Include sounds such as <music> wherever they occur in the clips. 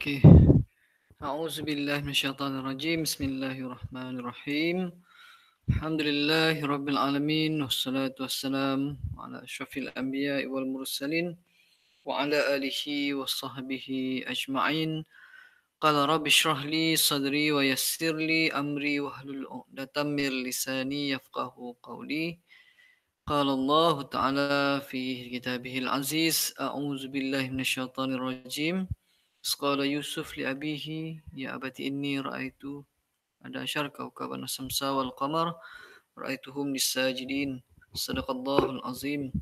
اوكي أعوذ بالله من الشيطان الرجيم بسم الله الرحمن الرحيم الحمد لله رب العالمين والصلاة والسلام على أشرف الأنبياء والمرسلين وعلى آله وصحبه أجمعين قال رب اشرح لي صدري ويسر لي أمري واحلل عقدة من لساني يفقه قولي قال الله تعالى في كتابه العزيز أعوذ بالله من الشيطان الرجيم Sekala Yusuf li abihi ya abati rai raaitu ada asyar kau an samsa wal qamar rai raaituhum lisajidin sadaqallahu azim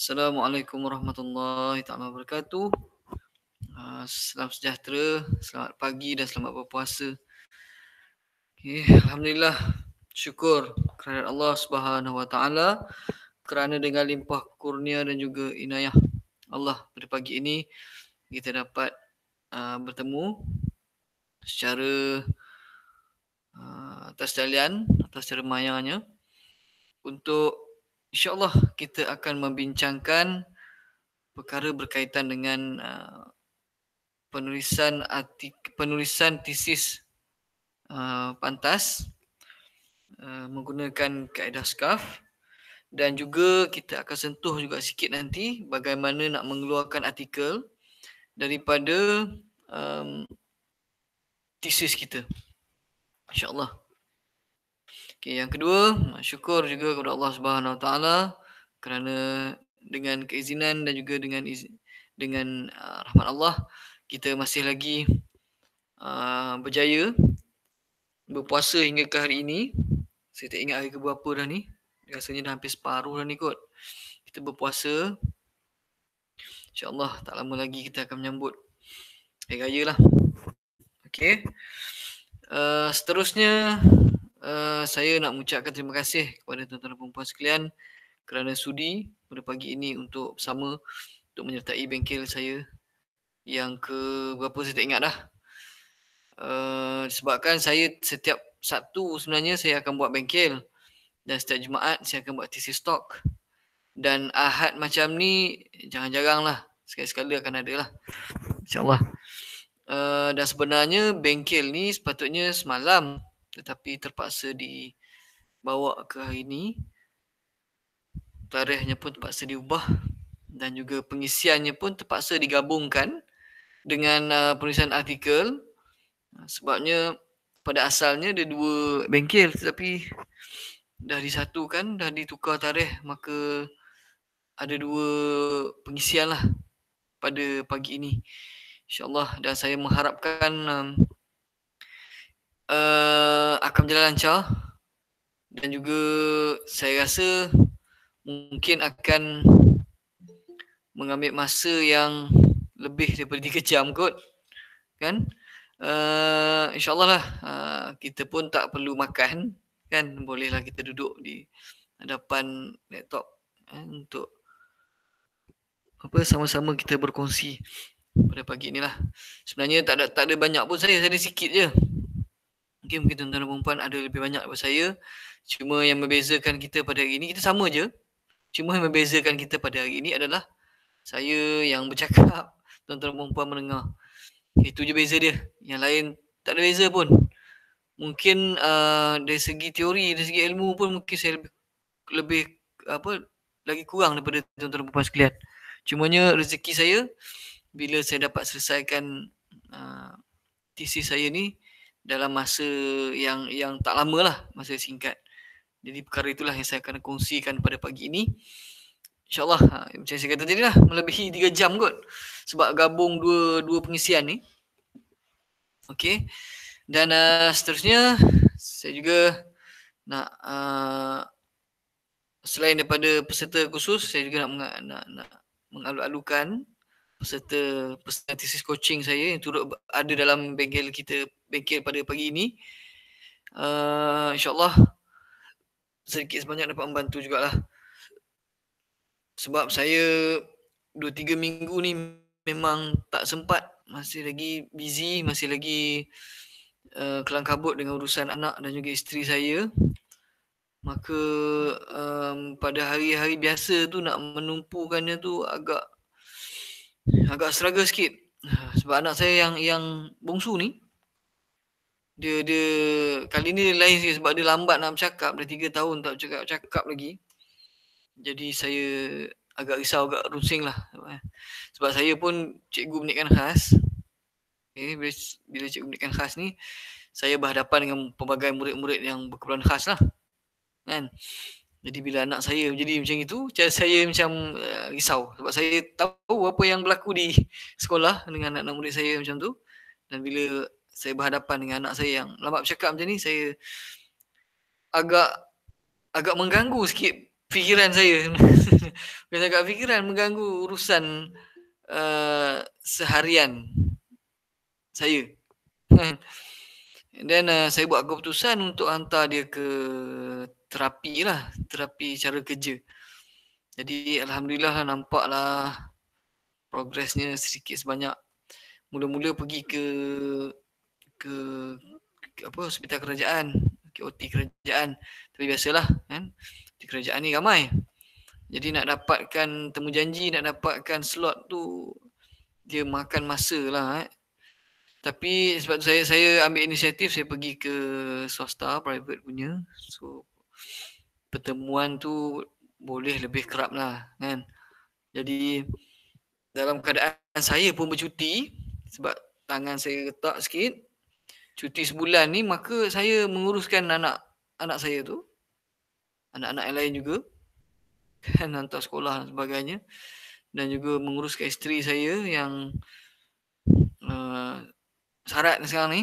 Assalamualaikum warahmatullahi taala wabarakatuh uh, ah, selamat sejahtera selamat pagi dan selamat berpuasa okay, alhamdulillah syukur kerana Allah Subhanahu wa taala kerana dengan limpah kurnia dan juga inayah Allah pada pagi ini kita dapat uh, bertemu secara uh, atas talian atau secara mayanya untuk insyaallah kita akan membincangkan perkara berkaitan dengan uh, penulisan artik, penulisan tesis uh, pantas uh, menggunakan kaedah SCAF dan juga kita akan sentuh juga sikit nanti bagaimana nak mengeluarkan artikel daripada um, thesis kita. InsyaAllah. Okay, yang kedua, syukur juga kepada Allah Subhanahu Wa Taala kerana dengan keizinan dan juga dengan izin, dengan uh, rahmat Allah kita masih lagi uh, berjaya berpuasa hingga ke hari ini. Saya tak ingat hari ke berapa dah ni. Rasanya dah hampir separuh dah ni kot. Kita berpuasa InsyaAllah tak lama lagi kita akan menyambut Hari Raya lah Okay uh, Seterusnya uh, Saya nak mengucapkan terima kasih kepada tuan-tuan dan perempuan sekalian Kerana sudi pada pagi ini untuk bersama Untuk menyertai bengkel saya Yang ke berapa saya tak ingat dah uh, eh, Sebabkan saya setiap Sabtu sebenarnya saya akan buat bengkel Dan setiap Jumaat saya akan buat TC Stock dan ahad macam ni jangan-jangan lah. Sekali-sekala akan ada lah. InsyaAllah. Uh, dan sebenarnya bengkel ni sepatutnya semalam tetapi terpaksa dibawa ke hari ni. Tarikhnya pun terpaksa diubah dan juga pengisiannya pun terpaksa digabungkan dengan uh, penulisan artikel sebabnya pada asalnya ada dua bengkel tetapi dah disatukan, dah ditukar tarikh maka ada dua pengisian lah pada pagi ini. InsyaAllah dan saya mengharapkan um, uh, akan berjalan lancar dan juga saya rasa mungkin akan mengambil masa yang lebih daripada tiga jam kot. Kan? Uh, InsyaAllah lah uh, kita pun tak perlu makan kan bolehlah kita duduk di hadapan laptop eh, untuk apa sama-sama kita berkongsi pada pagi lah. Sebenarnya tak ada tak ada banyak pun saya, saya ada sikit je. Mungkin mungkin tuan-tuan dan puan ada lebih banyak daripada saya. Cuma yang membezakan kita pada hari ini kita sama je. Cuma yang membezakan kita pada hari ini adalah saya yang bercakap, <laughs> tuan-tuan dan puan mendengar. Itu je beza dia. Yang lain tak ada beza pun. Mungkin uh, dari segi teori, dari segi ilmu pun mungkin saya lebih, lebih apa lagi kurang daripada tuan-tuan dan puan sekalian. Cumanya rezeki saya bila saya dapat selesaikan uh, tesis saya ni dalam masa yang yang tak lama lah, masa singkat. Jadi perkara itulah yang saya akan kongsikan pada pagi ini. InsyaAllah, ha, macam saya kata tadi lah, melebihi 3 jam kot. Sebab gabung dua dua pengisian ni. Okay. Dan uh, seterusnya, saya juga nak uh, selain daripada peserta khusus, saya juga nak, nak, nak mengalu-alukan peserta peserta thesis coaching saya yang turut ada dalam bengkel kita bengkel pada pagi ini. Uh, InsyaAllah sedikit sebanyak dapat membantu jugalah. Sebab saya 2-3 minggu ni memang tak sempat. Masih lagi busy, masih lagi uh, kelang kabut dengan urusan anak dan juga isteri saya maka um, pada hari-hari biasa tu nak menumpukannya tu agak agak struggle sikit sebab anak saya yang yang bongsu ni dia dia kali ni dia lain sikit sebab dia lambat nak bercakap dah 3 tahun tak cakap cakap lagi jadi saya agak risau agak rusing lah sebab saya pun cikgu pendidikan khas okay, bila, bila cikgu pendidikan khas ni saya berhadapan dengan pelbagai murid-murid yang berkeperluan khas lah kan jadi bila anak saya jadi macam itu saya macam uh, risau sebab saya tahu apa yang berlaku di sekolah dengan anak-anak murid saya macam tu dan bila saya berhadapan dengan anak saya yang lambat bercakap macam ni saya agak agak mengganggu sikit fikiran saya <laughs> bila agak fikiran mengganggu urusan uh, seharian saya <laughs> dan uh, saya buat keputusan untuk hantar dia ke terapi lah terapi cara kerja jadi Alhamdulillah lah nampaklah progresnya sedikit sebanyak mula-mula pergi ke ke, ke apa hospital kerajaan ke OT kerajaan tapi biasalah kan di kerajaan ni ramai jadi nak dapatkan temu janji nak dapatkan slot tu dia makan masa lah eh. tapi sebab tu saya saya ambil inisiatif saya pergi ke swasta private punya so pertemuan tu boleh lebih kerap lah kan jadi dalam keadaan saya pun bercuti sebab tangan saya retak sikit cuti sebulan ni maka saya menguruskan anak anak saya tu anak-anak yang lain juga kan hantar sekolah dan sebagainya dan juga menguruskan isteri saya yang uh, syarat sekarang ni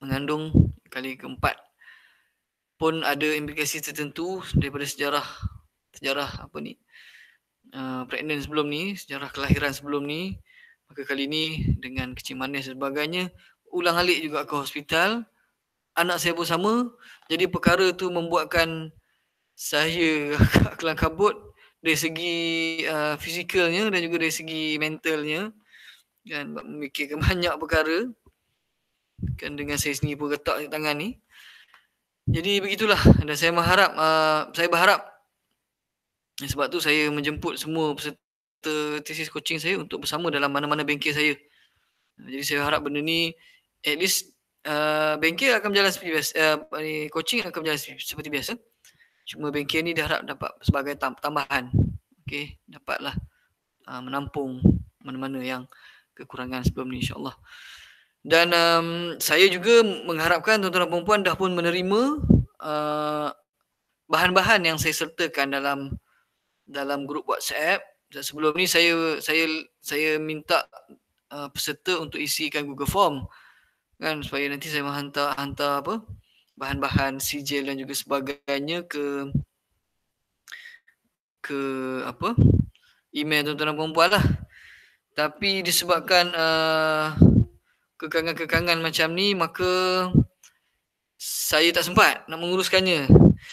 mengandung kali keempat pun ada implikasi tertentu daripada sejarah sejarah apa ni uh, pregnant sebelum ni sejarah kelahiran sebelum ni maka kali ni dengan kecil manis dan sebagainya ulang alik juga ke hospital anak saya pun sama jadi perkara tu membuatkan saya agak <laughs> kelang kabut dari segi uh, fizikalnya dan juga dari segi mentalnya dan memikirkan <laughs> banyak perkara kan dengan saya sendiri pun retak tangan ni jadi begitulah dan saya mengharap uh, saya berharap sebab tu saya menjemput semua peserta tesis coaching saya untuk bersama dalam mana-mana bengkel saya. Jadi saya harap benda ni at least uh, bengkel akan berjalan seperti biasa uh, coaching akan berjalan seperti biasa. Cuma bengkel ni diharap dapat sebagai tambahan. Okey, dapatlah uh, menampung mana-mana yang kekurangan sebelum ni insya-Allah dan um, saya juga mengharapkan tuan-tuan dan puan dah pun menerima uh, bahan-bahan yang saya sertakan dalam dalam grup WhatsApp. Dan sebelum ni saya saya saya minta uh, peserta untuk isikan Google Form kan supaya nanti saya menghantar hantar apa bahan-bahan sijil dan juga sebagainya ke ke apa email tuan-tuan dan puan lah. Tapi disebabkan uh, kekangan-kekangan macam ni maka saya tak sempat nak menguruskannya.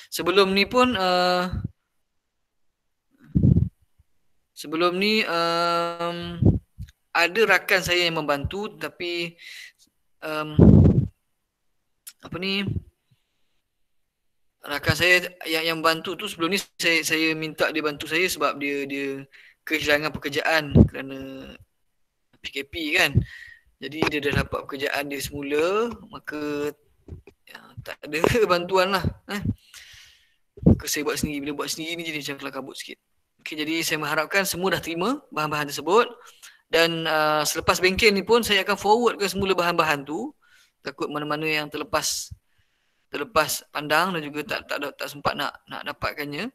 Sebelum ni pun uh, sebelum ni um, ada rakan saya yang membantu tapi um, apa ni rakan saya yang yang bantu tu sebelum ni saya saya minta dia bantu saya sebab dia dia kehilangan pekerjaan kerana PKP kan. Jadi dia dah dapat pekerjaan dia semula Maka ya, Tak ada <laughs> bantuan lah eh. Maka saya buat sendiri Bila buat sendiri ni jadi macam kelah kabut sikit okay, Jadi saya mengharapkan semua dah terima Bahan-bahan tersebut Dan uh, selepas bengkel ni pun Saya akan forwardkan semula bahan-bahan tu Takut mana-mana yang terlepas terlepas pandang dan juga tak tak tak sempat nak nak dapatkannya.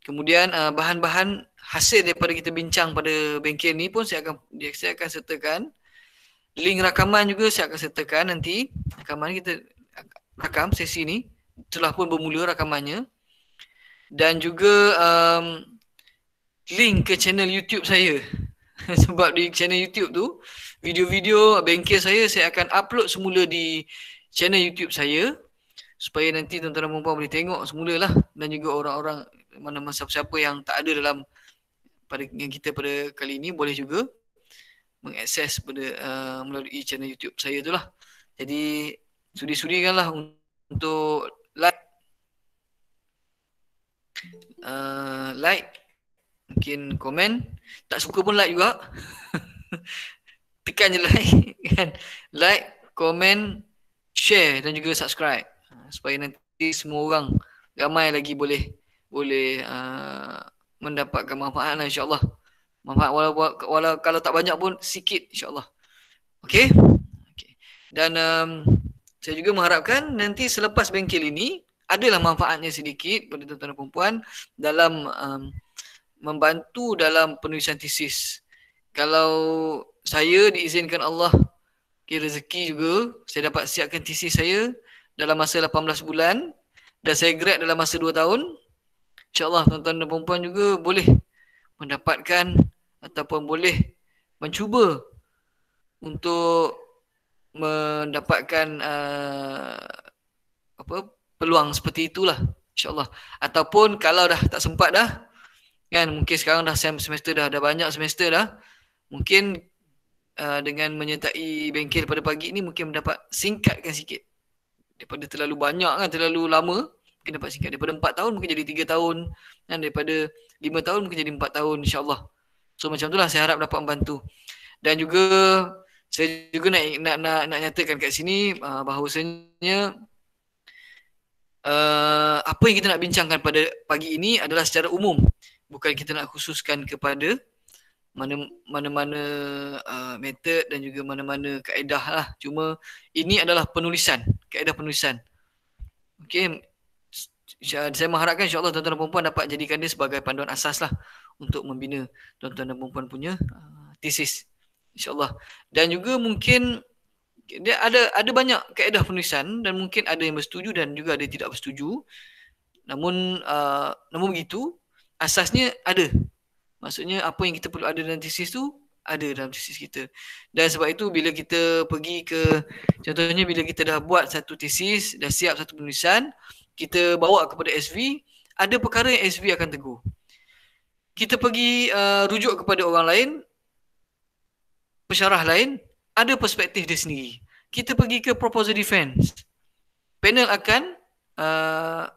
Kemudian bahan uh, bahan-bahan hasil daripada kita bincang pada bengkel ni pun saya akan saya akan sertakan link rakaman juga saya akan sertakan nanti rakaman kita rakam sesi ini telah pun bermula rakamannya dan juga um, link ke channel YouTube saya <laughs> sebab di channel YouTube tu video-video bengkel saya saya akan upload semula di channel YouTube saya supaya nanti tuan-tuan dan puan boleh tengok semula lah dan juga orang-orang mana masa siapa yang tak ada dalam pada yang kita pada kali ini boleh juga mengakses benda, uh, melalui channel YouTube saya tu lah. Jadi sudi-sudikan lah untuk like. Uh, like mungkin komen tak suka pun like juga <laughs> tekan je like <laughs> kan like komen share dan juga subscribe uh, supaya nanti semua orang ramai lagi boleh boleh uh, mendapatkan manfaat lah insyaallah manfaat walau, walau kalau tak banyak pun sikit insyaallah okey okey dan um, saya juga mengharapkan nanti selepas bengkel ini adalah manfaatnya sedikit pada tuan-tuan dan puan dalam um, membantu dalam penulisan tesis kalau saya diizinkan Allah okay, rezeki juga saya dapat siapkan tesis saya dalam masa 18 bulan dan saya grad dalam masa 2 tahun insyaallah tuan-tuan dan puan juga boleh mendapatkan ataupun boleh mencuba untuk mendapatkan uh, apa peluang seperti itulah insyaallah ataupun kalau dah tak sempat dah kan mungkin sekarang dah semester dah ada banyak semester dah mungkin uh, dengan menyertai bengkel pada pagi ni mungkin mendapat singkatkan sikit daripada terlalu banyak kan terlalu lama mungkin dapat singkat daripada 4 tahun mungkin jadi 3 tahun dan daripada 5 tahun mungkin jadi 4 tahun insyaallah So macam itulah saya harap dapat membantu. Dan juga saya juga nak nak nak, nak nyatakan kat sini uh, bahawasanya uh, apa yang kita nak bincangkan pada pagi ini adalah secara umum. Bukan kita nak khususkan kepada mana mana mana uh, method dan juga mana mana kaedah lah. Cuma ini adalah penulisan, kaedah penulisan. Okay, saya mengharapkan insyaAllah tuan-tuan dan perempuan dapat jadikan dia sebagai panduan asas lah untuk membina tuan-tuan dan perempuan punya uh, thesis insyaallah dan juga mungkin dia ada ada banyak kaedah penulisan dan mungkin ada yang bersetuju dan juga ada yang tidak bersetuju namun uh, namun begitu asasnya ada maksudnya apa yang kita perlu ada dalam tesis tu ada dalam tesis kita dan sebab itu bila kita pergi ke contohnya bila kita dah buat satu tesis dah siap satu penulisan kita bawa kepada SV ada perkara yang SV akan tegur kita pergi uh, rujuk kepada orang lain pesyarah lain ada perspektif dia sendiri kita pergi ke proposal defense panel akan uh,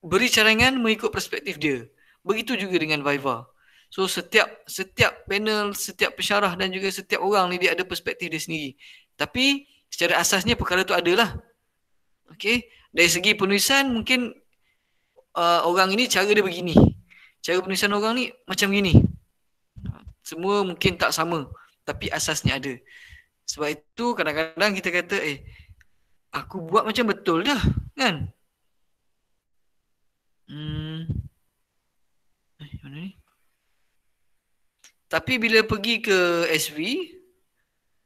beri carangan mengikut perspektif dia begitu juga dengan viva so setiap setiap panel setiap pesyarah dan juga setiap orang ni dia ada perspektif dia sendiri tapi secara asasnya perkara tu adalah okey dari segi penulisan mungkin uh, orang ini cara dia begini cara penulisan orang ni macam gini. Ha, semua mungkin tak sama tapi asasnya ada. Sebab itu kadang-kadang kita kata eh aku buat macam betul dah kan? Hmm. Eh, mana ni? Tapi bila pergi ke SV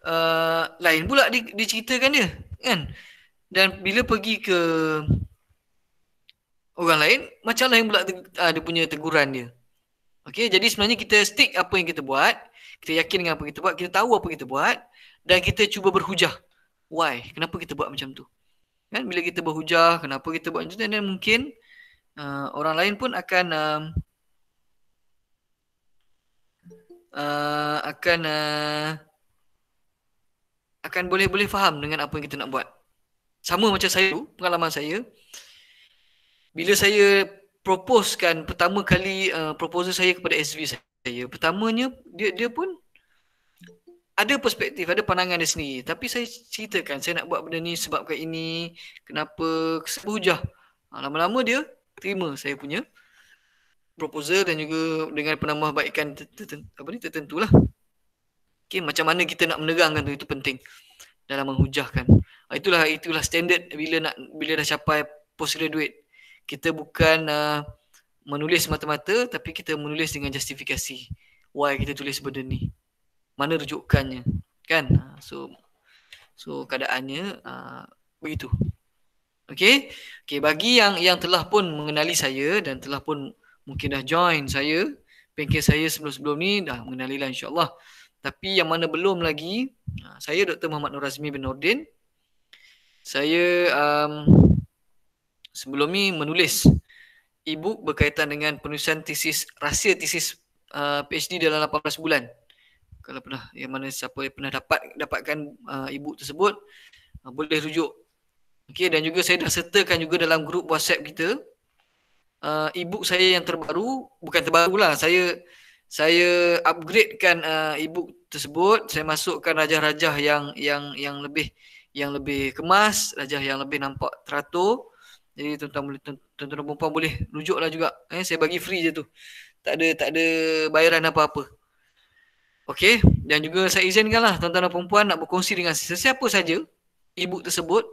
uh, lain pula di, diceritakan dia kan? Dan bila pergi ke orang lain macam lain pula uh, punya teguran dia okey jadi sebenarnya kita stick apa yang kita buat kita yakin dengan apa kita buat kita tahu apa kita buat dan kita cuba berhujah why kenapa kita buat macam tu kan bila kita berhujah kenapa kita buat macam tu dan mungkin uh, orang lain pun akan um, Uh, akan uh, akan boleh-boleh faham dengan apa yang kita nak buat. Sama macam saya tu, pengalaman saya, bila saya proposekan pertama kali uh, proposal saya kepada SV saya pertamanya dia dia pun ada perspektif ada pandangan dia sendiri tapi saya ceritakan saya nak buat benda ni sebabkan ini kenapa kesebujah ah, lama-lama dia terima saya punya proposal dan juga dengan penambahbaikan apa ni tertentulah okey macam mana kita nak menerangkan tu itu penting dalam menghujahkan ah, itulah itulah standard bila nak bila dah capai posisi duit kita bukan uh, menulis mata-mata tapi kita menulis dengan justifikasi why kita tulis benda ni mana rujukannya kan ah, so so keadaannya uh, begitu okey okey bagi yang yang telah pun mengenali saya dan telah pun mungkin dah join saya pengkir saya sebelum-sebelum ni dah mengenali lah. insyaallah tapi yang mana belum lagi ah, saya Dr Muhammad Nurazmi bin Nordin saya um, sebelum ni menulis e-book berkaitan dengan penulisan tesis rahsia tesis uh, PhD dalam 18 bulan. Kalau pernah yang mana siapa yang pernah dapat dapatkan uh, e-book tersebut uh, boleh rujuk. Okey dan juga saya dah sertakan juga dalam grup WhatsApp kita uh, e-book saya yang terbaru bukan terbaru lah. saya saya upgradekan uh, e-book tersebut, saya masukkan rajah-rajah yang yang yang lebih yang lebih kemas, rajah yang lebih nampak teratur jadi tuan-tuan boleh tuan-tuan perempuan boleh rujuklah juga. Eh saya bagi free je tu. Tak ada tak ada bayaran apa-apa. Okey, dan juga saya izinkanlah tuan-tuan dan perempuan nak berkongsi dengan sesiapa saja ibu tersebut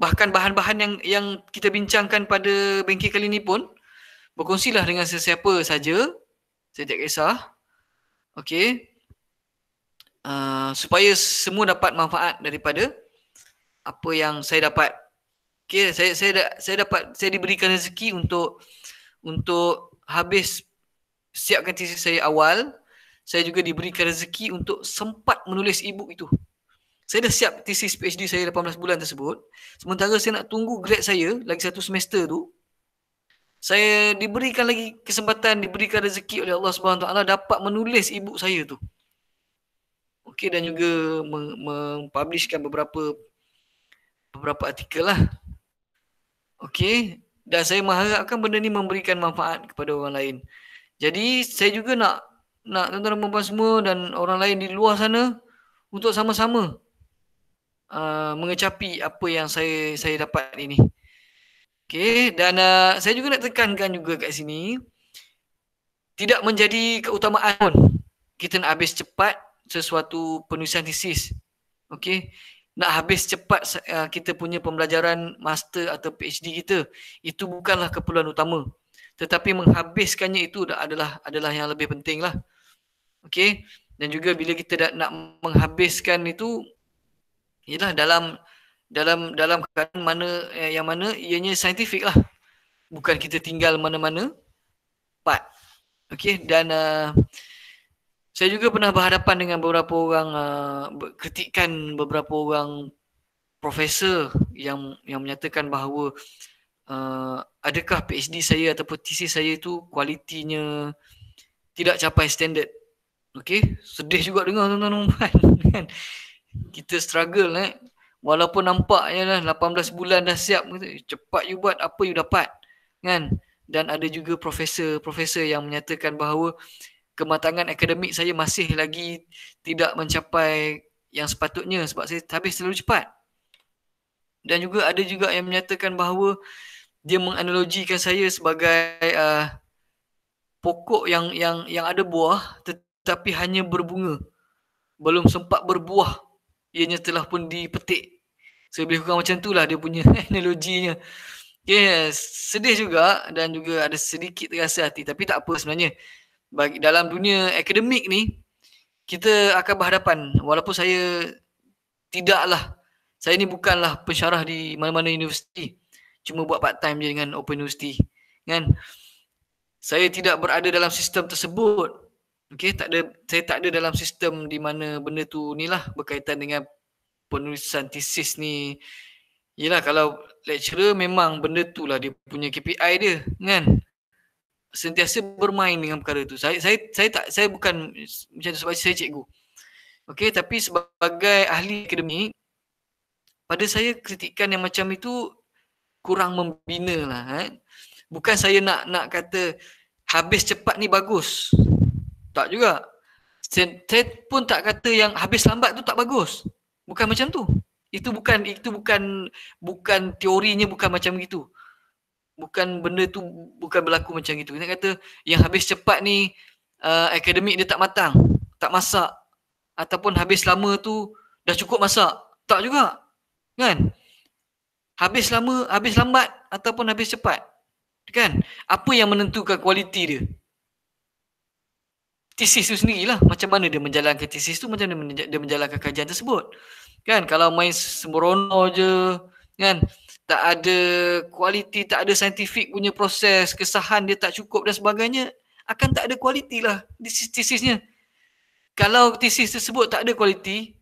bahkan bahan-bahan yang yang kita bincangkan pada bengkel kali ini pun berkongsilah dengan sesiapa saja. Saya tak kisah. Okey. Uh, supaya semua dapat manfaat daripada apa yang saya dapat Okay, saya saya da, saya dapat saya diberikan rezeki untuk untuk habis siapkan tesis saya awal. Saya juga diberikan rezeki untuk sempat menulis e itu. Saya dah siap tesis PhD saya 18 bulan tersebut. Sementara saya nak tunggu grad saya lagi satu semester tu. Saya diberikan lagi kesempatan, diberikan rezeki oleh Allah Subhanahu Taala dapat menulis e saya tu. Okey dan juga mempublishkan beberapa beberapa artikel lah Okey, dan saya mengharapkan benda ni memberikan manfaat kepada orang lain. Jadi saya juga nak nak tuan-tuan dan puan semua dan orang lain di luar sana untuk sama-sama uh, mengecapi apa yang saya saya dapat ini. Okey, dan uh, saya juga nak tekankan juga kat sini tidak menjadi keutamaan pun kita nak habis cepat sesuatu penulisan tesis. Okey, nak habis cepat ah, kita punya pembelajaran master atau PhD kita itu bukanlah keperluan utama tetapi menghabiskannya itu adalah adalah yang lebih penting lah okay dan juga bila kita dah nak menghabiskan itu ialah dalam dalam dalam keadaan mana eh, yang mana ianya saintifik lah bukan kita tinggal mana-mana part okay dan uh, saya juga pernah berhadapan dengan beberapa orang uh, ketikan beberapa orang profesor yang yang menyatakan bahawa uh, adakah PhD saya ataupun thesis saya itu kualitinya tidak capai standard. Okey, sedih juga dengar tuan-tuan dan puan <laughs> kan? Kita struggle eh. Walaupun nampaknya lah 18 bulan dah siap cepat you buat apa you dapat. Kan? Dan ada juga profesor-profesor yang menyatakan bahawa kematangan akademik saya masih lagi tidak mencapai yang sepatutnya sebab saya habis terlalu cepat. Dan juga ada juga yang menyatakan bahawa dia menganalogikan saya sebagai uh, pokok yang yang yang ada buah tetapi hanya berbunga. Belum sempat berbuah, ianya telah pun dipetik. So, lebih kurang macam itulah dia punya <laughs> analoginya. Yes, sedih juga dan juga ada sedikit rasa hati tapi tak apa sebenarnya bagi dalam dunia akademik ni kita akan berhadapan walaupun saya tidaklah saya ni bukanlah pensyarah di mana-mana universiti cuma buat part time je dengan open university kan saya tidak berada dalam sistem tersebut okey tak ada saya tak ada dalam sistem di mana benda tu nilah berkaitan dengan penulisan thesis ni yalah kalau lecturer memang benda tu lah dia punya KPI dia kan sentiasa bermain dengan perkara itu. Saya saya saya tak saya bukan macam tu sebab saya cikgu. Okey, tapi sebagai ahli akademik pada saya kritikan yang macam itu kurang membina lah. Eh. Bukan saya nak nak kata habis cepat ni bagus. Tak juga. Saya pun tak kata yang habis lambat tu tak bagus. Bukan macam tu. Itu bukan itu bukan bukan teorinya bukan macam gitu bukan benda tu bukan berlaku macam itu. Kita kata yang habis cepat ni uh, akademik dia tak matang, tak masak ataupun habis lama tu dah cukup masak. Tak juga. Kan? Habis lama, habis lambat ataupun habis cepat. Kan? Apa yang menentukan kualiti dia? Tesis tu sendirilah. Macam mana dia menjalankan tesis tu, macam mana dia menjalankan kajian tersebut. Kan? Kalau main sembrono je, kan? tak ada kualiti, tak ada saintifik punya proses, kesahan dia tak cukup dan sebagainya, akan tak ada kualiti lah tesisnya. Kalau tesis tersebut tak ada kualiti,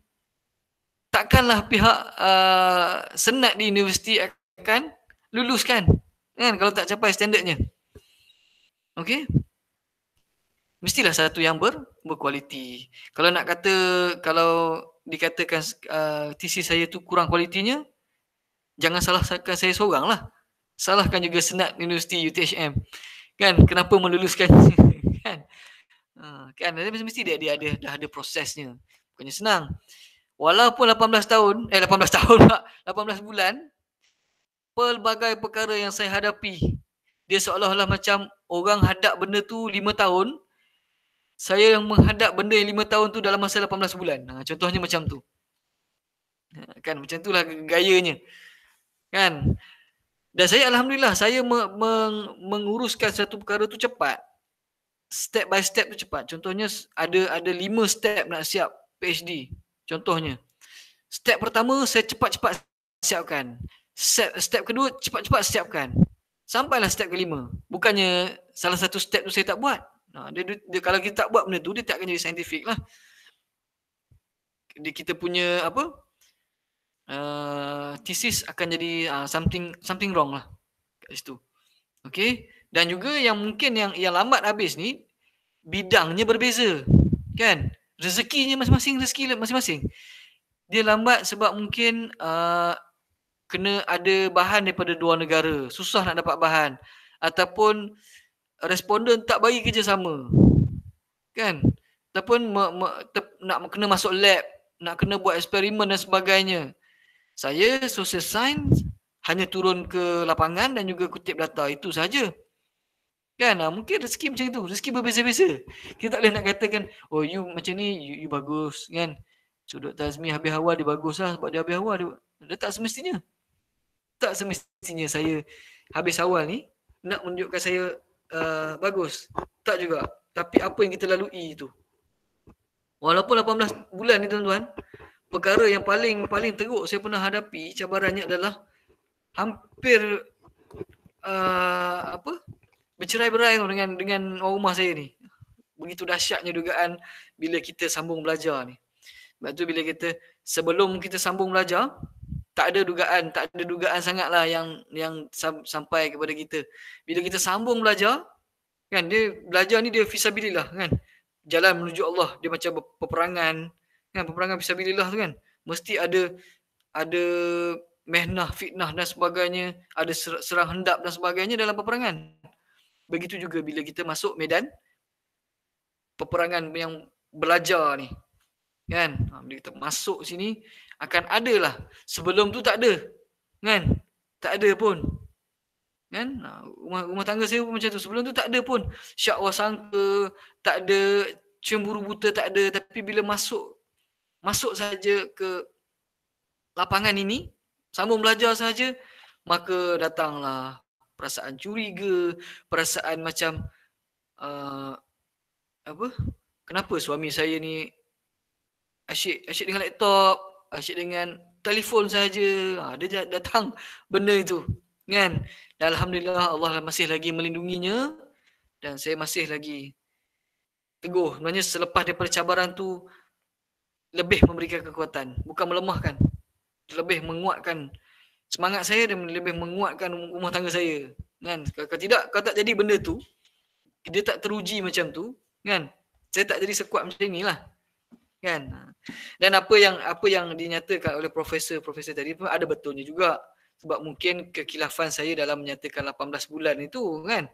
takkanlah pihak uh, senat di universiti akan luluskan kan kalau tak capai standardnya. okay? Mestilah satu yang ber, berkualiti. Kalau nak kata kalau dikatakan uh, tesis saya tu kurang kualitinya, jangan salah salahkan saya seorang lah. Salahkan juga senat universiti UTHM. Kan, kenapa meluluskan <laughs> kan? Ah, kan, dia mesti dia, dia ada dah ada prosesnya. Bukannya senang. Walaupun 18 tahun, eh 18 <laughs> tahun pak, 18 bulan pelbagai perkara yang saya hadapi. Dia seolah-olah macam orang hadap benda tu 5 tahun, saya yang menghadap benda yang 5 tahun tu dalam masa 18 bulan. Ha, contohnya macam tu. Ah, kan macam tu lah gayanya kan dan saya alhamdulillah saya me- meng- menguruskan satu perkara tu cepat step by step tu cepat contohnya ada ada lima step nak siap PhD contohnya step pertama saya cepat-cepat siapkan step step kedua cepat-cepat siapkan sampailah step kelima bukannya salah satu step tu saya tak buat nah, ha, dia, dia, dia, kalau kita tak buat benda tu dia tak akan jadi saintifik lah dia, kita punya apa Eh, thesis akan jadi uh, something something wrong lah kat situ. Okey. Dan juga yang mungkin yang yang lambat habis ni bidangnya berbeza. Kan? Rezekinya masing-masing rezeki masing-masing. Dia lambat sebab mungkin uh, kena ada bahan daripada dua negara. Susah nak dapat bahan ataupun responden tak bagi kerja sama. Kan? Ataupun nak kena masuk lab, nak kena buat eksperimen dan sebagainya saya social science hanya turun ke lapangan dan juga kutip data itu saja. Kan? Ah, mungkin rezeki macam itu. Rezeki berbeza-beza. Kita tak boleh nak katakan, oh you macam ni, you, you bagus kan. So Dr. Azmi habis hawa dia bagus lah sebab dia habis hawa Dia, dia tak semestinya. Tak semestinya saya habis awal ni nak menunjukkan saya uh, bagus. Tak juga. Tapi apa yang kita lalui itu. Walaupun 18 bulan ni tuan-tuan, perkara yang paling paling teruk saya pernah hadapi cabarannya adalah hampir uh, apa bercerai-berai dengan dengan orang rumah saya ni. Begitu dahsyatnya dugaan bila kita sambung belajar ni. Sebab tu bila kita sebelum kita sambung belajar tak ada dugaan, tak ada dugaan sangatlah yang yang sampai kepada kita. Bila kita sambung belajar kan dia belajar ni dia fisabilillah kan. Jalan menuju Allah, dia macam peperangan, kan peperangan fisabilillah tu kan mesti ada ada mehnah fitnah dan sebagainya ada serang hendap dan sebagainya dalam peperangan begitu juga bila kita masuk medan peperangan yang belajar ni kan ha, bila kita masuk sini akan ada lah sebelum tu tak ada kan tak ada pun kan ha, rumah, rumah tangga saya pun macam tu sebelum tu tak ada pun syak wasangka tak ada cemburu buta tak ada tapi bila masuk masuk saja ke lapangan ini, sambung belajar saja, maka datanglah perasaan curiga, perasaan macam uh, apa? Kenapa suami saya ni asyik asyik dengan laptop, asyik dengan telefon saja. Ha, dia datang benda itu. Kan? Dan alhamdulillah Allah lah masih lagi melindunginya dan saya masih lagi teguh. Sebenarnya selepas daripada cabaran tu lebih memberikan kekuatan bukan melemahkan lebih menguatkan semangat saya dan lebih menguatkan rumah tangga saya kan kalau tidak kalau tak jadi benda tu dia tak teruji macam tu kan saya tak jadi sekuat macam inilah kan dan apa yang apa yang dinyatakan oleh profesor-profesor tadi pun ada betulnya juga sebab mungkin kekilafan saya dalam menyatakan 18 bulan itu kan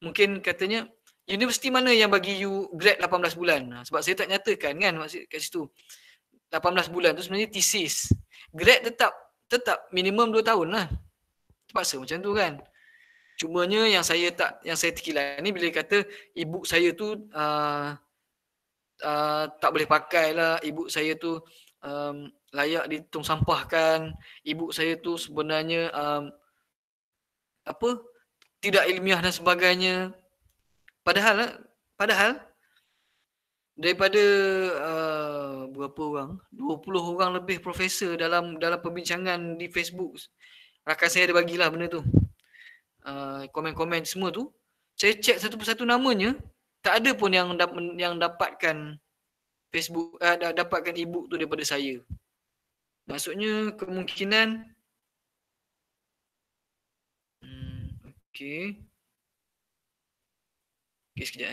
mungkin katanya universiti mana yang bagi you grad 18 bulan ha, sebab saya tak nyatakan kan maksud kat situ 18 bulan tu sebenarnya thesis grad tetap tetap minimum 2 tahun lah terpaksa macam tu kan cumanya yang saya tak yang saya terkilan ni bila kata ibu saya tu uh, uh, tak boleh pakai lah ibu saya tu um, layak ditung sampahkan ibu saya tu sebenarnya um, apa tidak ilmiah dan sebagainya Padahal padahal daripada uh, berapa orang? 20 orang lebih profesor dalam dalam perbincangan di Facebook. Rakan saya ada bagilah benda tu. Uh, komen-komen semua tu. Saya check satu persatu namanya, tak ada pun yang da- yang dapatkan Facebook ada uh, dapatkan e tu daripada saya. Maksudnya kemungkinan hmm, Okay. Qu'est-ce qu'il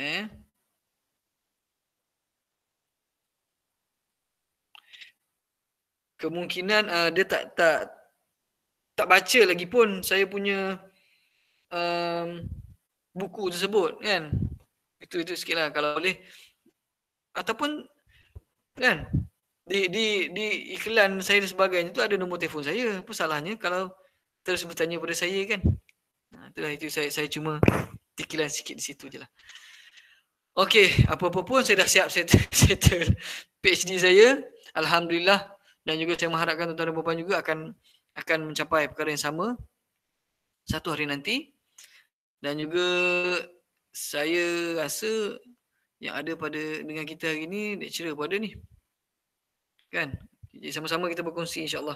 Kemungkinan uh, dia tak tak tak baca lagi pun saya punya um, buku tersebut kan. Itu itu sikitlah kalau boleh ataupun kan di di di iklan saya dan sebagainya tu ada nombor telefon saya. Apa salahnya kalau terus bertanya pada saya kan? Nah, itulah itu saya saya cuma kilan sikit di situ je lah. Okay, apa-apa pun saya dah siap <laughs> settle, settle PhD saya. Alhamdulillah. Dan juga saya mengharapkan tuan-tuan dan puan-puan juga akan akan mencapai perkara yang sama satu hari nanti. Dan juga saya rasa yang ada pada dengan kita hari ni lecturer ada ni. Kan? Jadi sama-sama kita berkongsi insyaallah.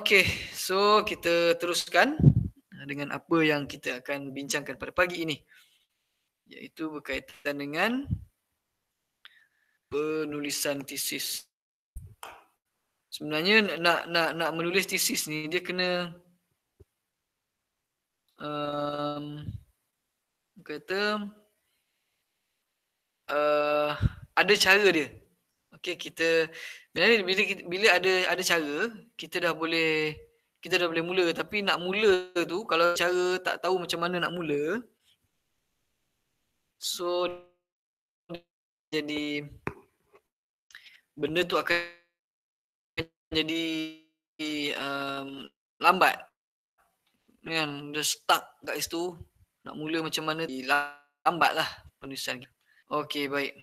Okay, so kita teruskan dengan apa yang kita akan bincangkan pada pagi ini iaitu berkaitan dengan penulisan tesis sebenarnya nak nak nak menulis tesis ni dia kena um, kata uh, ada cara dia okey kita bila bila ada ada cara kita dah boleh kita dah boleh mula tapi nak mula tu kalau cara tak tahu macam mana nak mula so jadi benda tu akan jadi um, lambat kan dia stuck kat situ nak mula macam mana lambat lah penulisan Okey baik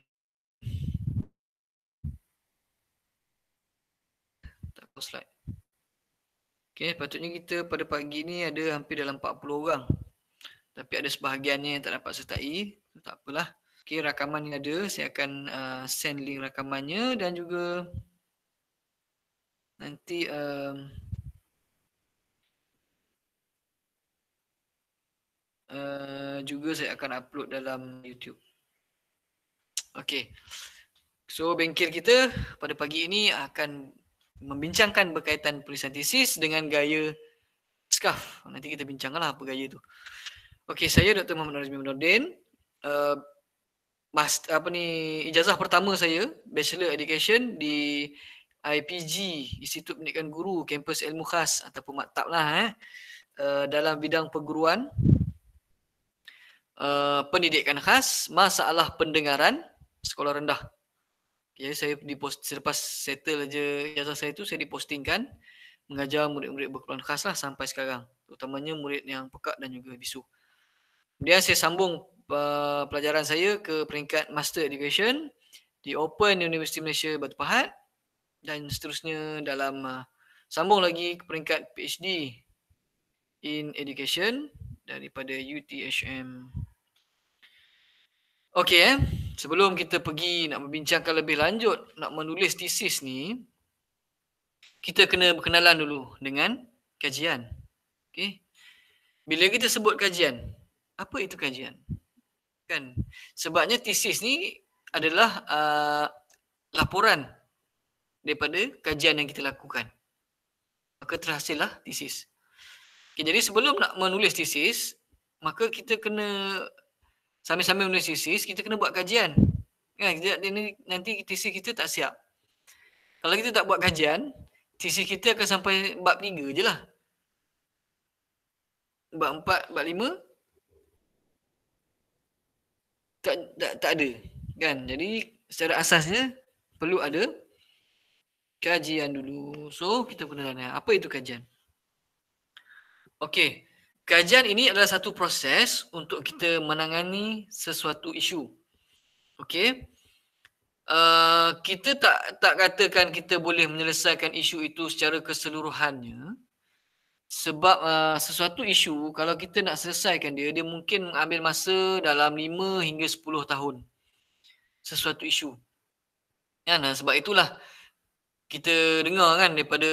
tak slide Okay, patutnya kita pada pagi ni ada hampir dalam 40 orang. Tapi ada sebahagiannya yang tak dapat sertai. Tak apalah. Okay, rakaman yang ada. Saya akan uh, send link rakamannya dan juga nanti um, uh, juga saya akan upload dalam YouTube. Okay. So, bengkel kita pada pagi ini akan membincangkan berkaitan penulisan dengan gaya scarf. Nanti kita bincangkanlah apa gaya itu. Okey, saya Dr. Muhammad Razmi Mudin. Uh, master, apa ni ijazah pertama saya Bachelor Education di IPG Institut Pendidikan Guru Kampus Ilmu Khas ataupun Maktab lah eh. Uh, dalam bidang perguruan uh, pendidikan khas masalah pendengaran sekolah rendah jadi ya, saya dipost selepas settle aja ijazah saya tu saya dipostingkan mengajar murid-murid berkeluaran khas lah sampai sekarang. Terutamanya murid yang pekat dan juga bisu. Kemudian saya sambung uh, pelajaran saya ke peringkat Master Education di Open University Malaysia Batu Pahat dan seterusnya dalam uh, sambung lagi ke peringkat PhD in Education daripada UTHM. Okey eh sebelum kita pergi nak membincangkan lebih lanjut nak menulis tesis ni kita kena berkenalan dulu dengan kajian okey bila kita sebut kajian apa itu kajian kan sebabnya tesis ni adalah uh, laporan daripada kajian yang kita lakukan maka terhasillah thesis okay, jadi sebelum nak menulis tesis, maka kita kena sambil-sambil menulis thesis kita kena buat kajian kan kita, ini nanti tesis kita tak siap kalau kita tak buat kajian tesis kita akan sampai bab 3 je lah bab 4, bab 5 tak, tak, tak ada kan jadi secara asasnya perlu ada kajian dulu so kita kena tanya apa itu kajian Okey, Kajian ini adalah satu proses untuk kita menangani sesuatu isu. Okey. Uh, eh, kita tak tak katakan kita boleh menyelesaikan isu itu secara keseluruhannya sebab uh, sesuatu isu kalau kita nak selesaikan dia dia mungkin mengambil masa dalam 5 hingga 10 tahun sesuatu isu ya, nah, sebab itulah kita dengar kan daripada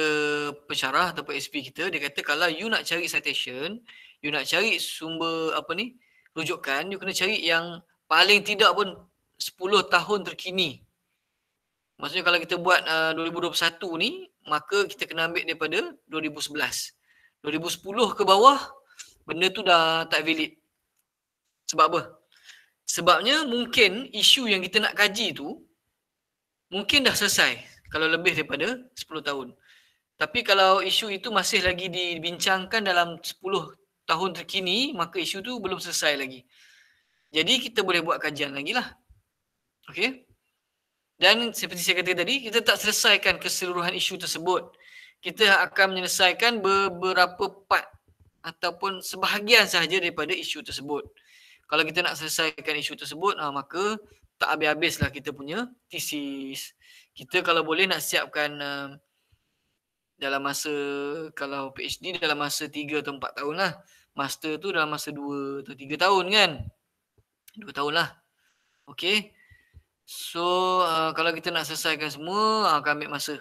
pensyarah ataupun SP kita dia kata kalau you nak cari citation you nak cari sumber apa ni rujukan you kena cari yang paling tidak pun 10 tahun terkini maksudnya kalau kita buat uh, 2021 ni maka kita kena ambil daripada 2011 2010 ke bawah benda tu dah tak valid sebab apa sebabnya mungkin isu yang kita nak kaji tu mungkin dah selesai kalau lebih daripada 10 tahun. Tapi kalau isu itu masih lagi dibincangkan dalam 10 tahun terkini, maka isu itu belum selesai lagi. Jadi kita boleh buat kajian lagi lah. Okay? Dan seperti saya kata tadi, kita tak selesaikan keseluruhan isu tersebut. Kita akan menyelesaikan beberapa part ataupun sebahagian sahaja daripada isu tersebut. Kalau kita nak selesaikan isu tersebut, ah, maka tak habis-habislah kita punya tesis kita kalau boleh nak siapkan um, dalam masa kalau PhD dalam masa 3 atau 4 tahun lah. Master tu dalam masa 2 atau 3 tahun kan. 2 tahun lah. Okay. So uh, kalau kita nak selesaikan semua uh, akan ambil masa.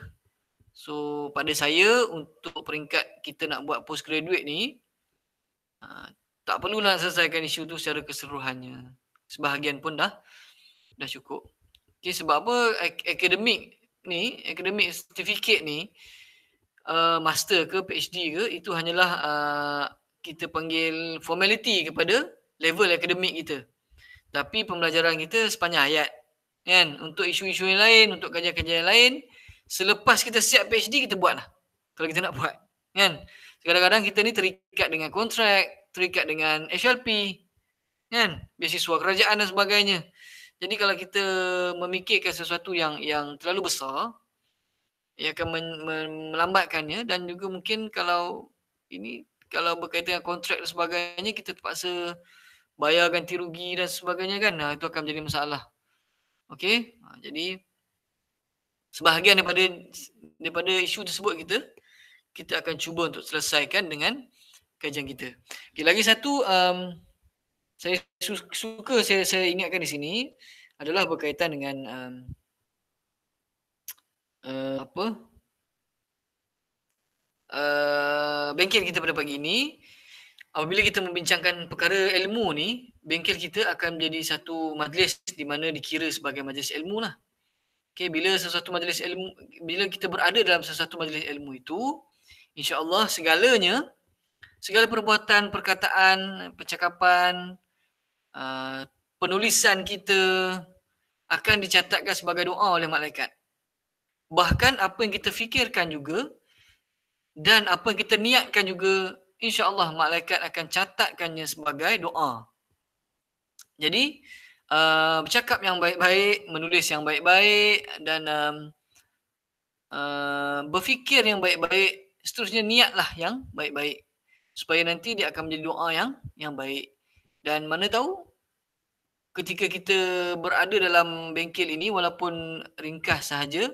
So pada saya untuk peringkat kita nak buat postgraduate ni uh, tak perlulah selesaikan isu tu secara keseluruhannya. Sebahagian pun dah dah cukup. Okay, sebab apa akademik ni, akademik certificate ni, uh, master ke PhD ke, itu hanyalah uh, kita panggil formality kepada level akademik kita. Tapi pembelajaran kita sepanjang hayat. Kan? Untuk isu-isu yang lain, untuk kajian-kajian yang lain, selepas kita siap PhD, kita buat lah. Kalau kita nak buat. Kan? Kadang-kadang kita ni terikat dengan kontrak, terikat dengan HLP, kan? beasiswa kerajaan dan sebagainya. Jadi kalau kita memikirkan sesuatu yang yang terlalu besar, ia akan men, men, melambatkannya dan juga mungkin kalau ini kalau berkaitan dengan kontrak dan sebagainya kita terpaksa bayar ganti rugi dan sebagainya kan nah, itu akan menjadi masalah. Okey? Ha, jadi sebahagian daripada daripada isu tersebut kita kita akan cuba untuk selesaikan dengan kajian kita. Okay, lagi satu um, saya su- suka saya saya ingatkan di sini adalah berkaitan dengan um, uh, apa uh, bengkel kita pada pagi ini apabila kita membincangkan perkara ilmu ni bengkel kita akan menjadi satu majlis di mana dikira sebagai majlis ilmu lah okay, bila sesuatu majlis ilmu bila kita berada dalam sesuatu majlis ilmu itu insyaallah segalanya segala perbuatan perkataan percakapan uh, penulisan kita akan dicatatkan sebagai doa oleh malaikat. Bahkan apa yang kita fikirkan juga dan apa yang kita niatkan juga insya-Allah malaikat akan catatkannya sebagai doa. Jadi uh, bercakap yang baik-baik, menulis yang baik-baik dan um, uh, berfikir yang baik-baik, seterusnya niatlah yang baik-baik supaya nanti dia akan menjadi doa yang yang baik. Dan mana tahu ketika kita berada dalam bengkel ini walaupun ringkas sahaja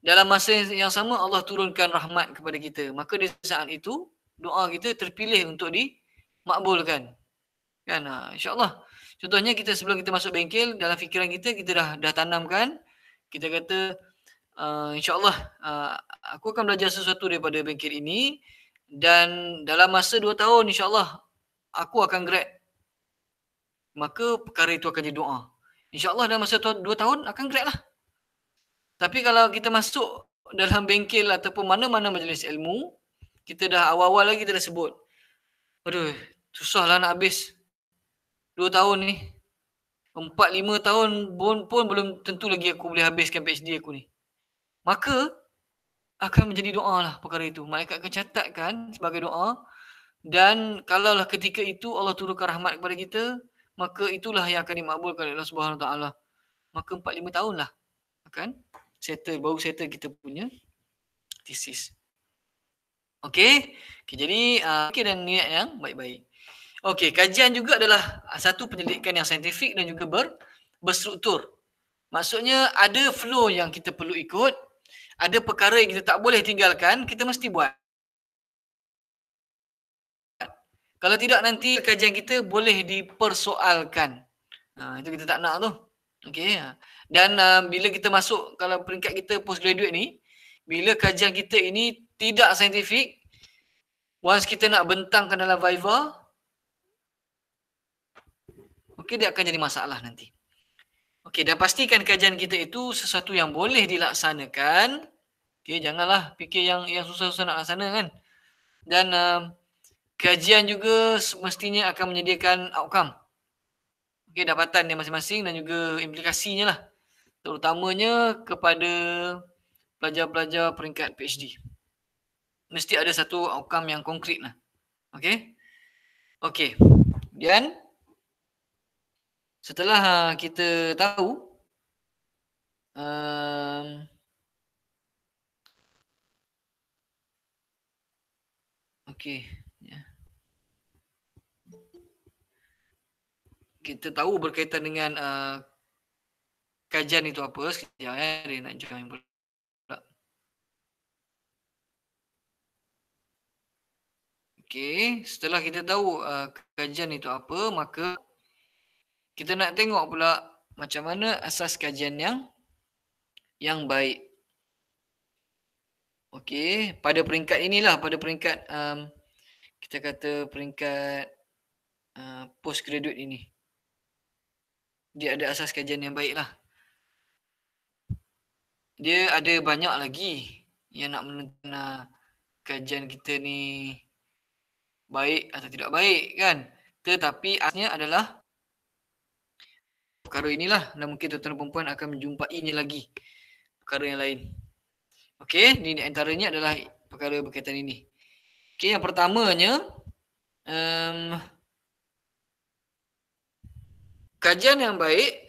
dalam masa yang sama Allah turunkan rahmat kepada kita. Maka di saat itu doa kita terpilih untuk dimakbulkan. Kan ha, insya-Allah. Contohnya kita sebelum kita masuk bengkel dalam fikiran kita kita dah dah tanamkan kita kata uh, insya-Allah uh, aku akan belajar sesuatu daripada bengkel ini dan dalam masa dua tahun insya-Allah aku akan grad maka perkara itu akan jadi doa. InsyaAllah dalam masa dua tahun akan grad lah. Tapi kalau kita masuk dalam bengkel ataupun mana-mana majlis ilmu, kita dah awal-awal lagi kita dah sebut. Aduh, susahlah nak habis. Dua tahun ni. Empat, lima tahun pun, pun belum tentu lagi aku boleh habiskan PhD aku ni. Maka, akan menjadi doa lah perkara itu. Malaikat akan catatkan sebagai doa. Dan kalaulah ketika itu Allah turunkan rahmat kepada kita, maka itulah yang akan dimakbulkan oleh Allah Subhanahu Wa Taala. Maka empat lima tahun lah, akan settle baru settle kita punya thesis. Okey. Okay, jadi uh, ah, okay dan niat yang baik-baik. Okey, kajian juga adalah ah, satu penyelidikan yang saintifik dan juga ber berstruktur. Maksudnya ada flow yang kita perlu ikut, ada perkara yang kita tak boleh tinggalkan, kita mesti buat. Kalau tidak nanti kajian kita boleh dipersoalkan. Ha, itu kita tak nak tu. okay? Ha. Dan uh, bila kita masuk kalau peringkat kita postgraduate graduate ni, bila kajian kita ini tidak saintifik, once kita nak bentangkan dalam Viva, okay, dia akan jadi masalah nanti. Okay, dan pastikan kajian kita itu sesuatu yang boleh dilaksanakan. Okay, janganlah fikir yang yang susah-susah nak laksanakan. Dan uh, kajian juga semestinya akan menyediakan outcome. Okey, dapatan dia masing-masing dan juga implikasinya lah. Terutamanya kepada pelajar-pelajar peringkat PhD. Mesti ada satu outcome yang konkret lah. Okay, okay dan setelah ah, kita tahu um, ehm, Okay. kita tahu berkaitan dengan uh, kajian itu apa sekejap ya eh? dia nak join pula Okey, setelah kita tahu uh, kajian itu apa, maka kita nak tengok pula macam mana asas kajian yang yang baik. Okey, pada peringkat inilah, pada peringkat um, kita kata peringkat uh, postgraduate ini dia ada asas kajian yang baiklah. Dia ada banyak lagi yang nak menentukan kajian kita ni baik atau tidak baik kan. Tetapi asnya adalah perkara inilah dan mungkin tuan-tuan perempuan akan ini lagi perkara yang lain. Okey, ini antaranya adalah perkara berkaitan ini. Okey, yang pertamanya um, kajian yang baik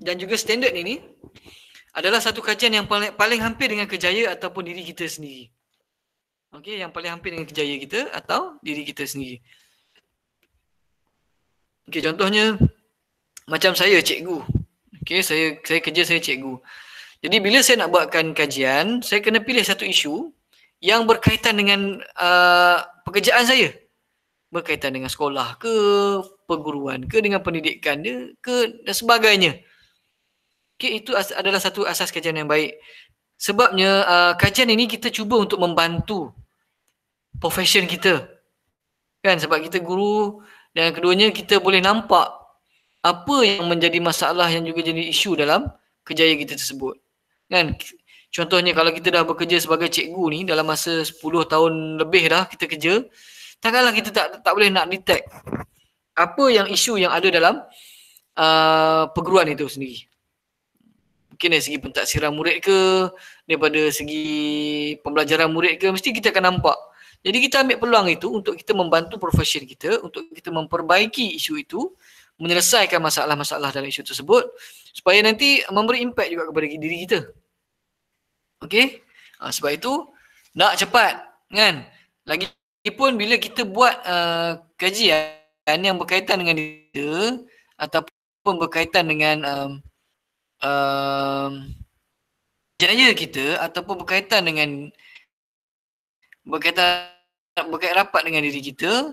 dan juga standard ini adalah satu kajian yang paling, paling hampir dengan kejaya ataupun diri kita sendiri. Okey, yang paling hampir dengan kejaya kita atau diri kita sendiri. Okey, contohnya macam saya cikgu. Okey, saya saya kerja saya cikgu. Jadi bila saya nak buatkan kajian, saya kena pilih satu isu yang berkaitan dengan uh, pekerjaan saya berkaitan dengan sekolah ke perguruan ke dengan pendidikan dia ke dan sebagainya. Okay, itu adalah satu asas kajian yang baik. Sebabnya uh, kajian ini kita cuba untuk membantu profession kita. Kan sebab kita guru dan keduanya kita boleh nampak apa yang menjadi masalah yang juga jadi isu dalam kerjaya kita tersebut. Kan contohnya kalau kita dah bekerja sebagai cikgu ni dalam masa 10 tahun lebih dah kita kerja Takkanlah kita tak tak boleh nak detect apa yang isu yang ada dalam uh, perguruan itu sendiri. Mungkin dari segi pentaksiran murid ke, daripada segi pembelajaran murid ke, mesti kita akan nampak. Jadi kita ambil peluang itu untuk kita membantu profession kita, untuk kita memperbaiki isu itu, menyelesaikan masalah-masalah dalam isu tersebut supaya nanti memberi impact juga kepada diri kita. Okey? Ha, sebab itu nak cepat kan? Lagi pun bila kita buat uh, kajian yang berkaitan dengan dia ataupun berkaitan dengan um, um, jaya kita ataupun berkaitan dengan berkaitan berkait rapat dengan diri kita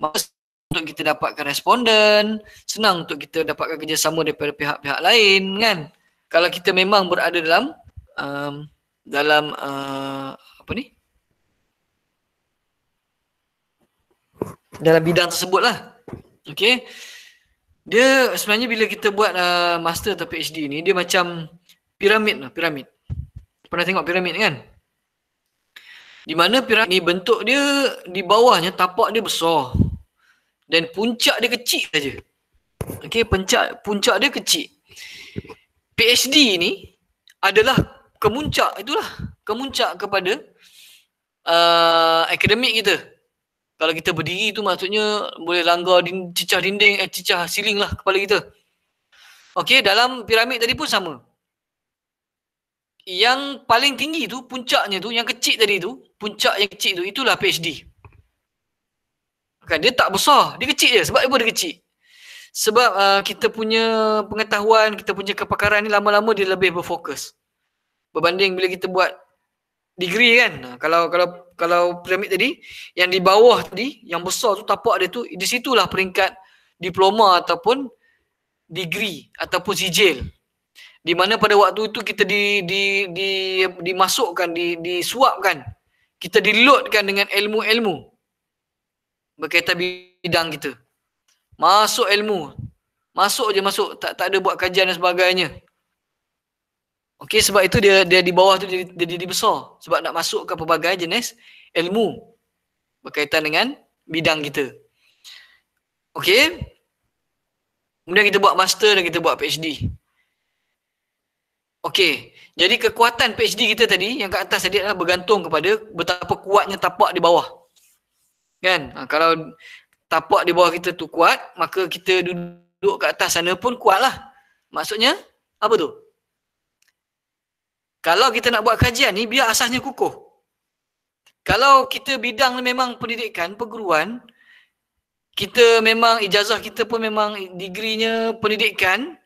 untuk kita dapatkan responden senang untuk kita dapatkan kerjasama daripada pihak-pihak lain kan kalau kita memang berada dalam um, dalam uh, apa ni dalam bidang tersebut lah. Okay. Dia sebenarnya bila kita buat uh, master atau PhD ni, dia macam piramid lah, piramid. Pernah tengok piramid kan? Di mana piramid ni bentuk dia di bawahnya tapak dia besar. Dan puncak dia kecil saja. Okay, puncak puncak dia kecil. PhD ni adalah kemuncak itulah. Kemuncak kepada uh, akademik kita kalau kita berdiri tu maksudnya boleh langgar din, cicah dinding eh cicah ceiling lah kepala kita okey dalam piramid tadi pun sama yang paling tinggi tu puncaknya tu yang kecil tadi tu puncak yang kecil tu itulah PhD kan dia tak besar dia kecil je sebab apa dia kecil sebab uh, kita punya pengetahuan kita punya kepakaran ni lama-lama dia lebih berfokus berbanding bila kita buat degree kan kalau kalau kalau piramid tadi yang di bawah tadi yang besar tu tapak dia tu di situlah peringkat diploma ataupun degree ataupun sijil di mana pada waktu itu kita di di di dimasukkan di disuapkan kita dilotkan dengan ilmu-ilmu berkaitan bidang kita masuk ilmu masuk je masuk tak tak ada buat kajian dan sebagainya Okey sebab itu dia dia di bawah tu dia dia, dia, dia sebab nak masuk ke pelbagai jenis ilmu berkaitan dengan bidang kita. Okey. Kemudian kita buat master dan kita buat PhD. Okey. Jadi kekuatan PhD kita tadi yang kat atas tadi adalah bergantung kepada betapa kuatnya tapak di bawah. Kan? Ha, kalau tapak di bawah kita tu kuat, maka kita duduk kat atas sana pun kuatlah. Maksudnya apa tu? Kalau kita nak buat kajian ni, biar asasnya kukuh. Kalau kita bidang memang pendidikan, perguruan, kita memang ijazah kita pun memang degree-nya pendidikan,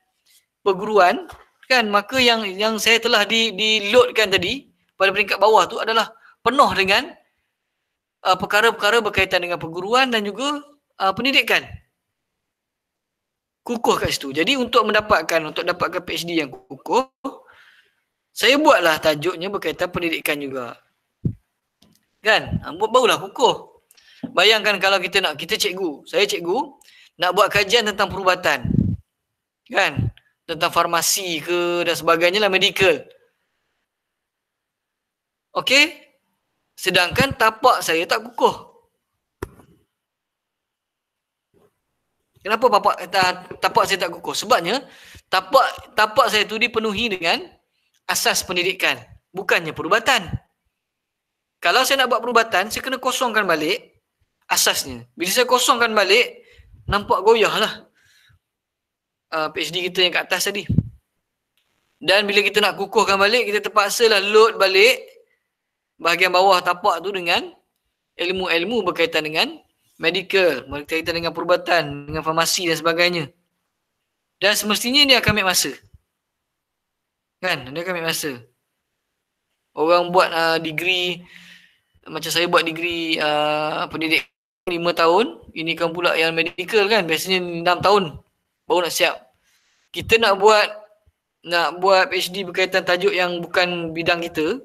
perguruan, kan? Maka yang yang saya telah di, di tadi, pada peringkat bawah tu adalah penuh dengan uh, perkara-perkara berkaitan dengan perguruan dan juga uh, pendidikan. Kukuh kat situ. Jadi untuk mendapatkan, untuk dapatkan PhD yang kukuh, saya buatlah tajuknya berkaitan pendidikan juga. Kan? Ambut ha, barulah kukuh. Bayangkan kalau kita nak, kita cikgu, saya cikgu, nak buat kajian tentang perubatan. Kan? Tentang farmasi ke dan sebagainya lah, medical. Okey? Sedangkan tapak saya tak kukuh. Kenapa tapak, tapak saya tak kukuh? Sebabnya, tapak tapak saya tu dipenuhi dengan asas pendidikan bukannya perubatan kalau saya nak buat perubatan saya kena kosongkan balik asasnya bila saya kosongkan balik nampak goyah lah uh, ah, PhD kita yang kat atas tadi dan bila kita nak kukuhkan balik kita terpaksalah load balik bahagian bawah tapak tu dengan ilmu-ilmu berkaitan dengan medical, berkaitan dengan perubatan, dengan farmasi dan sebagainya. Dan semestinya dia akan ambil masa. Kan? Dia akan ambil masa. Orang buat uh, degree macam saya buat degree uh, pendidik 5 tahun, ini kan pula yang medical kan? Biasanya 6 tahun baru nak siap. Kita nak buat nak buat PhD berkaitan tajuk yang bukan bidang kita,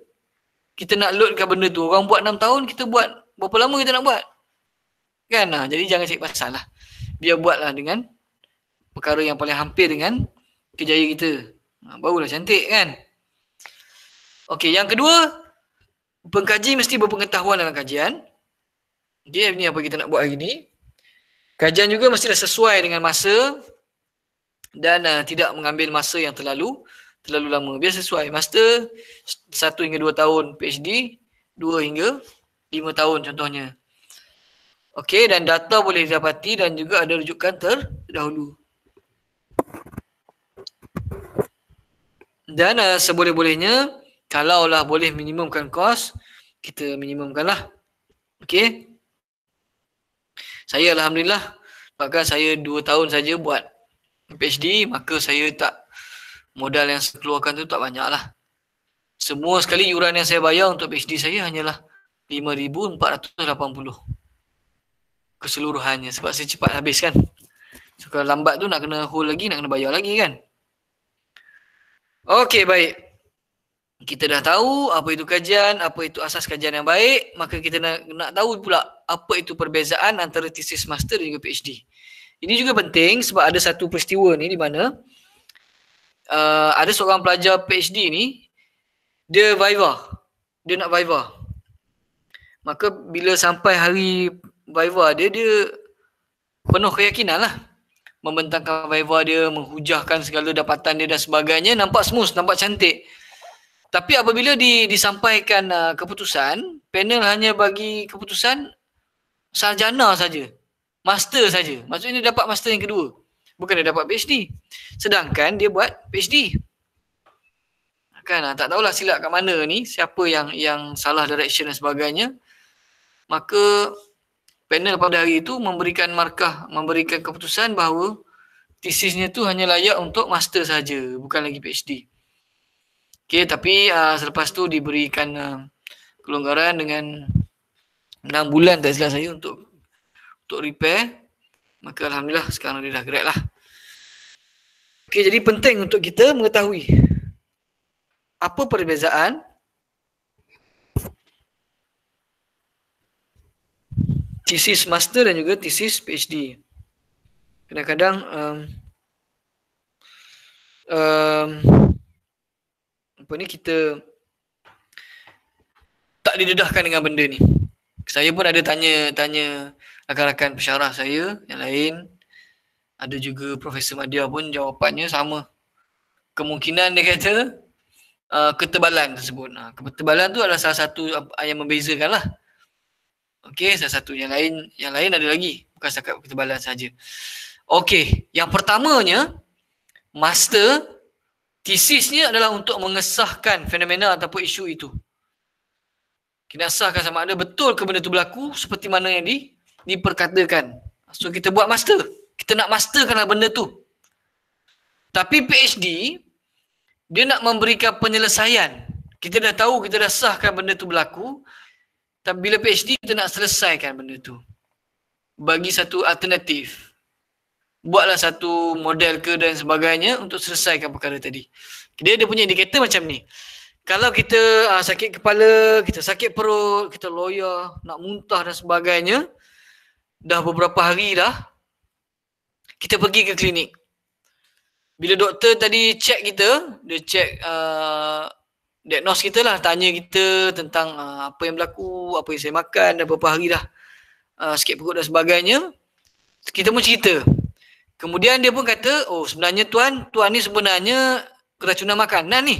kita nak loadkan benda tu. Orang buat 6 tahun, kita buat berapa lama kita nak buat? Kan? Nah, jadi jangan cari pasal lah. Biar buatlah dengan perkara yang paling hampir dengan kejayaan kita. Ha, barulah cantik kan. Okey, yang kedua, pengkaji mesti berpengetahuan dalam kajian. Okey, ini apa kita nak buat hari ni. Kajian juga mestilah sesuai dengan masa dan uh, tidak mengambil masa yang terlalu terlalu lama. Biar sesuai. Master 1 hingga 2 tahun PhD, 2 hingga 5 tahun contohnya. Okey, dan data boleh didapati dan juga ada rujukan terdahulu. dan uh, seboleh-bolehnya kalaulah boleh minimumkan kos kita minimumkanlah okey saya alhamdulillah bahkan saya 2 tahun saja buat PhD maka saya tak modal yang saya keluarkan tu tak banyak lah. Semua sekali yuran yang saya bayar untuk PhD saya hanyalah 5480 keseluruhannya sebab saya cepat habis kan. So, kalau lambat tu nak kena hold lagi, nak kena bayar lagi kan. Okey, baik. Kita dah tahu apa itu kajian, apa itu asas kajian yang baik, maka kita nak, nak tahu pula apa itu perbezaan antara thesis master dan juga PhD. Ini juga penting sebab ada satu peristiwa ni di mana uh, ada seorang pelajar PhD ni dia viva. Dia nak viva. Maka bila sampai hari viva dia, dia penuh keyakinan lah membentangkan Viva dia, menghujahkan segala dapatan dia dan sebagainya, nampak smooth, nampak cantik. Tapi apabila di, disampaikan uh, keputusan, panel hanya bagi keputusan sarjana saja. Master saja. Maksudnya dia dapat master yang kedua. Bukan dia dapat PhD. Sedangkan dia buat PhD. Kan, ah, tak tahulah silap kat mana ni, siapa yang yang salah direction dan sebagainya. Maka panel pada hari itu memberikan markah, memberikan keputusan bahawa tesisnya tu hanya layak untuk master saja, bukan lagi PhD. Okey, tapi uh, selepas tu diberikan uh, kelonggaran dengan 6 bulan tak silap saya untuk untuk repair. Maka alhamdulillah sekarang dia dah grad lah. Okey, jadi penting untuk kita mengetahui apa perbezaan thesis master dan juga thesis PhD. Kadang-kadang um, um, apa ni kita tak didedahkan dengan benda ni. Saya pun ada tanya-tanya rakan-rakan pesyarah saya yang lain ada juga Profesor Madia pun jawapannya sama. Kemungkinan dia kata uh, ketebalan tersebut. Uh, ketebalan tu adalah salah satu yang membezakan lah. Okey, salah satu yang lain, yang lain ada lagi. Bukan setakat ketebalan saja. Okey, yang pertamanya master tesisnya adalah untuk mengesahkan fenomena ataupun isu itu. Kita sahkan sama ada betul ke benda itu berlaku seperti mana yang di diperkatakan. So kita buat master. Kita nak masterkanlah benda tu. Tapi PhD dia nak memberikan penyelesaian. Kita dah tahu kita dah sahkan benda itu berlaku, tapi bila PhD kita nak selesaikan benda tu. Bagi satu alternatif. Buatlah satu model ke dan sebagainya untuk selesaikan perkara tadi. Dia ada punya indikator macam ni. Kalau kita uh, sakit kepala, kita sakit perut, kita loyal, nak muntah dan sebagainya, dah beberapa hari dah, kita pergi ke klinik. Bila doktor tadi cek kita, dia cek. uh, ah, diagnose kita lah, tanya kita tentang uh, apa yang berlaku, apa yang saya makan dan beberapa hari dah uh, ah, sikit perut dan sebagainya. Kita pun cerita. Kemudian dia pun kata, oh sebenarnya tuan, tuan ni sebenarnya keracunan makanan ni.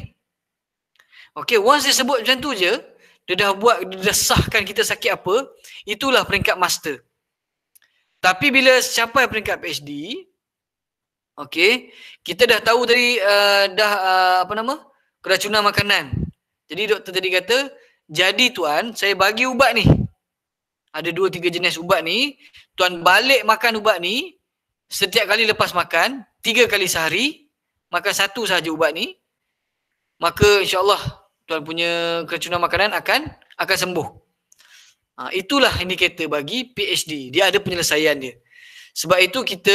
Okay, once dia sebut macam tu je, dia dah buat, dia dah sahkan kita sakit apa, itulah peringkat master. Tapi bila sampai peringkat PhD, okay, kita dah tahu tadi, uh, dah uh, apa nama, keracunan makanan. Jadi doktor tadi kata, jadi tuan saya bagi ubat ni. Ada dua tiga jenis ubat ni. Tuan balik makan ubat ni setiap kali lepas makan, tiga kali sehari, makan satu sahaja ubat ni, maka insyaAllah tuan punya keracunan makanan akan akan sembuh. Ha, itulah indikator bagi PhD. Dia ada penyelesaian dia. Sebab itu kita,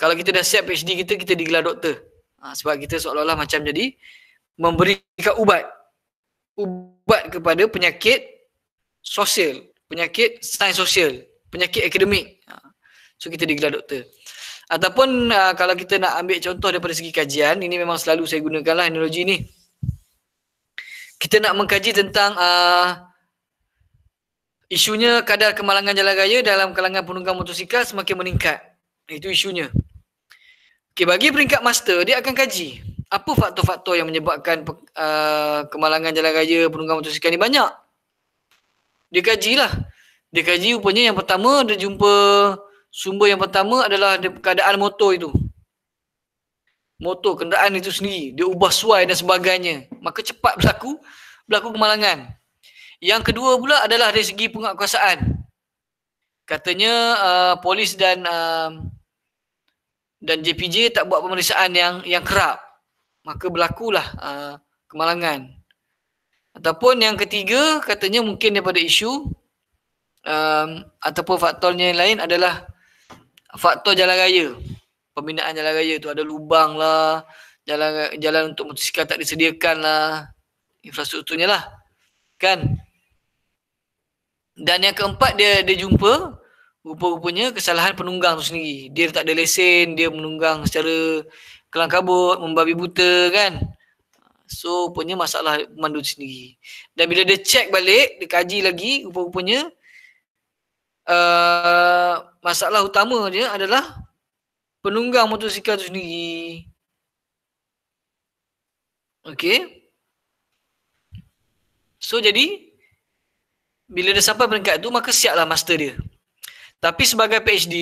kalau kita dah siap PhD kita, kita digelar doktor. Ha, sebab kita seolah-olah macam jadi memberikan ubat. Ubat kepada penyakit sosial, penyakit sains sosial, penyakit akademik. Ha, so kita digelar doktor. Ataupun uh, kalau kita nak ambil contoh daripada segi kajian, ini memang selalu saya gunakanlah analogi ni. Kita nak mengkaji tentang uh, isunya kadar kemalangan jalan raya dalam kalangan penunggang motosikal semakin meningkat. Itu isunya. Okey, bagi peringkat master, dia akan kaji apa faktor-faktor yang menyebabkan uh, kemalangan jalan raya penunggang motosikal ni banyak. Dia kajilah. Dia kaji rupanya yang pertama dia jumpa sumber yang pertama adalah keadaan motor itu. Motor, kenderaan itu sendiri. Dia ubah suai dan sebagainya. Maka cepat berlaku, berlaku kemalangan. Yang kedua pula adalah dari segi penguatkuasaan. Katanya uh, polis dan uh, dan JPJ tak buat pemeriksaan yang yang kerap maka berlakulah uh, kemalangan ataupun yang ketiga katanya mungkin daripada isu um, ataupun faktornya yang lain adalah faktor jalan raya pembinaan jalan raya tu ada lubang lah jalan jalan untuk motosikal tak disediakan lah infrastrukturnya lah kan dan yang keempat dia dia jumpa rupa-rupanya kesalahan penunggang tu sendiri. Dia tak ada lesen, dia menunggang secara kelang kabut, membabi buta kan. So rupanya masalah pemandu sendiri. Dan bila dia check balik, dia kaji lagi, rupa-rupanya uh, masalah utama dia adalah penunggang motosikal tu sendiri. Okay. So jadi bila dia sampai peringkat tu maka siaplah master dia. Tapi sebagai PhD,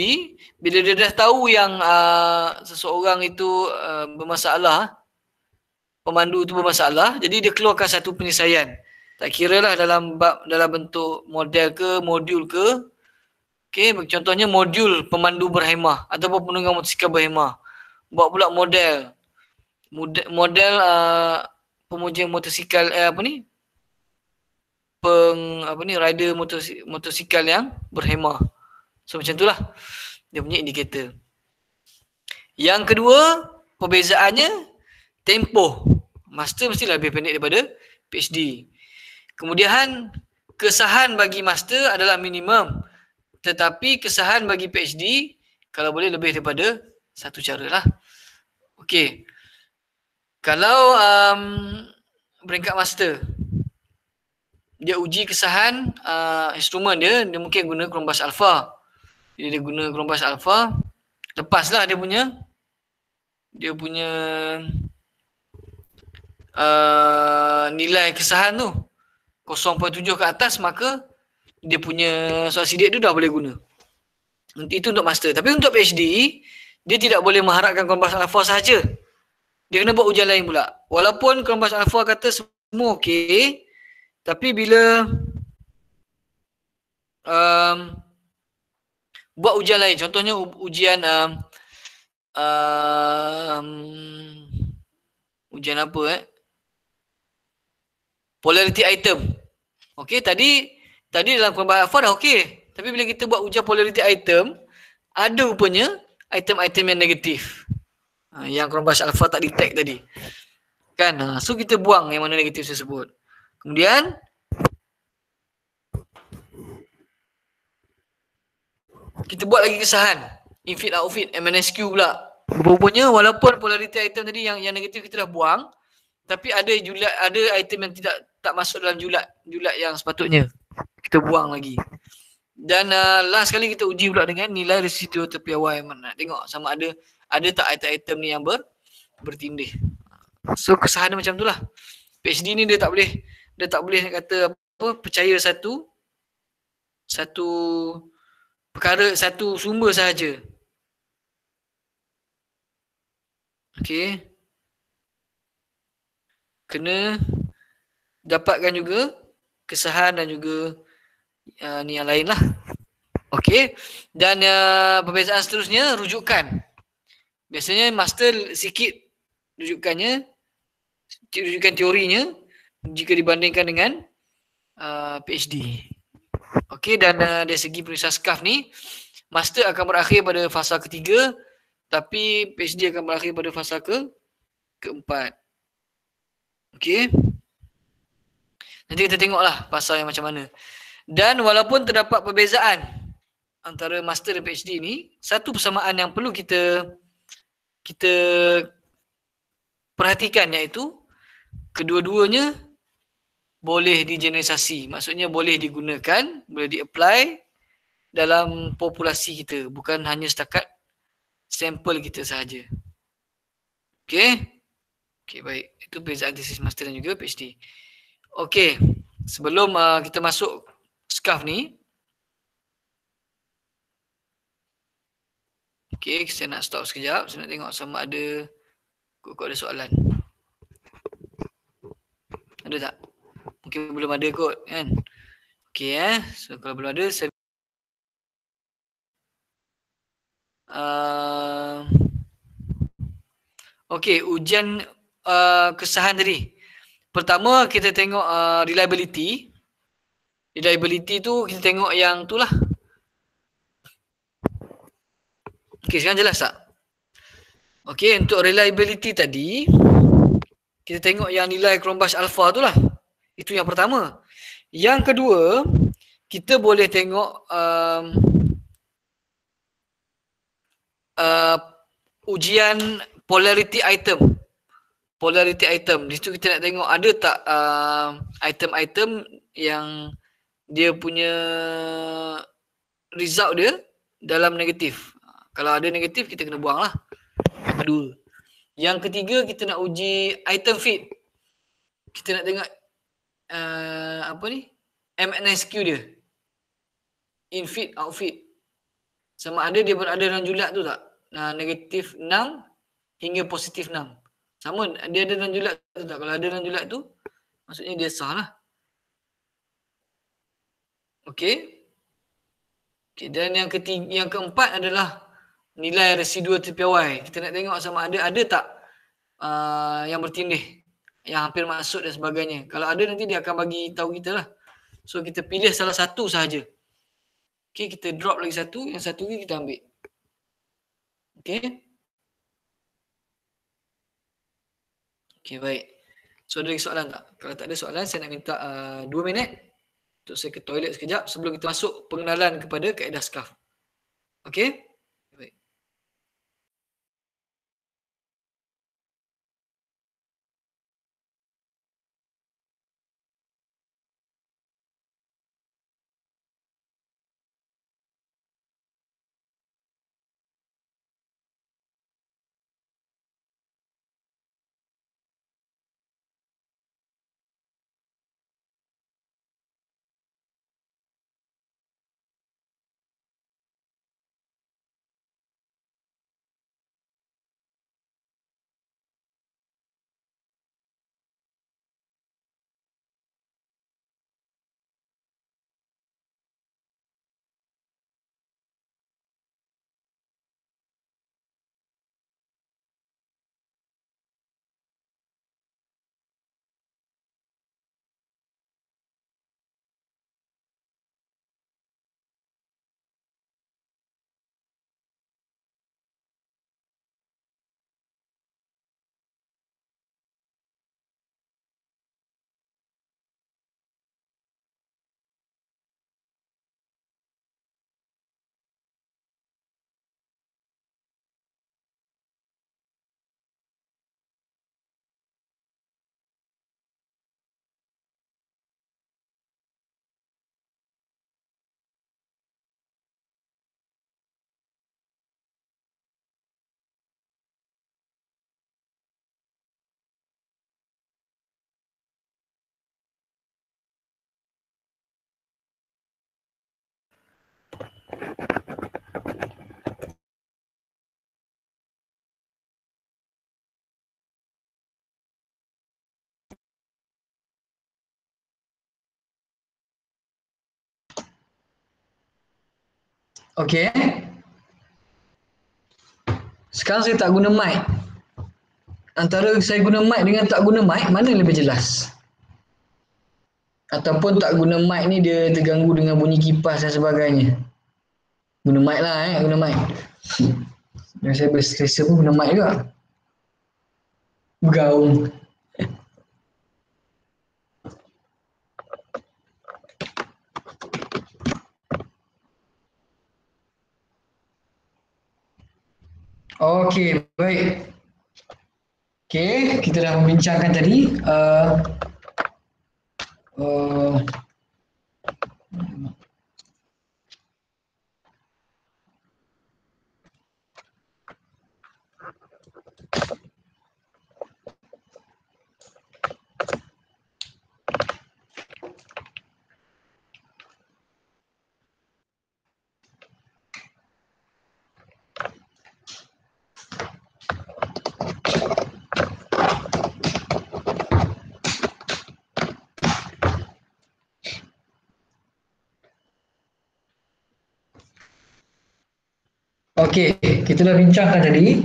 bila dia dah tahu yang uh, seseorang itu uh, bermasalah, pemandu itu bermasalah, jadi dia keluarkan satu penyelesaian. Tak kira lah dalam, dalam bentuk model ke, modul ke. Okay, contohnya modul pemandu berhemah ataupun penunggang motosikal berhemah. Buat pula model. Model, uh, ah, pemujian motosikal eh, apa ni peng apa ni rider motosikal yang berhemah So macam itulah dia punya indikator. Yang kedua, perbezaannya tempoh. Master mesti lebih pendek daripada PhD. Kemudian kesahan bagi master adalah minimum. Tetapi kesahan bagi PhD kalau boleh lebih daripada satu cara lah. Okey. Kalau um, peringkat master dia uji kesahan uh, instrumen dia, dia mungkin guna Chromebus Alpha. Jadi dia guna kelompas alpha, Lepaslah dia punya. Dia punya uh, nilai kesahan tu. 0.7 ke atas maka dia punya soal sidik tu dah boleh guna. Nanti Itu untuk master. Tapi untuk PhD, dia tidak boleh mengharapkan kelompas alpha sahaja. Dia kena buat ujian lain pula. Walaupun kelompas alpha kata semua okey, tapi bila um, buat ujian lain contohnya ujian um, um, ujian apa eh polarity item okey tadi tadi dalam pembahasan alpha dah okey tapi bila kita buat ujian polarity item ada rupanya item-item yang negatif ha, yang kerombas alpha tak detect tadi kan ha, so kita buang yang mana negatif tersebut kemudian kita buat lagi kesahan infit lah, outfit MNSQ pula rupanya walaupun polariti item tadi yang yang negatif kita dah buang tapi ada julat ada item yang tidak tak masuk dalam julat julat yang sepatutnya kita buang lagi dan uh, last sekali kita uji pula dengan nilai residu tepi awal yang mana tengok sama ada ada tak item-item ni yang ber, bertindih so kesahan dia macam tu lah PhD ni dia tak boleh dia tak boleh kata apa percaya satu satu perkara satu sumber saja. Okey. Kena dapatkan juga kesahan dan juga uh, ni yang lah, Okey. Dan uh, perbezaan seterusnya rujukan. Biasanya master sikit rujukannya rujukan teorinya jika dibandingkan dengan uh, PhD. Okey dan uh, dari segi penulisan skaf ni master akan berakhir pada fasa ketiga tapi PhD akan berakhir pada fasa ke keempat. Okey. Nanti kita tengoklah fasa yang macam mana. Dan walaupun terdapat perbezaan antara master dan PhD ni, satu persamaan yang perlu kita kita perhatikan iaitu kedua-duanya boleh digeneralisasi. Maksudnya boleh digunakan, boleh diapply dalam populasi kita. Bukan hanya setakat sampel kita sahaja. Okay. Okay, baik. Itu perbezaan thesis master dan juga PhD. Okay. Sebelum uh, kita masuk scarf ni. Okay, saya nak stop sekejap. Saya nak tengok sama ada kok ada soalan. Ada tak? Mungkin belum ada kot kan. Okey eh. So kalau belum ada saya uh, Okey, ujian uh, kesahan tadi. Pertama kita tengok uh, reliability. Reliability tu kita tengok yang tu lah. Okey, sekarang jelas tak? Okey, untuk reliability tadi, kita tengok yang nilai kerombas alpha tu lah. Itu yang pertama. Yang kedua, kita boleh tengok um, uh, ujian polarity item. Polarity item. Di situ kita nak tengok ada tak um, item-item uh, yang dia punya result dia dalam negatif. Kalau ada negatif, kita kena buang lah. Yang ketiga, kita nak uji item fit. Kita nak tengok uh, apa ni MNSQ dia in-fit out-fit sama ada dia berada dalam julat tu tak uh, negatif 6 hingga positif 6 sama dia ada dalam julat tu tak kalau ada dalam julat tu maksudnya dia sah lah okey okay, dan yang ketiga yang keempat adalah nilai residual terpiawai kita nak tengok sama ada ada tak uh, yang bertindih yang hampir masuk dan sebagainya. Kalau ada nanti dia akan bagi tahu kita lah. So kita pilih salah satu sahaja. Okay, kita drop lagi satu. Yang satu ni kita ambil. Okay. Okay, baik. So ada lagi soalan tak? Kalau tak ada soalan, saya nak minta uh, dua minit untuk saya ke toilet sekejap sebelum kita masuk pengenalan kepada kaedah SCAF. Okay. Okey. Sekarang saya tak guna mic. Antara saya guna mic dengan tak guna mic, mana lebih jelas? Ataupun tak guna mic ni dia terganggu dengan bunyi kipas dan sebagainya. Guna mic lah eh, guna mic. Dan saya berstresa pun guna mic juga. Bergaung. Okey, baik. Okey, kita dah membincangkan tadi. Uh, uh, Okey, kita dah bincangkan tadi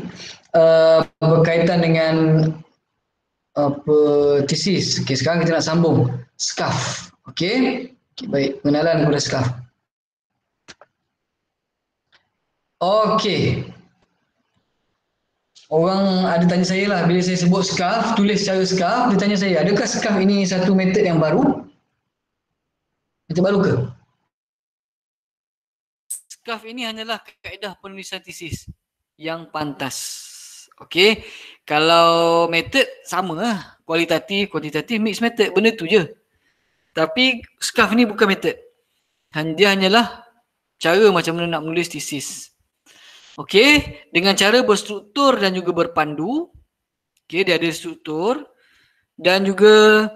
uh, berkaitan dengan apa thesis. Okey, sekarang kita nak sambung scarf. Okey. Okay, baik, pengenalan kepada scarf. Okey. Orang ada tanya saya lah bila saya sebut scarf, tulis secara scarf, dia tanya saya, adakah scarf ini satu method yang baru? Method baru ke? itikaf ini hanyalah kaedah penulisan tesis yang pantas. Okey. Kalau method sama lah. kualitatif, kuantitatif, mixed method, benda tu je. Tapi Skaf ni bukan method. Dia hanyalah cara macam mana nak menulis tesis. Okey, dengan cara berstruktur dan juga berpandu. Okey, dia ada struktur dan juga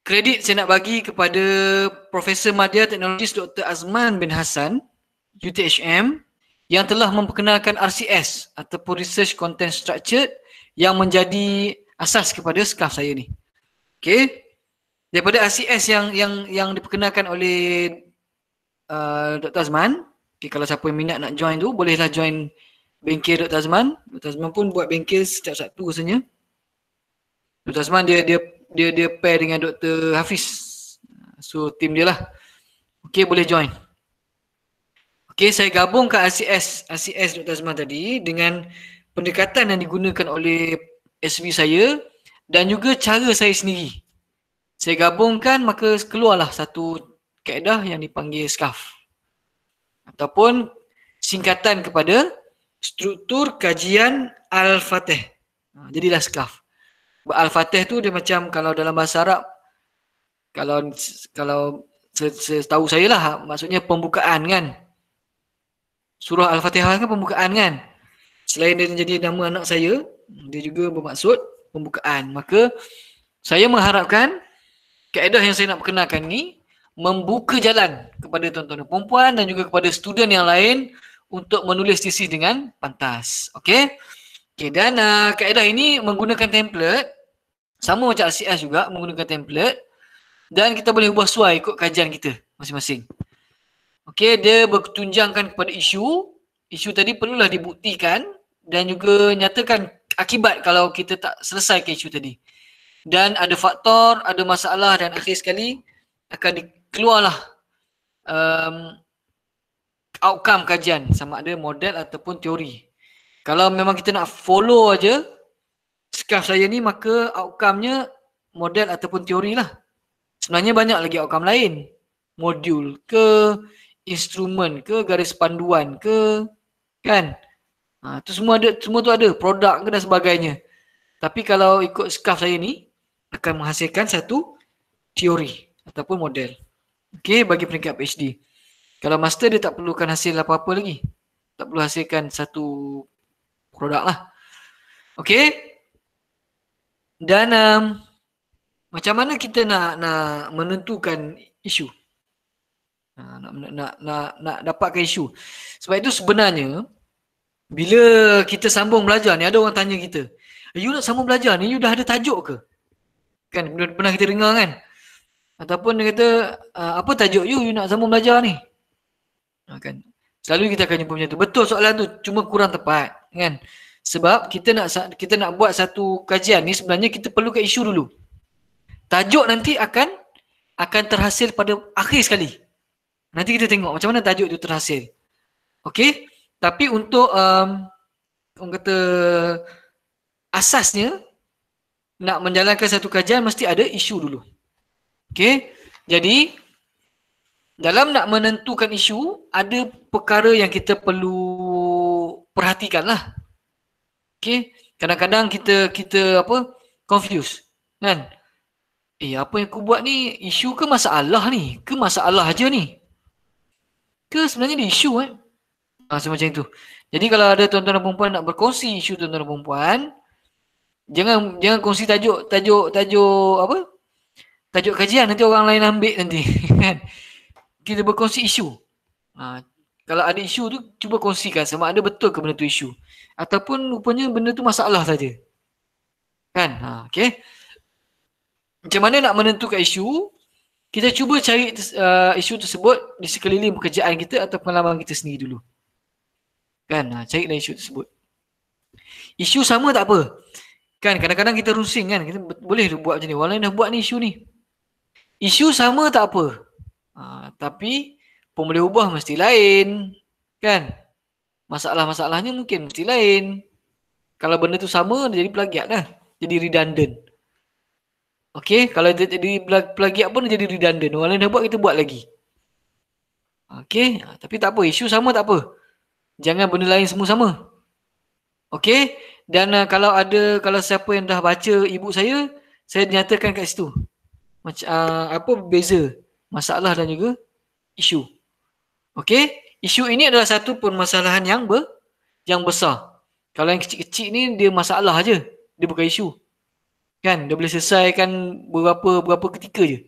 kredit saya nak bagi kepada Profesor Madya Teknologis Dr. Azman bin Hasan. UTHM yang telah memperkenalkan RCS ataupun Research Content Structure yang menjadi asas kepada skaf saya ni. Okay. Daripada RCS yang yang yang diperkenalkan oleh uh, Dr. Azman. Okay, kalau siapa yang minat nak join tu bolehlah join bengkel Dr. Azman. Dr. Azman pun buat bengkel setiap satu rasanya. Dr. Azman dia dia dia dia pair dengan Dr. Hafiz. So team dia lah. Okay boleh join. Okey, saya gabung ke ACS, ACS Dr. Azman tadi dengan pendekatan yang digunakan oleh SV saya dan juga cara saya sendiri. Saya gabungkan maka keluarlah satu kaedah yang dipanggil SCAF ataupun singkatan kepada struktur kajian Al-Fatih. Ha, jadilah SCAF. Al-Fatih tu dia macam kalau dalam bahasa Arab kalau kalau setahu saya lah ha, maksudnya pembukaan kan surah Al-Fatihah kan pembukaan kan? Selain dia jadi nama anak saya, dia juga bermaksud pembukaan. Maka saya mengharapkan kaedah yang saya nak perkenalkan ni membuka jalan kepada tuan-tuan dan perempuan dan juga kepada student yang lain untuk menulis tesis dengan pantas. Okey? Okey dan uh, kaedah ini menggunakan template sama macam RCS juga menggunakan template dan kita boleh ubah suai ikut kajian kita masing-masing. Okey, dia bertunjangkan kepada isu. Isu tadi perlulah dibuktikan dan juga nyatakan akibat kalau kita tak selesai isu tadi. Dan ada faktor, ada masalah dan akhir sekali akan dikeluarlah um, outcome kajian sama ada model ataupun teori. Kalau memang kita nak follow aja skaf saya ni maka outcome-nya model ataupun teori lah. Sebenarnya banyak lagi outcome lain. Modul ke, instrumen ke garis panduan ke kan ha, tu semua ada semua tu ada produk ke dan sebagainya tapi kalau ikut skaf saya ni akan menghasilkan satu teori ataupun model okey bagi peringkat PhD kalau master dia tak perlukan hasil apa-apa lagi tak perlu hasilkan satu produk lah okey dan um, macam mana kita nak nak menentukan isu Ha, nak, nak nak nak nak dapatkan isu. Sebab itu sebenarnya bila kita sambung belajar ni ada orang tanya kita, eh, "You nak sambung belajar ni you dah ada tajuk ke?" Kan pernah kita dengar kan? Ataupun dia kata, ah, "Apa tajuk you you nak sambung belajar ni?" Ha, kan. Selalu kita akan jumpa macam tu. Betul soalan tu, cuma kurang tepat, kan? Sebab kita nak kita nak buat satu kajian ni sebenarnya kita perlu ke isu dulu. Tajuk nanti akan akan terhasil pada akhir sekali. Nanti kita tengok macam mana tajuk itu terhasil. Okey. Tapi untuk um, orang kata asasnya nak menjalankan satu kajian mesti ada isu dulu. Okey. Jadi dalam nak menentukan isu ada perkara yang kita perlu perhatikan lah, Okey. Kadang-kadang kita kita apa confuse kan? Eh apa yang aku buat ni isu ke masalah ni? Ke masalah aja ni? ke sebenarnya dia isu eh. Ha, ah, semacam itu. Jadi kalau ada tuan-tuan dan perempuan nak berkongsi isu tuan-tuan dan perempuan, jangan jangan kongsi tajuk tajuk tajuk apa? Tajuk kajian nanti orang lain ambil nanti. <laughs> Kan? Kita berkongsi isu. Ha, kalau ada isu tu cuba kongsikan sama ada betul ke benda tu isu ataupun rupanya benda tu masalah saja. Kan? Ha, okay. Macam mana nak menentukan isu? kita cuba cari uh, isu tersebut di sekeliling pekerjaan kita atau pengalaman kita sendiri dulu. Kan, ha, carilah isu tersebut. Isu sama tak apa. Kan, kadang-kadang kita rusing kan, kita boleh buat macam ni. Orang dah buat ni isu ni. Isu sama tak apa. Ha, tapi, pun boleh ubah mesti lain. Kan, masalah-masalahnya mungkin mesti lain. Kalau benda tu sama, jadi plagiat lah. Jadi redundant. Okey, kalau dia jadi plagiat pun dia jadi redundant. Orang lain dah buat, kita buat lagi. Okey, ha, tapi tak apa. Isu sama tak apa. Jangan benda lain semua sama. Okey, dan uh, kalau ada, kalau siapa yang dah baca ibu saya, saya nyatakan kat situ. Macam uh, apa beza masalah dan juga isu. Okey, isu ini adalah satu permasalahan yang ber, yang besar. Kalau yang kecil-kecil ni dia masalah aje. Dia bukan isu kan dia boleh selesaikan beberapa beberapa ketika je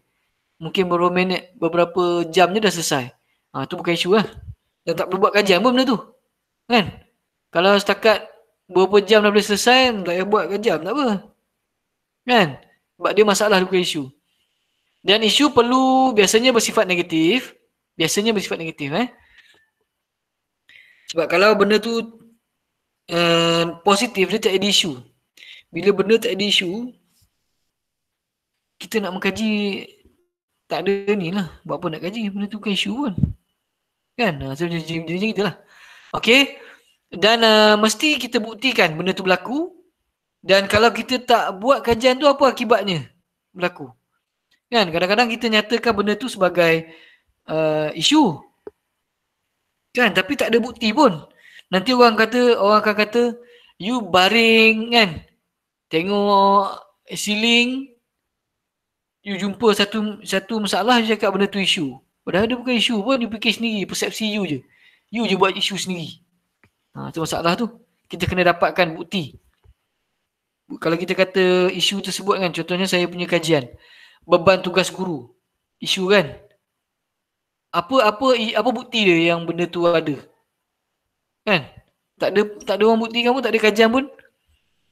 mungkin beberapa minit beberapa jam je dah selesai ha, tu bukan isu lah dan tak perlu buat kajian pun benda tu kan kalau setakat beberapa jam dah boleh selesai tak payah buat kajian tak apa kan sebab dia masalah bukan isu dan isu perlu biasanya bersifat negatif biasanya bersifat negatif eh sebab kalau benda tu uh, positif dia tak ada isu bila benda tak ada isu kita nak mengkaji tak ada ni lah. Buat apa nak kaji? Benda tu bukan isu pun. Kan? Ha, so, jadi macam lah. Okay. Dan uh, mesti kita buktikan benda tu berlaku. Dan kalau kita tak buat kajian tu, apa akibatnya berlaku? Kan? Kadang-kadang kita nyatakan benda tu sebagai uh, isu. Kan? Tapi tak ada bukti pun. Nanti orang kata, orang akan kata, you baring kan? Tengok ceiling, you jumpa satu satu masalah dia cakap benda tu isu. Padahal dia bukan isu pun, dia fikir sendiri, persepsi you je. You je buat isu sendiri. Ha, tu masalah tu. Kita kena dapatkan bukti. Kalau kita kata isu tersebut kan, contohnya saya punya kajian. Beban tugas guru. Isu kan? Apa apa apa bukti dia yang benda tu ada? Kan? Tak ada tak ada orang buktikan pun, tak ada kajian pun.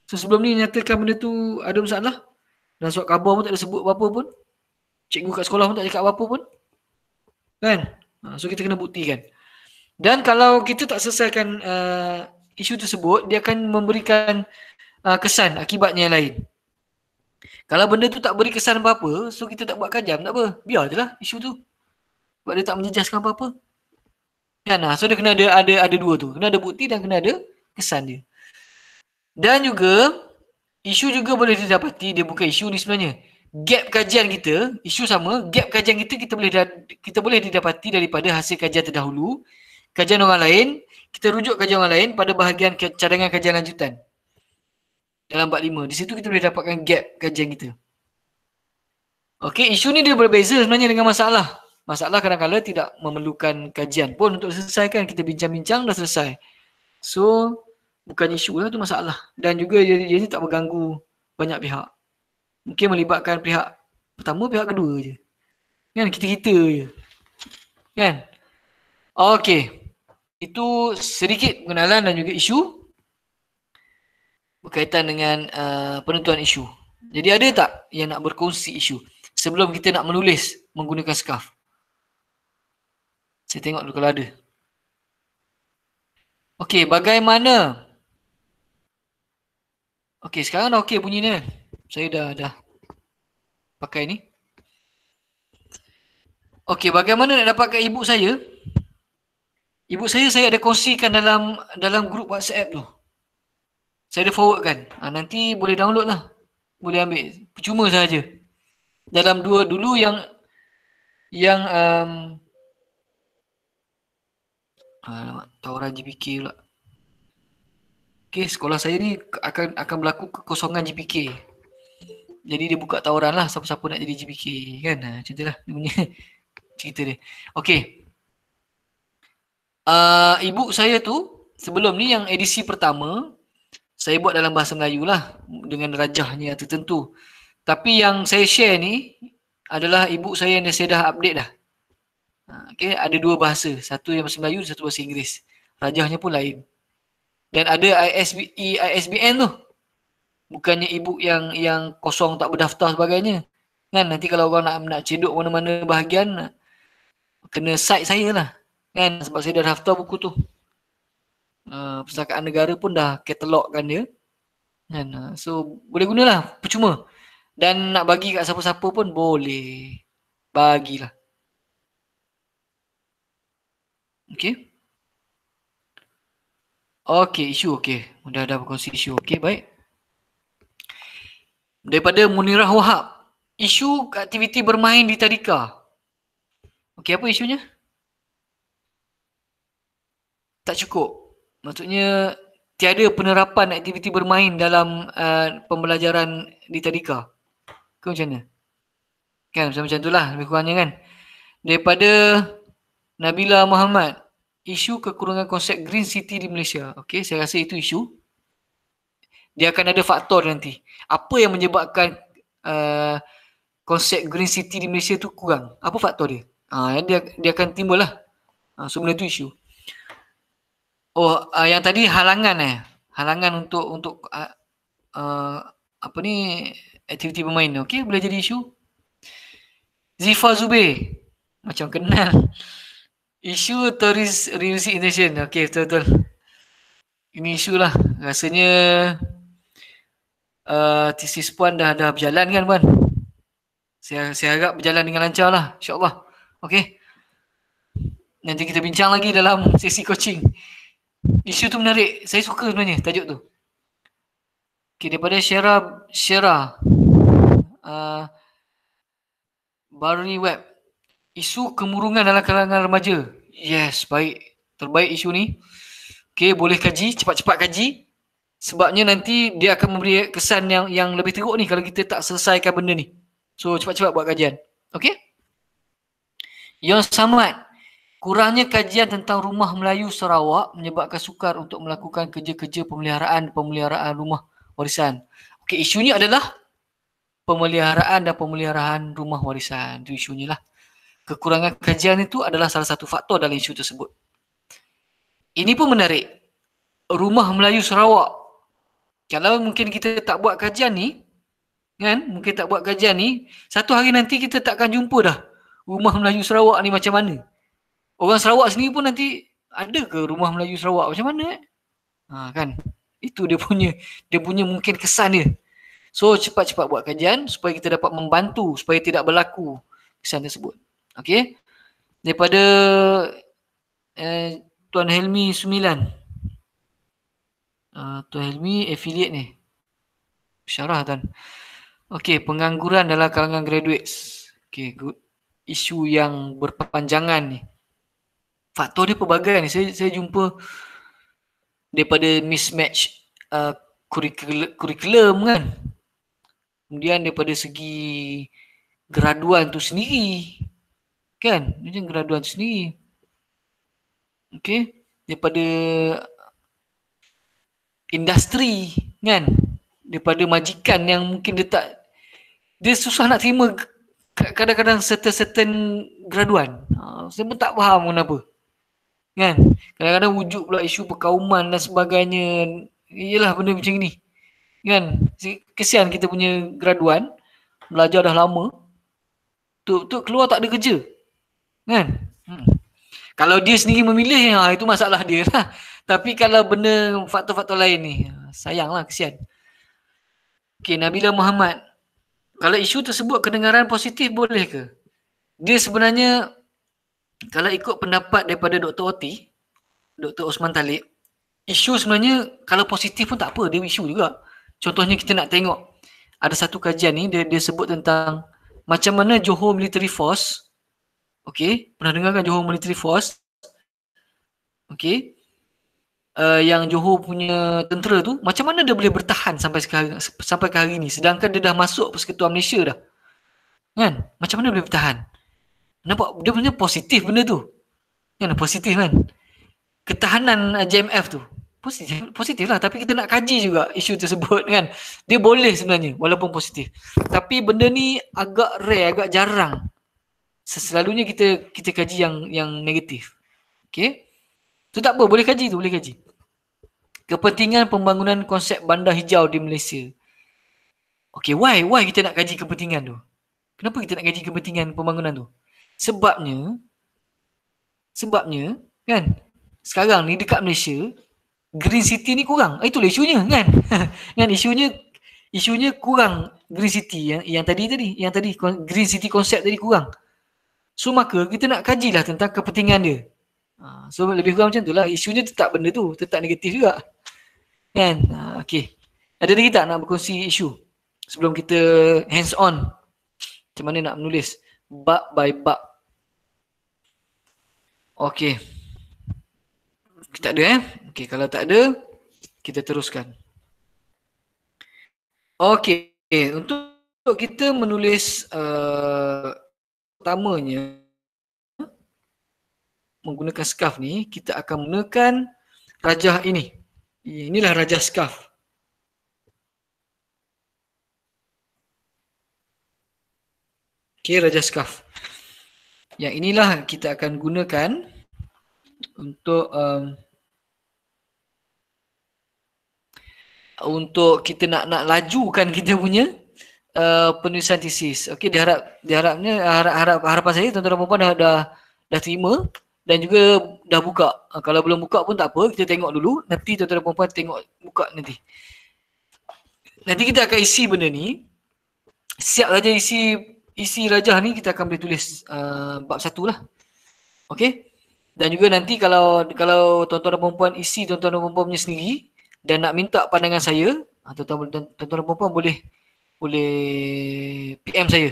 So sebelum ni nyatakan benda tu ada masalah. Dan surat khabar pun tak ada sebut apa-apa pun. Cikgu kat sekolah pun tak cakap apa-apa pun. Kan? Ha, so kita kena buktikan. Dan kalau kita tak selesaikan uh, isu tersebut, dia akan memberikan uh, kesan akibatnya yang lain. Kalau benda tu tak beri kesan apa-apa, so kita tak buat kajam, tak apa. Biar je lah isu tu. Sebab dia tak menjejaskan apa-apa. Kan? Uh, so dia kena ada, ada, ada dua tu. Kena ada bukti dan kena ada kesan dia. Dan juga isu juga boleh didapati dia bukan isu ni sebenarnya gap kajian kita isu sama gap kajian kita kita boleh kita boleh didapati daripada hasil kajian terdahulu kajian orang lain kita rujuk kajian orang lain pada bahagian cadangan kajian lanjutan dalam bab 5 di situ kita boleh dapatkan gap kajian kita okey isu ni dia berbeza sebenarnya dengan masalah masalah kadang-kadang tidak memerlukan kajian pun untuk selesaikan kita bincang-bincang dah selesai so bukan isu lah tu masalah dan juga dia, dia ni tak mengganggu banyak pihak mungkin melibatkan pihak pertama pihak kedua je kan kita-kita je kan okey itu sedikit pengenalan dan juga isu berkaitan dengan uh, penentuan isu jadi ada tak yang nak berkongsi isu sebelum kita nak menulis menggunakan skaf saya tengok dulu kalau ada okey bagaimana Okey, sekarang dah okey bunyi ni. Saya dah dah pakai ni. Okey, bagaimana nak dapatkan ibu saya? Ibu saya saya ada kongsikan dalam dalam grup WhatsApp tu. Saya ada forwardkan. Ha, nanti boleh download lah. Boleh ambil. Percuma saja. Dalam dua dulu yang yang um, alamak, ah, tawaran GPK pula. Okay, sekolah saya ni akan akan berlaku kekosongan GPK. Jadi dia buka tawaran lah siapa-siapa nak jadi GPK kan. Ha, macam itulah dia punya <laughs> cerita dia. Okay. Uh, ibu saya tu sebelum ni yang edisi pertama saya buat dalam bahasa Melayu lah dengan rajahnya tertentu. Tapi yang saya share ni adalah ibu saya yang saya dah update dah. Ha, okay, ada dua bahasa. Satu yang bahasa Melayu, satu bahasa Inggeris. Rajahnya pun lain dan ada ISB, ISBN tu bukannya ibu yang yang kosong tak berdaftar sebagainya kan nanti kalau orang nak nak cedok mana-mana bahagian kena site saya lah kan sebab saya dah daftar buku tu uh, ah, Perserakaan Negara pun dah katalogkan dia kan uh, so boleh gunalah percuma dan nak bagi kat siapa-siapa pun boleh bagilah okay Okey, isu okey. sudah ada berkongsi isu okey. Baik. Daripada Munirah Wahab. Isu aktiviti bermain di tadika. Okey, apa isunya? Tak cukup. Maksudnya tiada penerapan aktiviti bermain dalam uh, pembelajaran di tadika. Ke macam mana? Kan macam macam itulah lebih kurangnya kan. Daripada Nabila Muhammad isu kekurangan konsep green city di Malaysia. Okey, saya rasa itu isu. Dia akan ada faktor nanti. Apa yang menyebabkan uh, konsep green city di Malaysia tu kurang? Apa faktor dia? Ah, ya, dia dia akan timbul lah. Uh, ah, so benda tu isu. Oh, uh, yang tadi halangan eh. Halangan untuk untuk uh, uh, apa ni aktiviti bermain. Okey, boleh jadi isu. Zifa Zubir. Macam kenal isu tourist music nation okey betul betul ini isu lah rasanya uh, tesis puan dah dah berjalan kan puan saya saya harap berjalan dengan lancar lah insyaallah okey nanti kita bincang lagi dalam sesi coaching isu tu menarik saya suka sebenarnya tajuk tu okey daripada Syara Syara uh, Barney Webb isu kemurungan dalam kalangan remaja. Yes, baik. Terbaik isu ni. Okay, boleh kaji, cepat-cepat kaji. Sebabnya nanti dia akan memberi kesan yang yang lebih teruk ni kalau kita tak selesaikan benda ni. So, cepat-cepat buat kajian. Okay? Yang Samad, kurangnya kajian tentang rumah Melayu Sarawak menyebabkan sukar untuk melakukan kerja-kerja pemeliharaan pemeliharaan rumah warisan. Okay, isunya adalah pemeliharaan dan pemeliharaan rumah warisan. Itu isunya lah kekurangan kajian itu adalah salah satu faktor dalam isu tersebut. Ini pun menarik. Rumah Melayu Sarawak. Kalau mungkin kita tak buat kajian ni, kan? Mungkin tak buat kajian ni, satu hari nanti kita takkan jumpa dah rumah Melayu Sarawak ni macam mana. Orang Sarawak sendiri pun nanti ada ke rumah Melayu Sarawak macam mana? Eh? Ha, kan? Itu dia punya dia punya mungkin kesan dia. So cepat-cepat buat kajian supaya kita dapat membantu supaya tidak berlaku kesan tersebut. Okey. Daripada eh, Tuan Helmi 9. Uh, ah, Tuan Helmi affiliate ni. Syarah Tuan. Okey, pengangguran dalam kalangan graduates. Okey, good. Isu yang berpanjangan ni. Faktor dia pelbagai ni. Saya, saya jumpa daripada mismatch uh, ah, kurikulum kan. Kemudian daripada segi graduan tu sendiri Kan? Macam graduan sendiri. Okay? Daripada industri, kan? Daripada majikan yang mungkin dia tak dia susah nak terima kadang-kadang certain-certain graduan. Ha, saya pun tak faham kenapa. Kan? Kadang-kadang wujud pula isu perkauman dan sebagainya. Yelah benda macam ni. Kan? Kesian kita punya graduan. Belajar dah lama. tu tu keluar tak ada kerja. Kan? Hmm. Kalau dia sendiri memilih, ha, itu masalah dia lah. <laughs> Tapi kalau benda faktor-faktor lain ni, ha, sayanglah, kesian. Okay, Nabila Muhammad. Kalau isu tersebut kedengaran positif boleh ke? Dia sebenarnya, kalau ikut pendapat daripada Dr. Oti, Dr. Osman Talib, isu sebenarnya kalau positif pun tak apa, dia isu juga. Contohnya kita nak tengok ada satu kajian ni dia dia sebut tentang macam mana Johor Military Force Okey, pernah dengar kan Johor Military Force? Okey. Uh, yang Johor punya tentera tu macam mana dia boleh bertahan sampai sekarang sampai ke hari ni sedangkan dia dah masuk persekutuan Malaysia dah. Kan? Macam mana dia boleh bertahan? Nampak dia punya positif benda tu. Kan positif kan? Ketahanan JMF tu. Positif, positif lah tapi kita nak kaji juga isu tersebut kan. Dia boleh sebenarnya walaupun positif. Tapi benda ni agak rare, agak jarang selalunya kita kita kaji yang yang negatif. Okey. Tu tak apa, boleh kaji tu, boleh kaji. Kepentingan pembangunan konsep bandar hijau di Malaysia. Okey, why why kita nak kaji kepentingan tu? Kenapa kita nak kaji kepentingan pembangunan tu? Sebabnya sebabnya kan sekarang ni dekat Malaysia green city ni kurang. Eh, ah, itu isunya kan. <laughs> kan isunya isunya kurang green city yang yang tadi tadi yang tadi green city konsep tadi kurang. So maka kita nak kajilah tentang kepentingan dia. Ha, so lebih kurang macam itulah. Isunya tetap benda tu. Tetap negatif juga. Kan? Ha, okay. Ada lagi tak nak berkongsi isu? Sebelum kita hands on. Macam mana nak menulis? Bab by bab. Okay. Kita ada eh. Okay kalau tak ada. Kita teruskan. Okay. Untuk kita menulis uh, pertamanya menggunakan scarf ni kita akan menekan rajah ini. Inilah rajah scarf. Okey rajah scarf. Yang inilah kita akan gunakan untuk um, untuk kita nak nak lajukan kita punya Eh, penulisan tesis. Okey diharap diharapnya harap, harap harapan saya tuan-tuan dan puan-puan dah, dah dah terima dan juga dah buka. Ha, kalau belum buka pun tak apa, kita tengok dulu nanti tuan-tuan dan puan-puan tengok buka nanti. Nanti kita akan isi benda ni. Siap saja isi isi rajah ni kita akan boleh tulis uh, bab satu lah. Okey. Dan juga nanti kalau kalau tuan-tuan dan puan-puan isi tuan-tuan dan puan-puan punya sendiri dan nak minta pandangan saya, tuan-tuan dan puan-puan boleh oleh PM saya.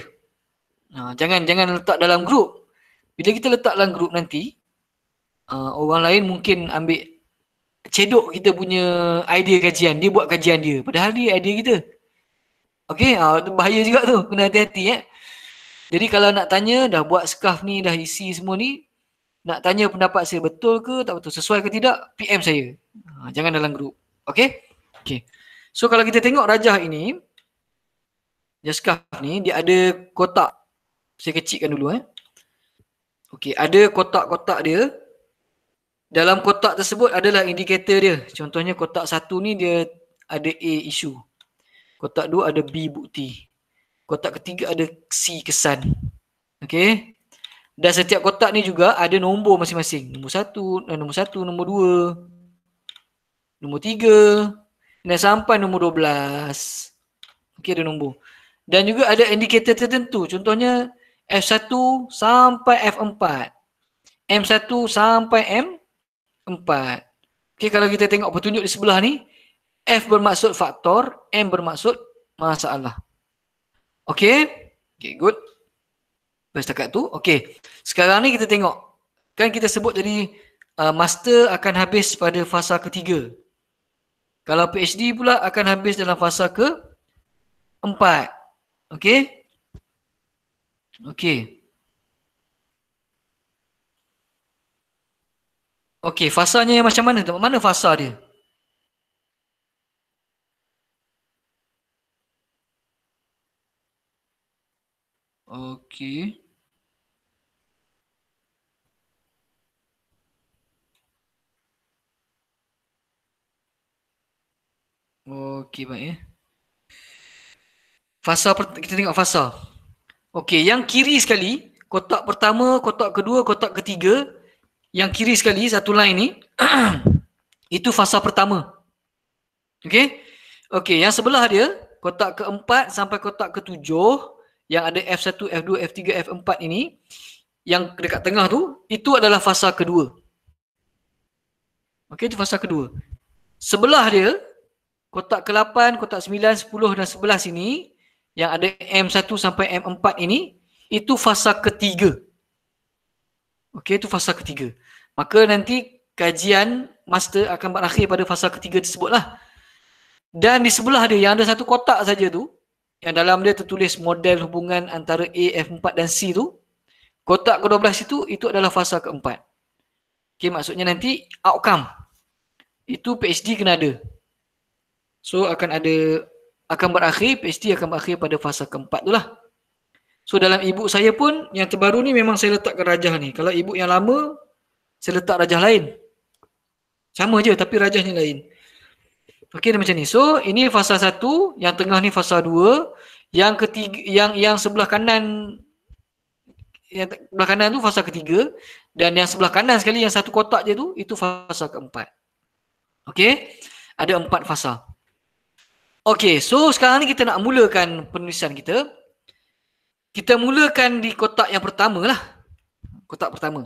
Nah, ha, jangan jangan letak dalam grup. Bila kita letak dalam grup nanti, uh, orang lain mungkin ambil cedok kita punya idea kajian. Dia buat kajian dia. Padahal dia idea kita. Okay, ha, uh, bahaya juga tu. Kena hati-hati. Eh? Jadi kalau nak tanya, dah buat skaf ni, dah isi semua ni, nak tanya pendapat saya betul ke tak betul, sesuai ke tidak, PM saya. Uh, jangan dalam grup. Okay? Okay. So kalau kita tengok rajah ini, Jaskaf ni dia ada kotak Saya kecikkan dulu eh Okey, ada kotak-kotak dia Dalam kotak tersebut adalah indikator dia Contohnya kotak satu ni dia ada A isu Kotak dua ada B bukti Kotak ketiga ada C kesan Okey Dan setiap kotak ni juga ada nombor masing-masing Nombor satu, eh, nombor satu, nombor dua Nombor tiga Dan sampai nombor dua belas Okey ada nombor dan juga ada indikator tertentu contohnya F1 sampai F4 M1 sampai M4 okey kalau kita tengok petunjuk di sebelah ni F bermaksud faktor M bermaksud masalah okey okey good setakat tu okey sekarang ni kita tengok kan kita sebut tadi uh, master akan habis pada fasa ketiga kalau PhD pula akan habis dalam fasa ke empat Okey. Okey. Okey, fasanya yang macam mana? Mana fasa dia? Okey. Okey baik eh. Fasa kita tengok fasa. Okey, yang kiri sekali, kotak pertama, kotak kedua, kotak ketiga, yang kiri sekali satu line ni <clears throat> itu fasa pertama. Okey. Okey, yang sebelah dia, kotak keempat sampai kotak ketujuh yang ada F1, F2, F3, F4 ini yang dekat tengah tu itu adalah fasa kedua. Okey, itu fasa kedua. Sebelah dia kotak ke-8, kotak 9, 10 dan 11 ini yang ada M1 sampai M4 ini itu fasa ketiga. Okey, itu fasa ketiga. Maka nanti kajian master akan berakhir pada fasa ketiga tersebutlah. Dan di sebelah dia yang ada satu kotak saja tu yang dalam dia tertulis model hubungan antara A, F4 dan C tu kotak ke-12 itu itu adalah fasa keempat. Okey, maksudnya nanti outcome itu PhD kena ada. So akan ada akan berakhir, PhD akan berakhir pada fasa keempat tu lah. So dalam ibu saya pun yang terbaru ni memang saya letakkan rajah ni. Kalau ibu yang lama, saya letak rajah lain. Sama je tapi rajah ni lain. Okey dia macam ni. So ini fasa satu, yang tengah ni fasa dua, yang ketiga, yang yang sebelah kanan yang sebelah kanan tu fasa ketiga dan yang sebelah kanan sekali yang satu kotak je tu itu fasa keempat. Okey? Ada empat fasa. Okey, so sekarang ni kita nak mulakan penulisan kita. Kita mulakan di kotak yang pertama lah. Kotak pertama.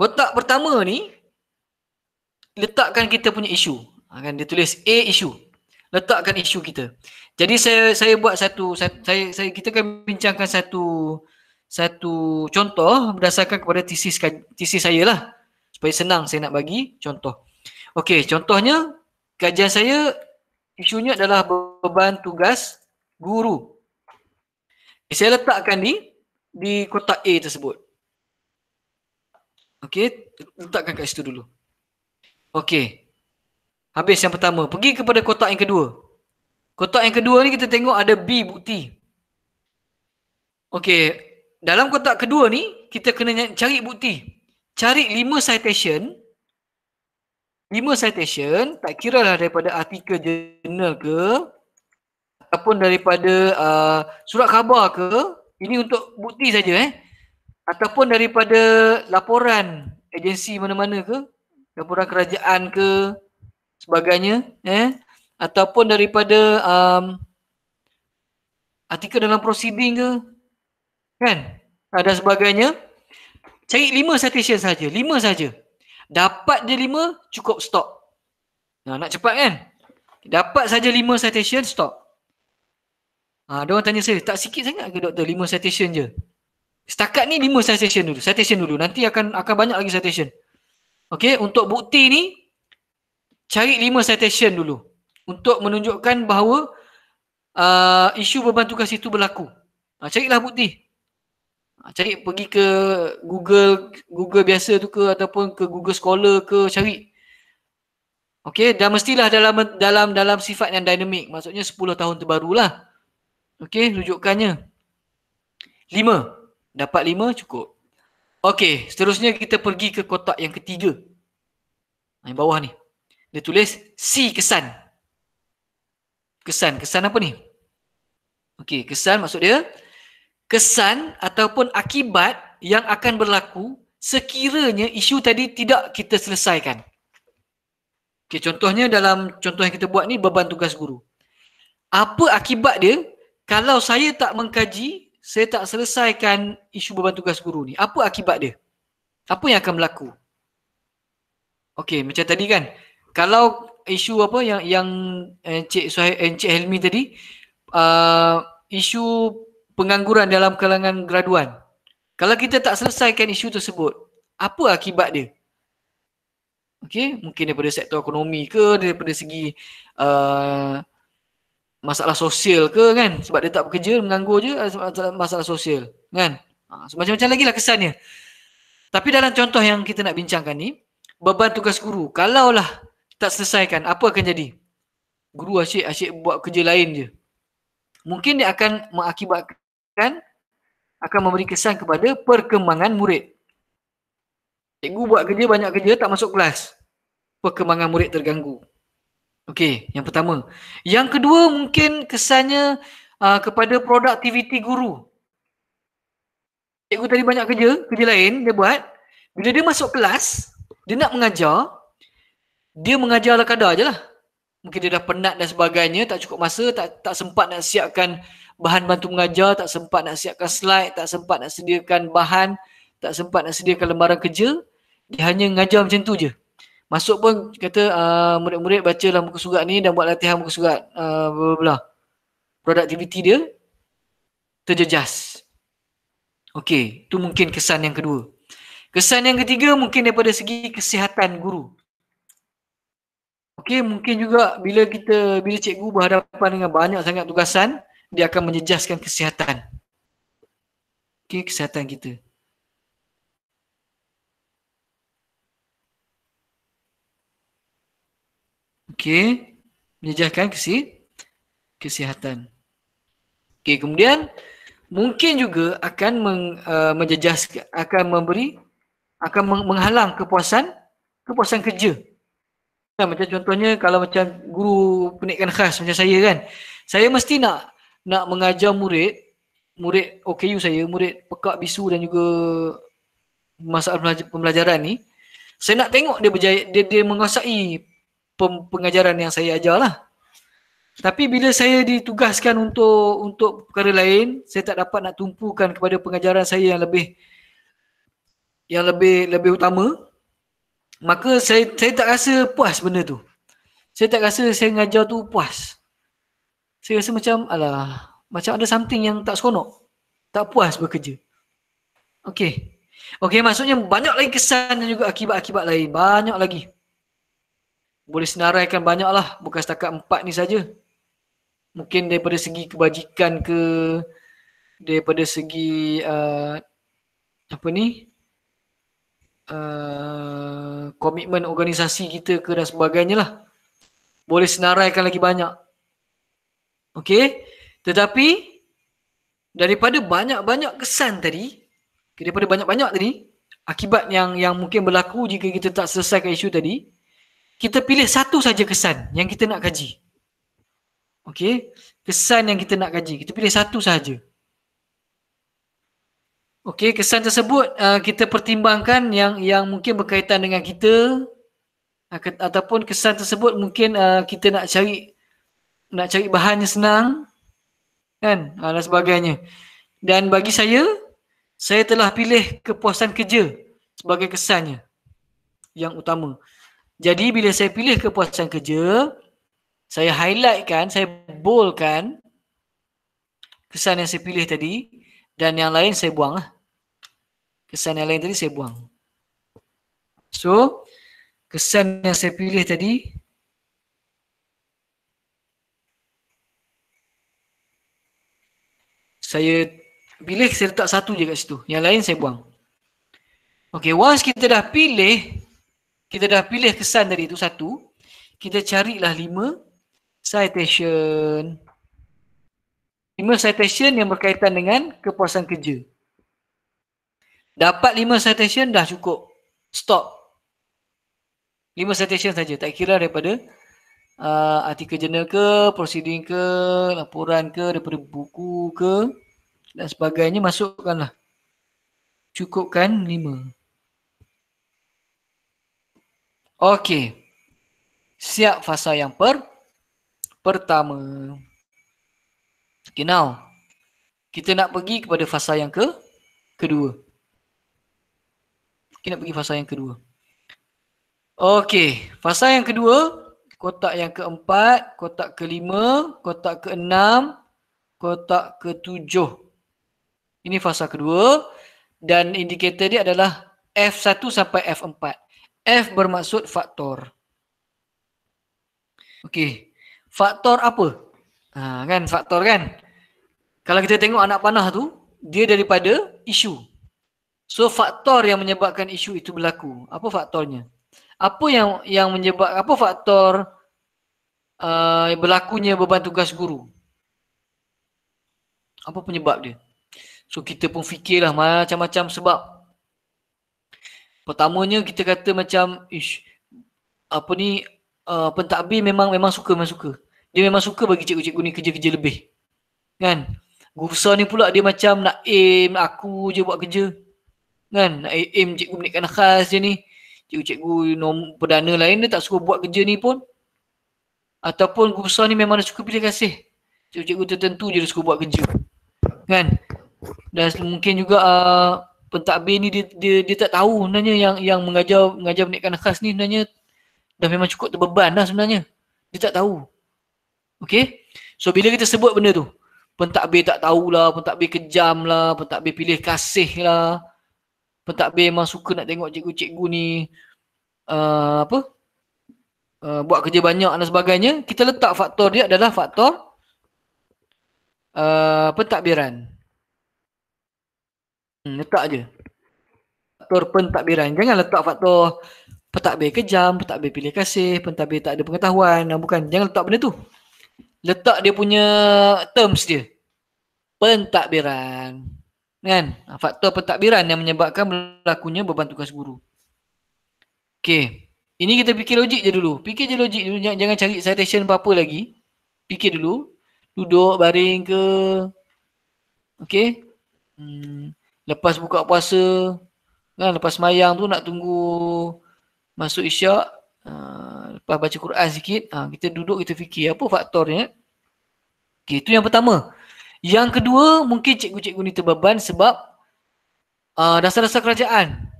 Kotak pertama ni, letakkan kita punya isu. Ha, kan dia tulis A isu. Letakkan isu kita. Jadi saya saya buat satu, saya, saya kita akan bincangkan satu satu contoh berdasarkan kepada tesis kan, tesis saya lah. Supaya senang saya nak bagi contoh. Okey, contohnya kajian saya isunya adalah beban tugas guru. Eh, saya letakkan di di kotak A tersebut. Okey, letakkan kat situ dulu. Okey. Habis yang pertama, pergi kepada kotak yang kedua. Kotak yang kedua ni kita tengok ada B bukti. Okey, dalam kotak kedua ni kita kena cari bukti. Cari lima citation lima citation tak kira lah daripada artikel jurnal ke ataupun daripada uh, surat khabar ke ini untuk bukti saja eh ataupun daripada laporan agensi mana-mana ke laporan kerajaan ke sebagainya eh ataupun daripada um, artikel dalam prosiding ke kan ada ah, sebagainya cari lima citation saja lima saja Dapat je lima, cukup stop. Nah nak cepat kan? Dapat saja lima citation, stop. Ha, ah, dia orang tanya saya, tak sikit sangat ke doktor lima citation je? Setakat ni lima citation dulu. Citation dulu. Nanti akan akan banyak lagi citation. Okay, untuk bukti ni, cari lima citation dulu. Untuk menunjukkan bahawa uh, isu beban tugas itu berlaku. Ha, carilah bukti. Ah, cari pergi ke Google Google biasa tu ke ataupun ke Google Scholar ke cari Okey dan mestilah dalam dalam dalam sifat yang dinamik maksudnya 10 tahun terbarulah Okey rujukannya 5 dapat 5 cukup Okey seterusnya kita pergi ke kotak yang ketiga yang bawah ni dia tulis C kesan kesan kesan apa ni Okey kesan maksud dia kesan ataupun akibat yang akan berlaku sekiranya isu tadi tidak kita selesaikan. Okay, contohnya dalam contoh yang kita buat ni beban tugas guru. Apa akibat dia kalau saya tak mengkaji, saya tak selesaikan isu beban tugas guru ni? Apa akibat dia? Apa yang akan berlaku? Okey, macam tadi kan. Kalau isu apa yang yang Encik eh, Suhaib Encik eh, Helmi tadi uh, isu pengangguran dalam kalangan graduan. Kalau kita tak selesaikan isu tersebut, apa akibat dia? Okay, mungkin daripada sektor ekonomi ke, daripada segi uh, masalah sosial ke kan? Sebab dia tak bekerja, menganggur je eh, masalah sosial kan? Ha, macam-macam lagi lah kesannya. Tapi dalam contoh yang kita nak bincangkan ni, beban tugas guru, kalaulah tak selesaikan, apa akan jadi? Guru asyik-asyik buat kerja lain je. Mungkin dia akan mengakibatkan akan akan memberi kesan kepada perkembangan murid. Cikgu buat kerja banyak kerja tak masuk kelas. Perkembangan murid terganggu. Okey, yang pertama. Yang kedua mungkin kesannya uh, kepada produktiviti guru. Cikgu tadi banyak kerja, kerja lain dia buat. Bila dia masuk kelas, dia nak mengajar, dia mengajar ala kadar je lah. Mungkin dia dah penat dan sebagainya, tak cukup masa, tak tak sempat nak siapkan bahan bantu mengajar, tak sempat nak siapkan slide, tak sempat nak sediakan bahan, tak sempat nak sediakan lembaran kerja, dia hanya mengajar macam tu je. Masuk pun kata uh, ah, murid baca bacalah muka surat ni dan buat latihan muka surat uh, bla Produktiviti dia terjejas. Okey, tu mungkin kesan yang kedua. Kesan yang ketiga mungkin daripada segi kesihatan guru. Okey, mungkin juga bila kita bila cikgu berhadapan dengan banyak sangat tugasan, dia akan menyejaskan kesihatan. okay kesihatan kita. Okey, menyejaskan kesi kesihatan. Okey, kemudian mungkin juga akan meng, uh, menjejaskan akan memberi akan menghalang kepuasan kepuasan kerja. Kan, macam contohnya kalau macam guru pendidikan khas macam saya kan. Saya mesti nak nak mengajar murid murid OKU saya, murid pekak bisu dan juga masalah pembelajaran ni saya nak tengok dia berjaya, dia, dia menguasai pem, pengajaran yang saya ajar lah tapi bila saya ditugaskan untuk untuk perkara lain, saya tak dapat nak tumpukan kepada pengajaran saya yang lebih yang lebih lebih utama. Maka saya saya tak rasa puas benda tu. Saya tak rasa saya mengajar tu puas saya rasa macam alah macam ada something yang tak seronok tak puas bekerja Okay, okay, maksudnya banyak lagi kesan dan juga akibat-akibat lain banyak lagi boleh senaraikan lah. bukan setakat empat ni saja mungkin daripada segi kebajikan ke daripada segi uh, apa ni uh, komitmen uh, organisasi kita ke dan sebagainya lah boleh senaraikan lagi banyak Okey. Tetapi daripada banyak-banyak kesan tadi, daripada banyak-banyak tadi, akibat yang yang mungkin berlaku jika kita tak selesaikan isu tadi, kita pilih satu saja kesan yang kita nak kaji. Okey. Kesan yang kita nak kaji, kita pilih satu saja. Okey, kesan tersebut uh, kita pertimbangkan yang yang mungkin berkaitan dengan kita ataupun kesan tersebut mungkin uh, kita nak cari nak cari bahannya senang kan ha, sebagainya dan bagi saya saya telah pilih kepuasan kerja sebagai kesannya yang utama jadi bila saya pilih kepuasan kerja saya highlight kan, saya bold kan kesan yang saya pilih tadi dan yang lain saya buang lah. kesan yang lain tadi saya buang so kesan yang saya pilih tadi saya pilih saya letak satu je kat situ. Yang lain saya buang. Okay, once kita dah pilih, kita dah pilih kesan dari itu satu, kita carilah lima citation. Lima citation yang berkaitan dengan kepuasan kerja. Dapat lima citation dah cukup. Stop. Lima citation saja. Tak kira daripada uh, ah, artikel jurnal ke, proceeding ke, laporan ke, daripada buku ke dan sebagainya masukkanlah. Cukupkan lima. Okey. Siap fasa yang per pertama. Okay now. Kita nak pergi kepada fasa yang ke kedua. Kita nak pergi fasa yang kedua. Okey, fasa yang kedua kotak yang keempat, kotak kelima, kotak keenam, kotak ketujuh. Ini fasa kedua dan indikator dia adalah F1 sampai F4. F bermaksud faktor. Okey. Faktor apa? Ha, kan faktor kan? Kalau kita tengok anak panah tu, dia daripada isu. So faktor yang menyebabkan isu itu berlaku. Apa faktornya? apa yang yang menyebab apa faktor uh, berlakunya beban tugas guru apa penyebab dia so kita pun fikirlah macam-macam sebab pertamanya kita kata macam ish apa ni uh, pentadbir memang memang suka memang suka dia memang suka bagi cikgu-cikgu ni kerja-kerja lebih kan guru besar ni pula dia macam nak aim aku je buat kerja kan nak aim cikgu menikkan khas je ni cikgu-cikgu nom, perdana lain dia tak suka buat kerja ni pun ataupun guru besar ni memang dia suka pilih kasih cikgu-cikgu tertentu je dia suka buat kerja kan dan mungkin juga uh, pentadbir ni dia, dia, dia tak tahu sebenarnya yang yang mengajar mengajar pendidikan khas ni sebenarnya dah memang cukup terbeban dah sebenarnya dia tak tahu Okay so bila kita sebut benda tu pentadbir tak tahulah pentadbir kejam lah pentadbir pilih kasih lah pentadbir memang suka nak tengok cikgu-cikgu ni uh, apa uh, buat kerja banyak dan sebagainya kita letak faktor dia adalah faktor uh, pentadbiran hmm, letak je faktor pentadbiran jangan letak faktor pentadbir kejam pentadbir pilih kasih pentadbir tak ada pengetahuan nah, bukan jangan letak benda tu letak dia punya terms dia pentadbiran Kan? Ah, faktor pentadbiran yang menyebabkan berlakunya beban tugas guru. Okey. Ini kita fikir logik je dulu. Fikir je logik dulu. Jangan cari citation apa-apa lagi. Fikir dulu. Duduk baring ke. Okey. Hmm. Lepas buka puasa. Kan? Lepas mayang tu nak tunggu masuk isyak. Uh, lepas baca Quran sikit. Uh, kita duduk kita fikir apa faktornya. Okey. Itu yang pertama. Okey. Yang kedua, mungkin cikgu-cikgu ni terbeban sebab uh, dasar-dasar kerajaan.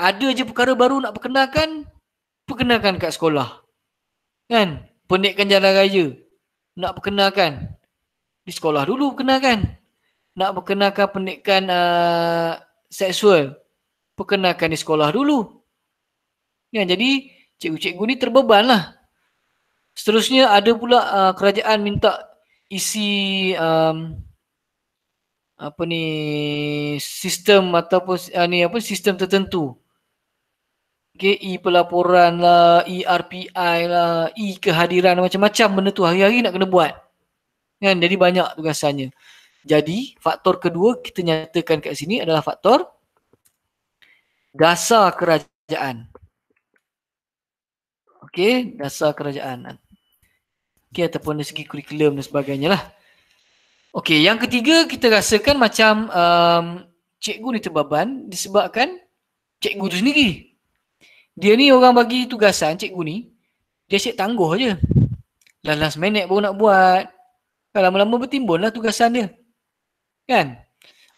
Ada je perkara baru nak perkenalkan, perkenalkan kat sekolah. Kan? pendekkan jalan raya. Nak perkenalkan. Di sekolah dulu perkenalkan. Nak perkenalkan pendekkan uh, seksual. Perkenalkan di sekolah dulu. Ya, jadi cikgu-cikgu ni terbeban lah. Seterusnya ada pula uh, kerajaan minta isi um, apa ni sistem ataupun uh, ni apa sistem tertentu. Okay, e-pelaporan lah, e-RPI lah, e-kehadiran lah, macam-macam benda tu hari-hari nak kena buat. Kan? Jadi banyak tugasannya. Jadi faktor kedua kita nyatakan kat sini adalah faktor dasar kerajaan. Okey, dasar kerajaan. Okay, ataupun dari segi kurikulum dan sebagainya lah. Okay, yang ketiga kita rasakan macam um, cikgu ni terbeban disebabkan cikgu tu sendiri. Dia ni orang bagi tugasan cikgu ni, dia asyik tangguh je. Last last minute baru nak buat. Kan, lama-lama bertimbun lah tugasan dia. Kan?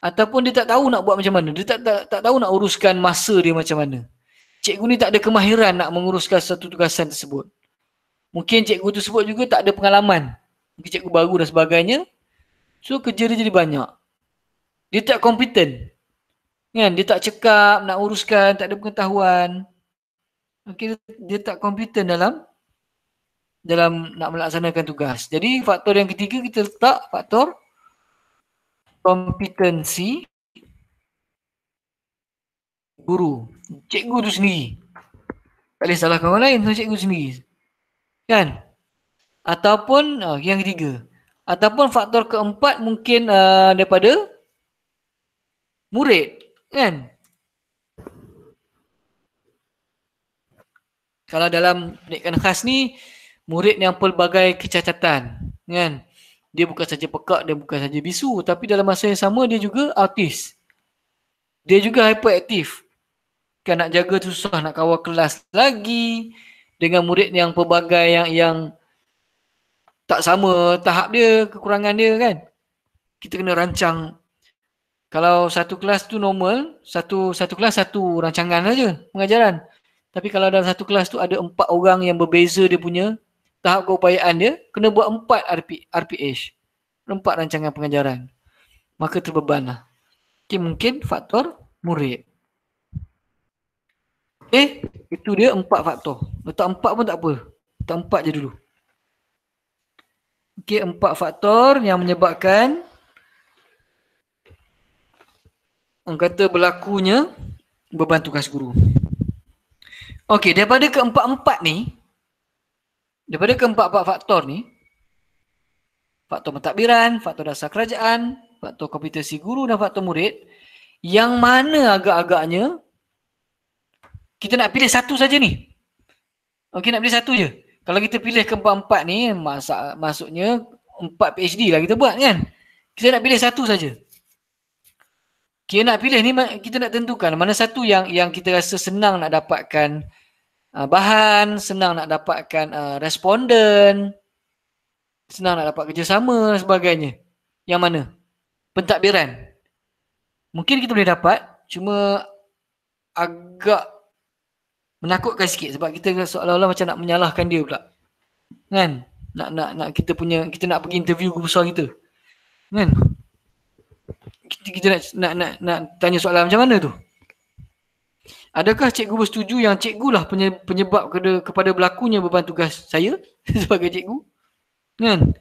Ataupun dia tak tahu nak buat macam mana. Dia tak, tak, tak tahu nak uruskan masa dia macam mana. Cikgu ni tak ada kemahiran nak menguruskan satu tugasan tersebut. Mungkin cikgu tersebut juga tak ada pengalaman. Mungkin cikgu baru dan sebagainya. So kerja dia jadi banyak. Dia tak kompeten, Kan? Dia tak cekap, nak uruskan, tak ada pengetahuan. Okay, dia tak kompeten dalam dalam nak melaksanakan tugas. Jadi faktor yang ketiga kita letak faktor kompetensi guru. Cikgu tu sendiri. Tak boleh salahkan orang lain, tu cikgu sendiri kan ataupun uh, yang ketiga ataupun faktor keempat mungkin uh, daripada murid kan kalau dalam pendidikan khas ni murid yang pelbagai kecacatan kan dia bukan saja pekak dia bukan saja bisu tapi dalam masa yang sama dia juga artis dia juga hyperaktif kan nak jaga tu susah nak kawal kelas lagi dengan murid yang pelbagai yang yang tak sama tahap dia, kekurangan dia kan. Kita kena rancang kalau satu kelas tu normal, satu satu kelas satu rancangan saja pengajaran. Tapi kalau dalam satu kelas tu ada empat orang yang berbeza dia punya tahap keupayaan dia, kena buat empat RP, RPH. Empat rancangan pengajaran. Maka terbebanlah. Okay, mungkin faktor murid. Okay, eh, itu dia empat faktor. Letak empat pun tak apa. Letak empat je dulu. Okay, empat faktor yang menyebabkan orang kata berlakunya beban tugas guru. Okay, daripada keempat-empat ni, daripada keempat-empat faktor ni, faktor mentadbiran, faktor dasar kerajaan, faktor kompetensi guru dan faktor murid, yang mana agak-agaknya kita nak pilih satu saja ni. Okey nak pilih satu je. Kalau kita pilih keempat-empat ni masa maksudnya empat PhD lah kita buat kan. Kita nak pilih satu saja. Kita nak pilih ni kita nak tentukan mana satu yang yang kita rasa senang nak dapatkan uh, bahan, senang nak dapatkan uh, responden, senang nak dapat kerjasama sebagainya. Yang mana? Pentadbiran. Mungkin kita boleh dapat cuma agak menakutkan sikit sebab kita seolah-olah macam nak menyalahkan dia pula. Kan? Nak nak nak kita punya kita nak pergi interview guru besar kita. Kan? Kita, kita nak, nak nak nak tanya soalan macam mana tu? Adakah cikgu bersetuju yang cikgu lah penyebab kepada, kepada berlakunya beban tugas saya <laughs> sebagai cikgu? Kan?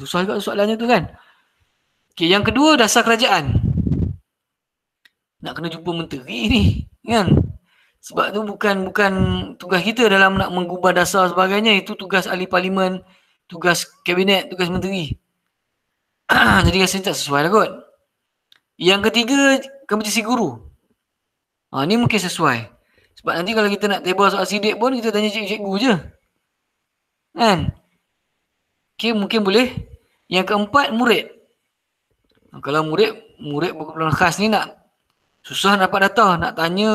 Susah juga soalannya tu kan? Okay, yang kedua dasar kerajaan. Nak kena jumpa menteri ni. Kan? Sebab tu bukan bukan tugas kita dalam nak mengubah dasar sebagainya itu tugas ahli parlimen, tugas kabinet, tugas menteri. <clears throat> Jadi rasa tak sesuai lah kot. Yang ketiga, kompetisi guru. Ha, ni mungkin sesuai. Sebab nanti kalau kita nak tebal soal sidik pun, kita tanya cikgu-cikgu je. Kan? Okay, mungkin boleh. Yang keempat, murid. Ha, kalau murid, murid berkumpulan khas ni nak susah nak dapat data, nak tanya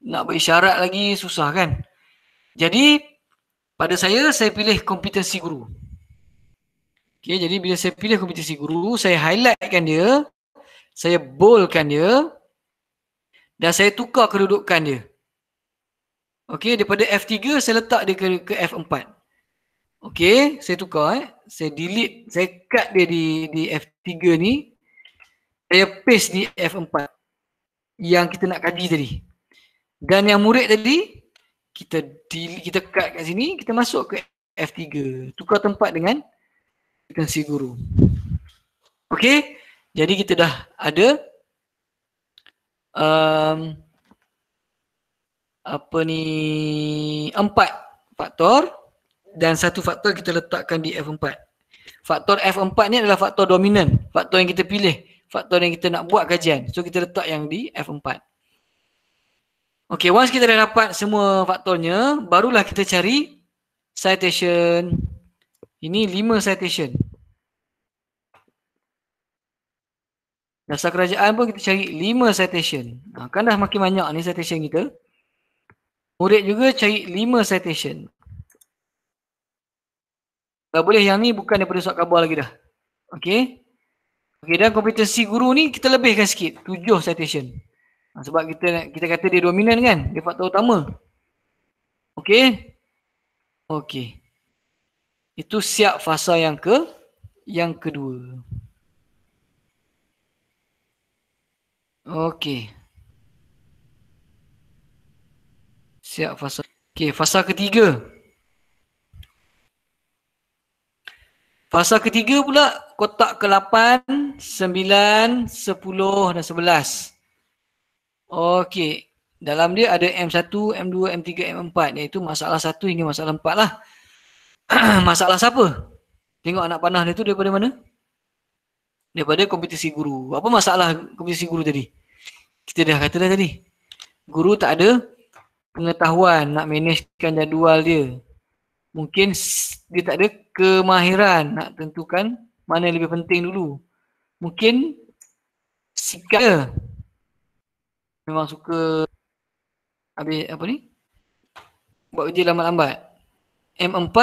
nak beri berisyarat lagi susah kan. Jadi pada saya saya pilih kompetensi guru. Okay, jadi bila saya pilih kompetensi guru saya highlightkan dia, saya boldkan dia dan saya tukar kedudukan dia. Okey daripada F3 saya letak dia ke, ke F4. Okey saya tukar eh. Saya delete, saya cut dia di di F3 ni. Saya paste di F4 yang kita nak kaji tadi. Dan yang murid tadi kita delete, kita cut kat sini, kita masuk ke F3. Tukar tempat dengan si guru. Okey. Jadi kita dah ada um, apa ni empat faktor dan satu faktor kita letakkan di F4. Faktor F4 ni adalah faktor dominan, faktor yang kita pilih, faktor yang kita nak buat kajian. So kita letak yang di F4. Okay, once kita dah dapat semua faktornya, barulah kita cari citation. Ini lima citation. Dasar kerajaan pun kita cari lima citation. Ha, kan dah makin banyak ni citation kita. Murid juga cari lima citation. Tak boleh yang ni bukan daripada suat kabar lagi dah. Okay. Okay, dan kompetensi guru ni kita lebihkan sikit. Tujuh citation. Okay. Ah, sebab kita kita kata dia dominan kan? Dia faktor utama. Okey. Okey. Itu siap fasa yang ke yang kedua. Okey. Siap fasa. Okey, fasa ketiga. Fasa ketiga pula kotak ke-8, 9, 10 dan 11. Okey. Dalam dia ada M1, M2, M3, M4 iaitu masalah 1 hingga masalah 4 lah. <clears throat> masalah siapa? Tengok anak panah dia tu daripada mana? Daripada kompetisi guru. Apa masalah kompetisi guru tadi? Kita dah kata dah tadi. Guru tak ada pengetahuan nak manajekan jadual dia. Mungkin dia tak ada kemahiran nak tentukan mana lebih penting dulu. Mungkin sikap dia memang suka habis apa ni buat kerja lambat-lambat M4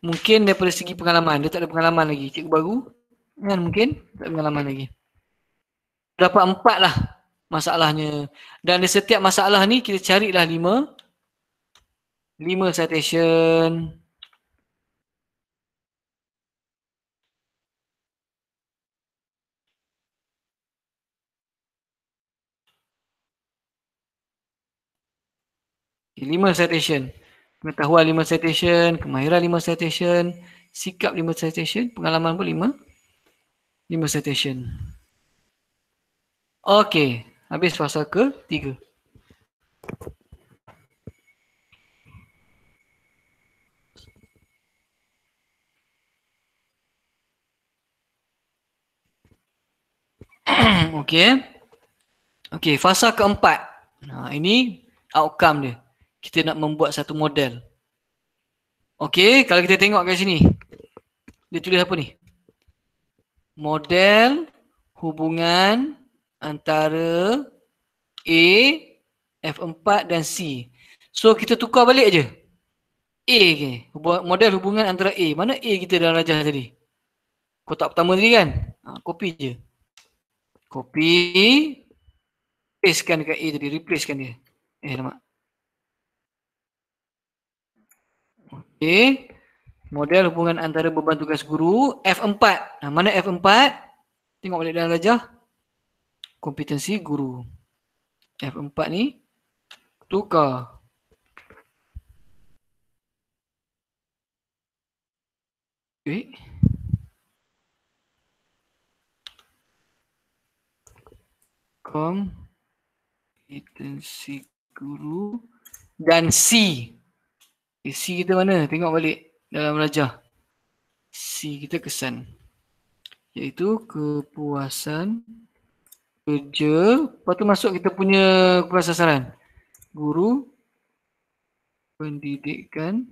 mungkin daripada segi pengalaman dia tak ada pengalaman lagi cikgu baru kan mungkin tak ada pengalaman lagi dapat empat lah masalahnya dan di setiap masalah ni kita carilah lima lima citation lima citation pengetahuan lima citation kemahiran lima citation sikap lima citation pengalaman pun lima lima citation okey habis fasa ke tiga <coughs> okey okey fasa keempat nah ha, ini outcome dia kita nak membuat satu model. Okey, kalau kita tengok kat sini. Dia tulis apa ni? Model hubungan antara A, F4 dan C. So kita tukar balik aje. A ke? Model hubungan antara A. Mana A kita dalam rajah tadi? Kotak pertama tadi kan? Ha, copy je. Copy. Replacekan dekat A tadi. Replacekan dia. Eh, lemak. Okey. Model hubungan antara beban tugas guru F4. Nah, mana F4? Tengok balik dalam darjah. Kompetensi guru. F4 ni tukar. Okey. Kompetensi guru dan C. Eh, C kita mana? Tengok balik dalam raja. C kita kesan. Iaitu kepuasan kerja. Lepas tu masuk kita punya kepuasan sasaran. Guru pendidikan.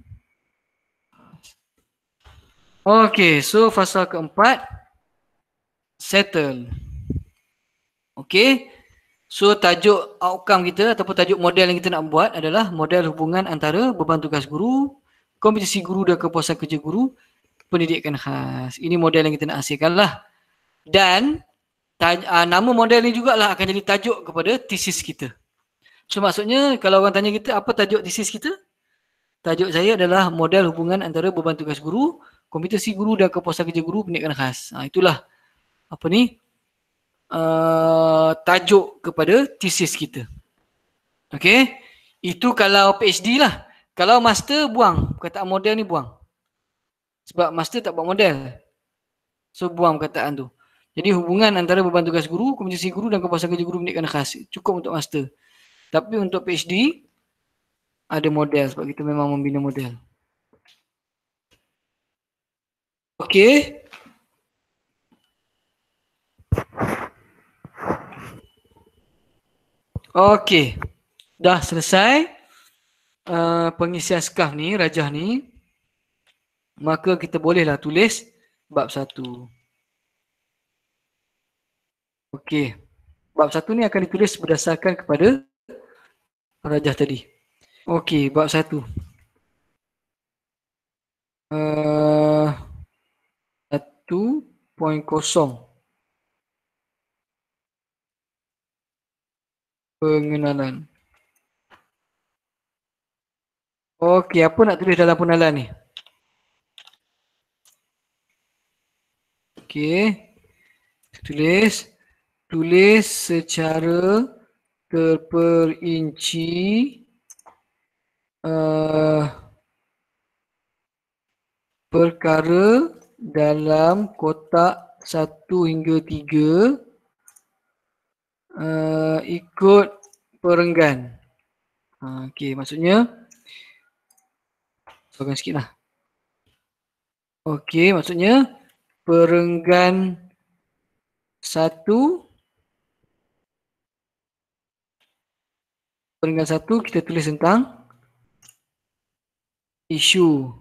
Okay, so fasa keempat. Settle. Okay. So tajuk outcome kita ataupun tajuk model yang kita nak buat adalah model hubungan antara beban tugas guru, kompetensi guru dan kepuasan kerja guru, pendidikan khas. Ini model yang kita nak hasilkan lah. Dan taj- uh, ah, nama model ni jugalah akan jadi tajuk kepada thesis kita. So maksudnya kalau orang tanya kita apa tajuk thesis kita? Tajuk saya adalah model hubungan antara beban tugas guru, kompetensi guru dan kepuasan kerja guru pendidikan khas. Ha, itulah apa ni uh, tajuk kepada thesis kita. Okay. Itu kalau PhD lah. Kalau master buang. Perkataan model ni buang. Sebab master tak buat model. So buang perkataan tu. Jadi hubungan antara beban tugas guru, kompetensi guru dan kepuasan kerja guru menikmati khas. Cukup untuk master. Tapi untuk PhD, ada model sebab kita memang membina model. Okay. Okay. Okey. Dah selesai uh, pengisian skaf ni, rajah ni. Maka kita bolehlah tulis bab satu. Okey. Bab satu ni akan ditulis berdasarkan kepada rajah tadi. Okey, bab satu. Uh, kosong. pengenalan. Okey, apa nak tulis dalam pengenalan ni? Okey. Tulis tulis secara terperinci uh, perkara dalam kotak 1 hingga uh, ikut perenggan. Uh, ha, okay, maksudnya sebagian sikit lah. Okay, maksudnya perenggan satu perenggan satu kita tulis tentang isu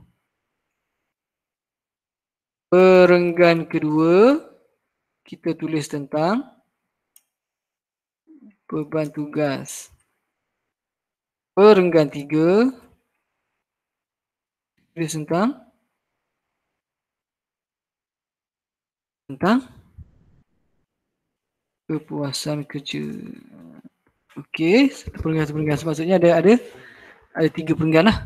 perenggan kedua kita tulis tentang beban tugas perenggan tiga tulis tentang tentang kepuasan kerja okey satu perenggan satu perenggan maksudnya ada ada ada tiga perenggan lah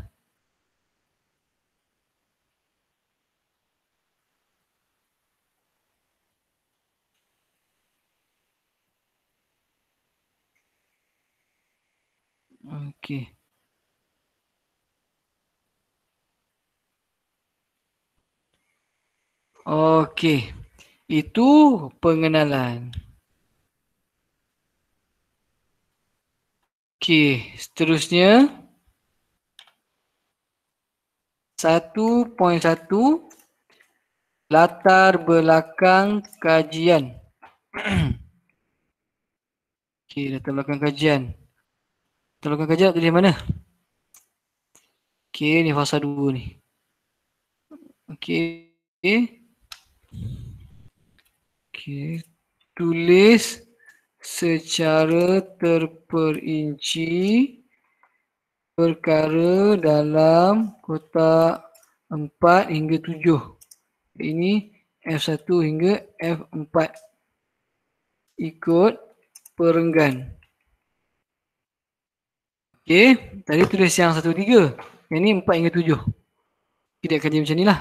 aqui. Okey. Itu pengenalan. Okey, seterusnya 1.1 latar belakang kajian. <clears throat> Okey, latar belakang kajian. Tolongkan kejap tadi mana? Okey, ni fasa 2 ni. Okey. Okey. Tulis secara terperinci perkara dalam kotak 4 hingga 7. Ini F1 hingga F4 ikut perenggan. Okay, tadi tulis yang 1, 3. Yang ni empat hingga tujuh. Kita akan jadi macam ni lah.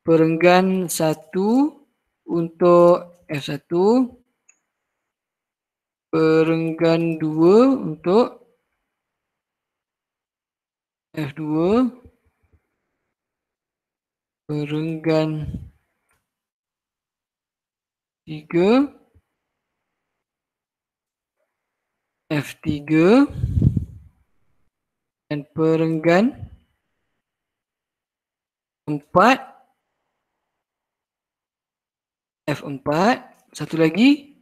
Perenggan satu untuk F1. Perenggan dua untuk F2. Perenggan 3 F3 dan perenggan empat F4 satu lagi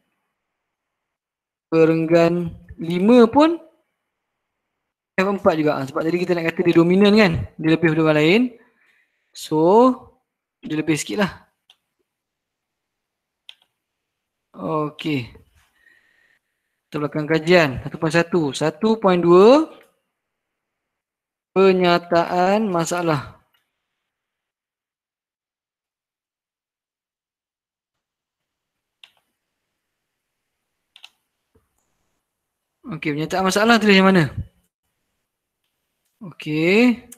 perenggan lima pun F4 juga ah, sebab tadi kita nak kata dia dominan kan dia lebih daripada orang lain so dia lebih sikit lah ok kita belakang kajian 1.1 1.2 penyataan masalah Okey, penyataan masalah tulis yang mana? Okey.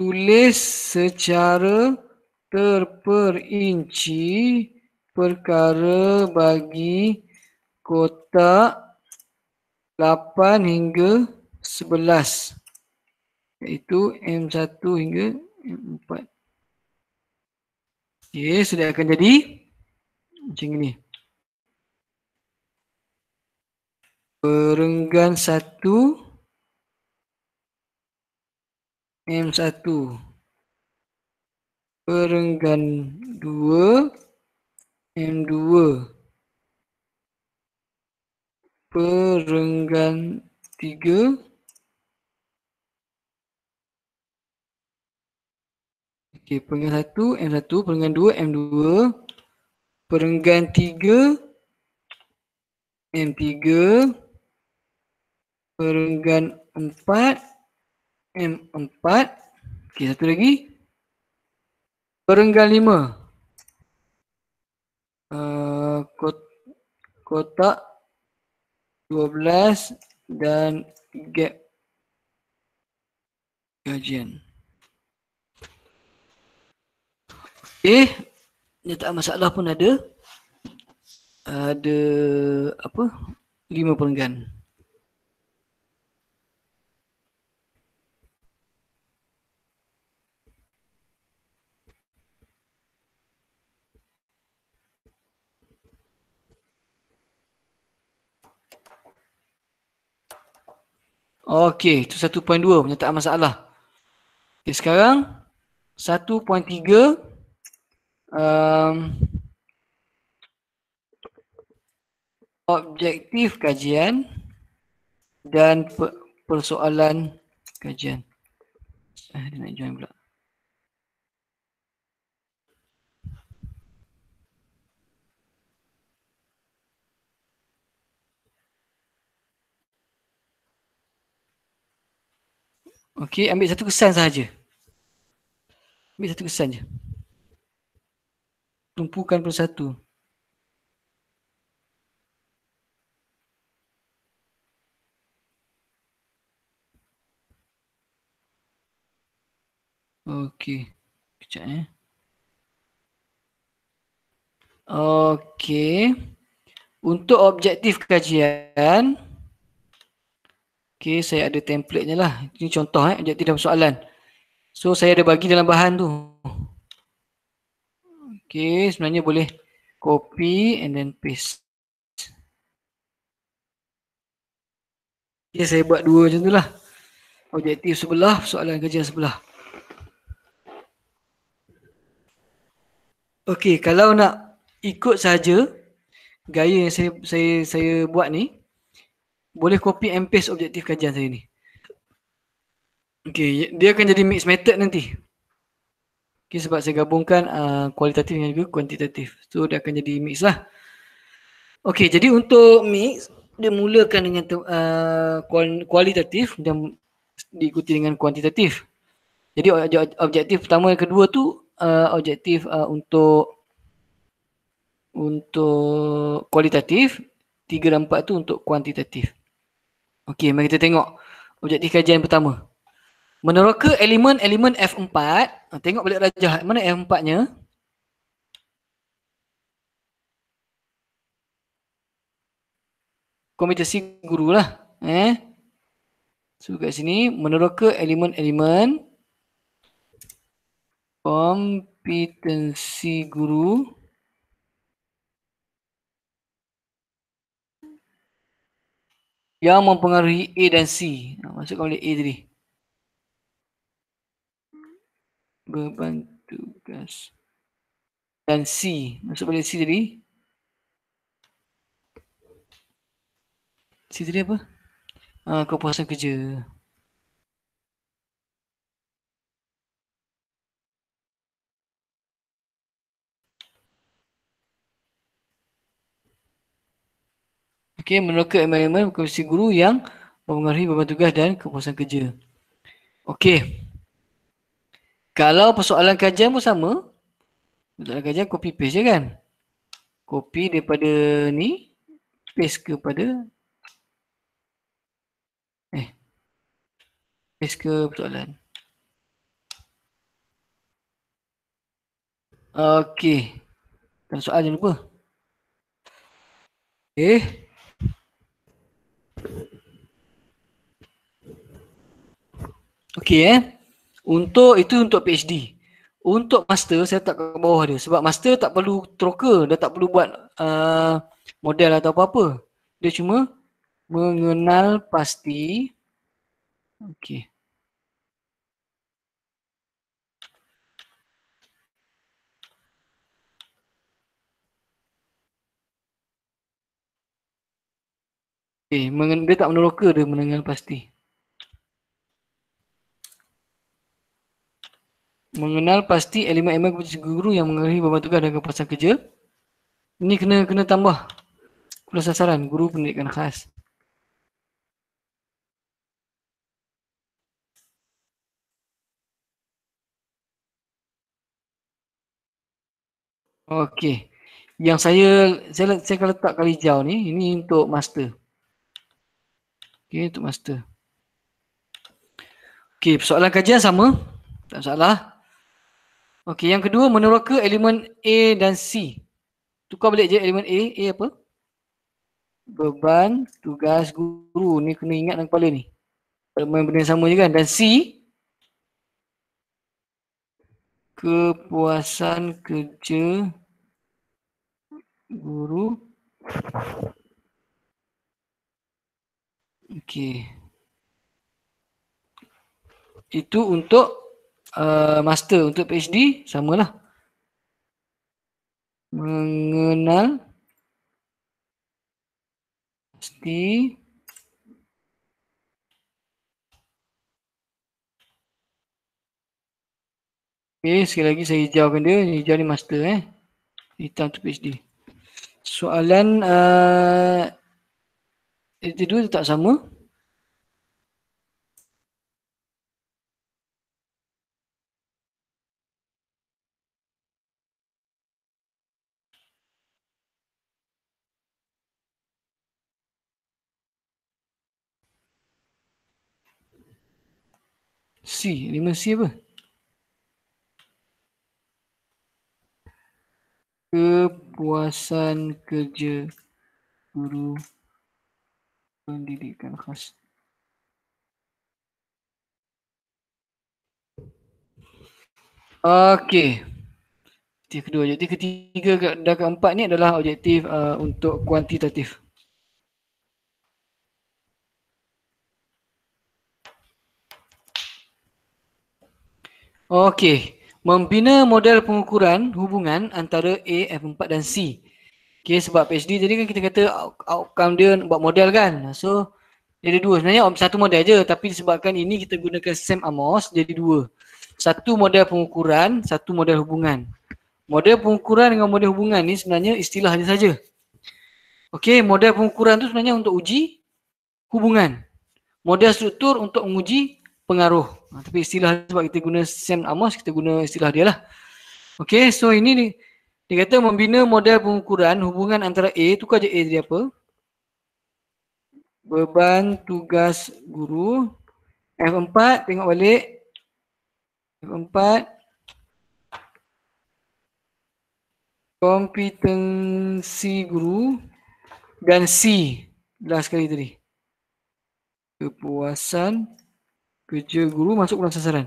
Tulis secara terperinci perkara bagi kotak 8 hingga iaitu M1 hingga M4. Okey, so dia akan jadi macam ini. Perenggan 1 M1 Perenggan 2 M2 Perenggan Okey, perenggan 1 M1, perenggan dua M2, perenggan tiga M3, perenggan empat M4. Okey, satu lagi. Perenggan lima Uh, kot kotak dua belas dan gap gajian. Eh, nyata masalah pun ada. Ada apa? Lima pelenggan. Okey, itu 1.2 penyataan masalah. Okey, sekarang um, objektif kajian dan persoalan kajian. Eh, nak join pula. Okey, ambil satu kesan sahaja. Ambil satu kesan je tumpukan persatu. Okey. Kejap eh. Okey. Untuk objektif kajian. Okey, saya ada template-nya lah. Ini contoh eh, objektif dan soalan. So, saya ada bagi dalam bahan tu. Okay, sebenarnya boleh copy and then paste. Okay, saya buat dua macam tu lah. Objektif sebelah, soalan kerja sebelah. Okay, kalau nak ikut saja gaya yang saya saya saya buat ni, boleh copy and paste objektif kajian saya ni. Okay, dia akan jadi mixed method nanti. Okay, sebab saya gabungkan uh, kualitatif dengan juga kuantitatif. So dia akan jadi mix lah. Okay, jadi untuk mix, dia mulakan dengan uh, kualitatif dan diikuti dengan kuantitatif. Jadi objektif pertama dan kedua tu uh, objektif uh, untuk untuk kualitatif, tiga dan empat tu untuk kuantitatif. Okay, mari kita tengok objektif kajian pertama. Meneroka elemen-elemen F4. Ah, tengok balik rajah mana F4-nya. Komitasi guru lah. Eh. So kat sini meneroka elemen-elemen kompetensi guru yang mempengaruhi A dan C. Masukkan balik A tadi. beban tugas dan C masuk pada C tadi C tadi apa? Ha, ah, kepuasan kerja Okay, menolak environment kursi guru yang mempengaruhi beban tugas dan kepuasan kerja. Okay. Kalau persoalan kajian pun sama. Persoalan kajian copy paste je kan. Copy daripada ni. Paste kepada. Eh. Paste ke persoalan. Okay, Dan soal jangan lupa. Eh. Okay. eh. Untuk itu untuk PhD. Untuk master saya tak ke bawah dia sebab master tak perlu troker, dia tak perlu buat uh, model atau apa-apa. Dia cuma mengenal pasti okey. Okey, dia tak menolak dia mengenal pasti. mengenal pasti elemen-elemen kepercayaan guru yang mengalami beban tugas dan kepuasan kerja. Ini kena kena tambah pula sasaran guru pendidikan khas. Okey. Yang saya saya saya akan letak kali hijau ni, ini untuk master. Okey, untuk master. Okey, soalan kajian sama. Tak salah. Okey, yang kedua meneroka elemen A dan C. Tukar balik je elemen A. A apa? Beban tugas guru. Ni kena ingat dalam kepala ni. Elemen benda yang sama je kan. Dan C. Kepuasan kerja guru. Okey. Itu untuk Uh, master untuk PhD sama lah. Mengenal pasti Okay, sekali lagi saya hijaukan dia. Hijau ni master eh. Hitam tu PhD. Soalan uh, itu dua tetap sama. C. Elemen C apa? Kepuasan kerja guru pendidikan khas. Okey. Objektif kedua, objektif ketiga dan keempat ni adalah objektif uh, untuk kuantitatif. Okey. Membina model pengukuran hubungan antara A, F4 dan C. Okey sebab PhD tadi kan kita kata outcome dia buat model kan. So dia ada dua. Sebenarnya satu model aja, tapi disebabkan ini kita gunakan Sam Amos jadi dua. Satu model pengukuran, satu model hubungan. Model pengukuran dengan model hubungan ni sebenarnya istilah dia saja. Okey, model pengukuran tu sebenarnya untuk uji hubungan. Model struktur untuk menguji pengaruh. Ha, tapi istilah sebab kita guna Sam Amos, kita guna istilah dia lah. Okay, so ini ni, dia kata membina model pengukuran hubungan antara A, tukar je A jadi apa? Beban tugas guru. F4, tengok balik. F4. Kompetensi guru. Dan C. Last sekali tadi. Kepuasan Kerja guru masuk dalam sasaran.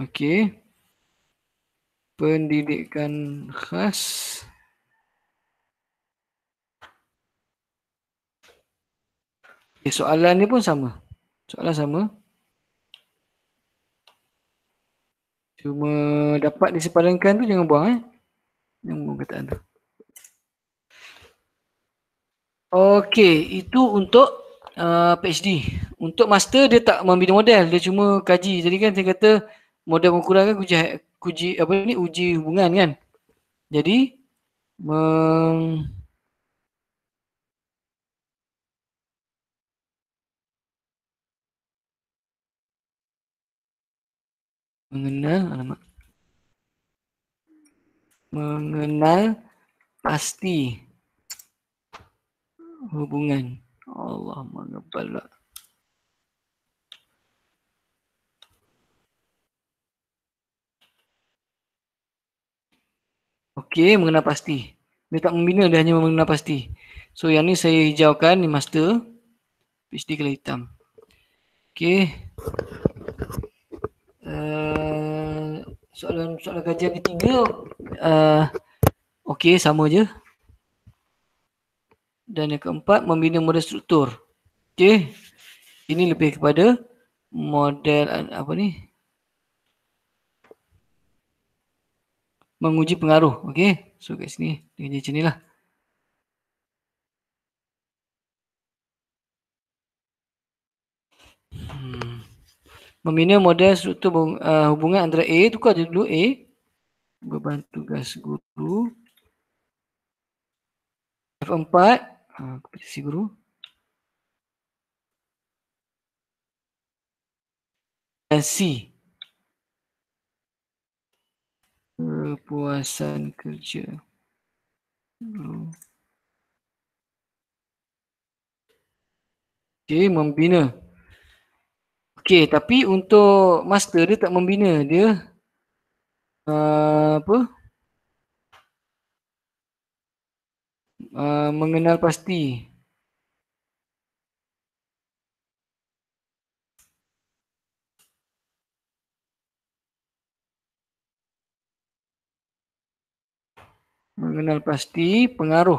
Okey. Pendidikan khas. Okay, eh, soalan ni pun sama. Soalan sama. Cuma dapat disepadankan tu jangan buang eh. Yang perkataan tu. Okey, itu untuk uh, PhD. Untuk master dia tak membina model, dia cuma kaji. Jadi kan saya kata model pengukuran kan uji, uji apa ni uji hubungan kan. Jadi meng mengenal alamat mengenal pasti hubungan Allah mengabala Okey, mengenal pasti. Dia tak membina, dia hanya mengenal pasti. So yang ni saya hijaukan, ni master. PhD kelihatan Okey. Uh, soalan soalan kajian ketiga uh, okey sama je dan yang keempat membina model struktur okey ini lebih kepada model apa ni menguji pengaruh okey so kat sini dengan je inilah hmm. Membina model struktur uh, hubungan antara A, tukar je dulu A. Beban tugas guru. F4, kompetisi ha, guru. Dan C. Kepuasan kerja. Guru. Okay, membina. Membina. Okey, tapi untuk master dia tak membina dia uh, apa? Uh, mengenal pasti. Mengenal pasti pengaruh.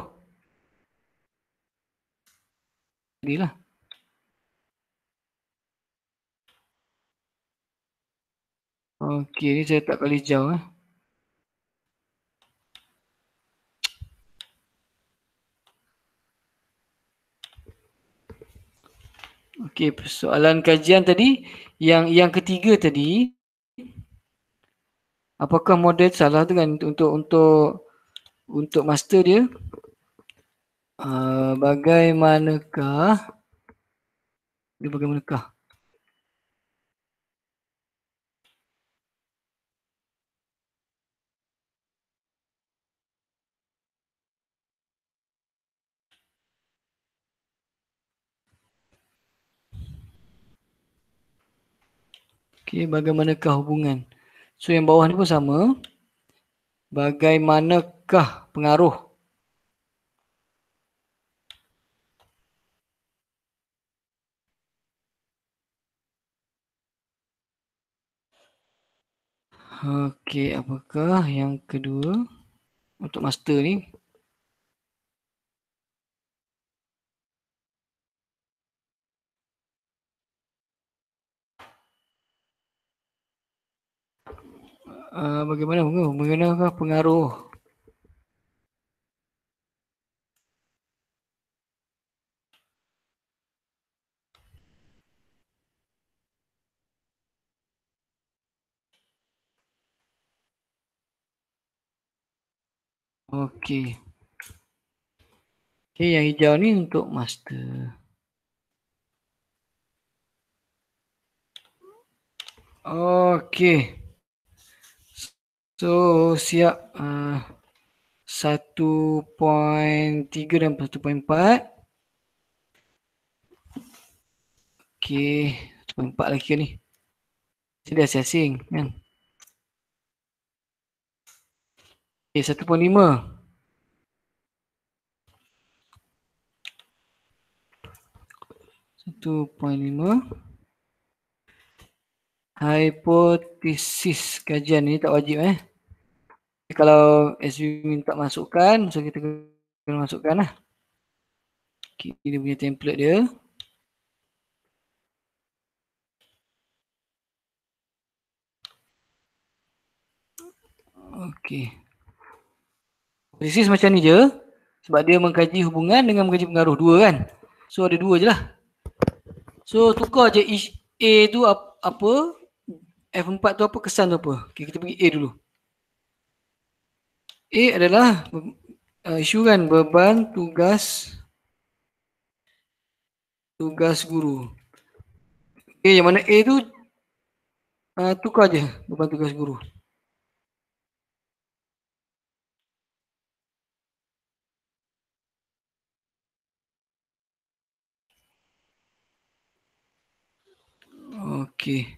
Jadilah. Okey, ni saya tak kali hijau eh. Okey, persoalan kajian tadi yang yang ketiga tadi apakah model salah tu kan untuk untuk untuk master dia? Uh, bagaimanakah? Dia bagaimanakah? Okey, bagaimanakah hubungan? So yang bawah ni pun sama. Bagaimanakah pengaruh? Okey, apakah yang kedua untuk master ni? Ah, bagaimana mengenai pengaruh Okey. Okey, yang hijau ni untuk master. Okey. So siap uh, 1.3 dan 1.4 Okay 1.4 lagi ni Saya dah assessing kan Okay 1.5 1.5 Hipotesis kajian ni tak wajib eh kalau SV minta masukkan, so kita kena masukkan lah. Okay, dia punya template dia. Okay. This macam ni je. Sebab dia mengkaji hubungan dengan mengkaji pengaruh. Dua kan? So ada dua je lah. So tukar je A tu apa, F4 tu apa, kesan tu apa. Okay, kita pergi A dulu. A adalah uh, isu kan beban tugas tugas guru. Okey, yang mana A tu uh, tukar je beban tugas guru. Okey.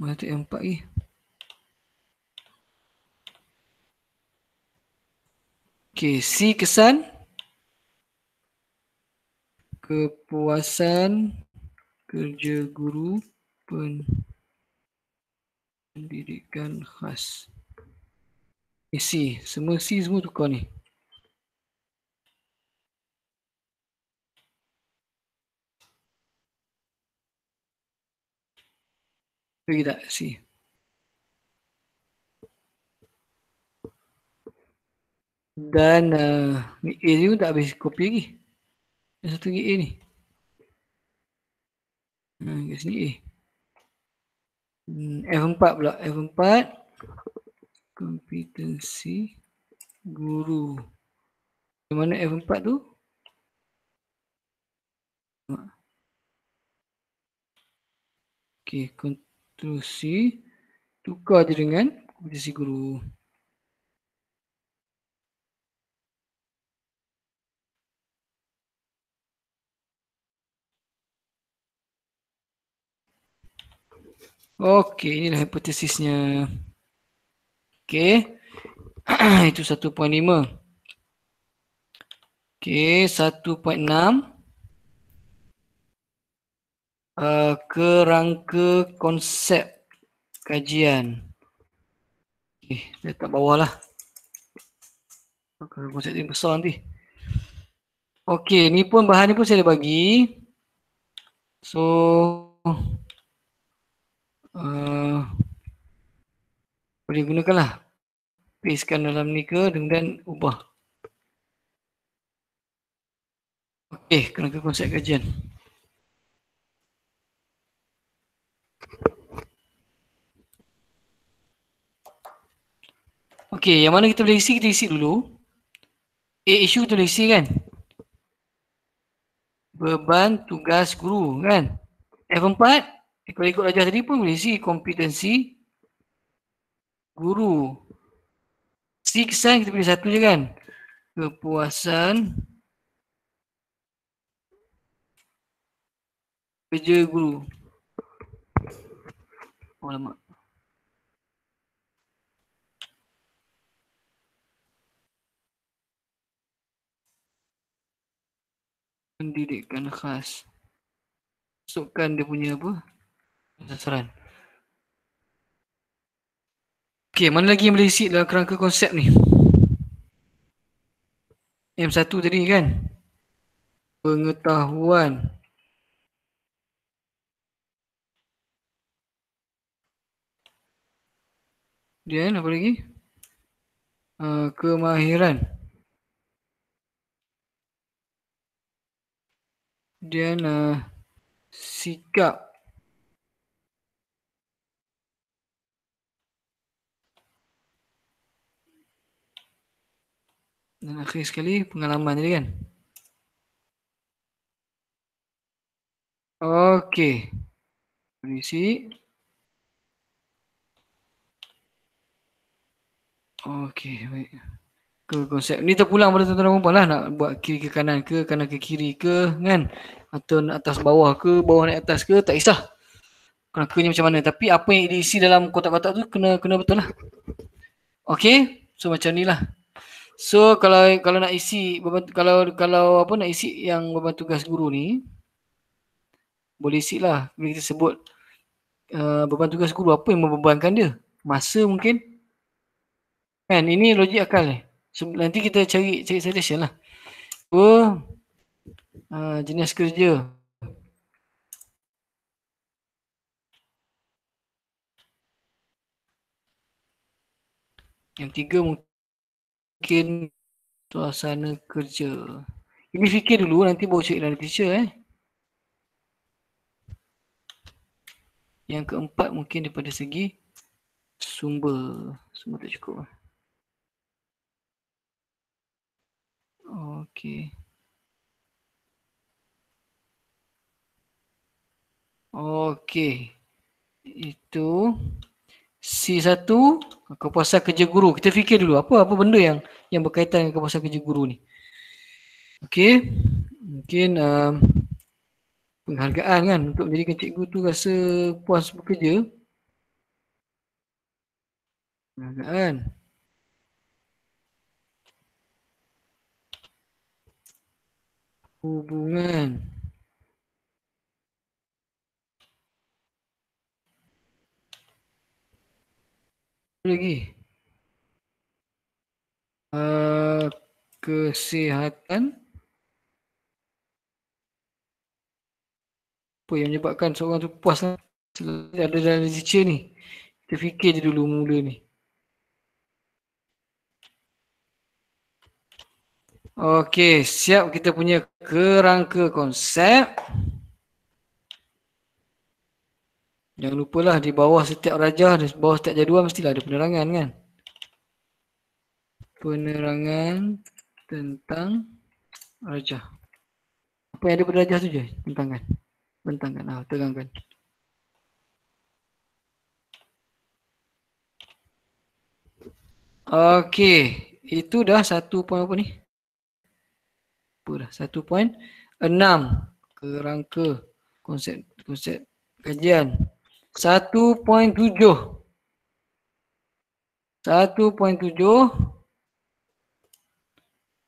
Mana tu empat ni? Okey, C kesan kepuasan kerja guru pendidikan khas. Okay, eh, C, semua C semua tukar ni. Okey, tak? Dan uh, eh, ni A ni pun tak habis copy lagi. Yang satu lagi A ni. Ha, kat sini A. Hmm, F4 pula. F4. Kompetensi guru. Di mana F4 tu? Okey, Ctrl C. Tukar je dengan kompetensi guru. Okey, inilah hipotesisnya. Okey. <clears throat> Itu 1.5. Okey, 1.6. Uh, kerangka konsep kajian. Okey, letak bawah lah. Kerangka konsep yang besar nanti. Okey, ni pun bahan ni pun saya dah bagi. So, uh, boleh gunakanlah pastekan dalam ni ke dan ubah okey kena ke konsep kajian Okey, yang mana kita boleh isi, kita isi dulu. A issue kita boleh isi kan? Beban tugas guru kan? F4, kalau ikut ajar tadi pun boleh see kompetensi guru. Siksaan kita pilih satu je kan. Kepuasan kerja guru. Oh lama. Pendidikan khas. Masukkan dia punya apa? Penasaran. Okay, mana lagi yang boleh isi dalam kerangka konsep ni? M1 tadi kan? Pengetahuan. Dan apa lagi? Uh, kemahiran. Dan uh, ah, sikap. dan akhir sekali pengalaman tadi kan. Okey. Polisi. Okey, baik. Ke konsep ni terpulang pada tuan-tuan dan lah nak buat kiri ke kanan ke, kanan ke kiri ke kan. Atau nak atas bawah ke, bawah naik atas ke, tak kisah. Kerakanya macam mana. Tapi apa yang diisi dalam kotak-kotak tu kena kena betul lah. Okey, so macam ni lah. So kalau kalau nak isi kalau kalau apa nak isi yang beban tugas guru ni boleh isi lah. Bila kita sebut uh, beban tugas guru apa yang membebankan dia? Masa mungkin. Kan ini logik akal ni. So, nanti kita cari cari solution lah. Dua so, uh, jenis kerja. Yang tiga mungkin mungkin suasana kerja. Ini fikir dulu nanti bawa cerita dari kerja eh. Yang keempat mungkin daripada segi sumber. Sumber tak cukup. Okay. Okay. Itu C1 kepuasan kerja guru. Kita fikir dulu apa apa benda yang yang berkaitan dengan kepuasan kerja guru ni. Okey. Mungkin um, penghargaan kan untuk menjadikan cikgu tu rasa puas bekerja. Penghargaan. Hubungan. lagi? Uh, kesihatan. Apa yang menyebabkan seorang tu puas lah? ada dalam literature ni. Kita fikir je dulu mula ni. Okey, siap kita punya kerangka konsep. Jangan lupalah di bawah setiap raja, di bawah setiap jadual mestilah ada penerangan kan. Penerangan tentang raja. Apa yang ada pada rajah tu je? Bentangkan. Bentangkan. Ha, ah, terangkan. Okey. Itu dah satu poin apa ni? Apa dah? Satu poin enam. Kerangka konsep, konsep Kajian. 1.7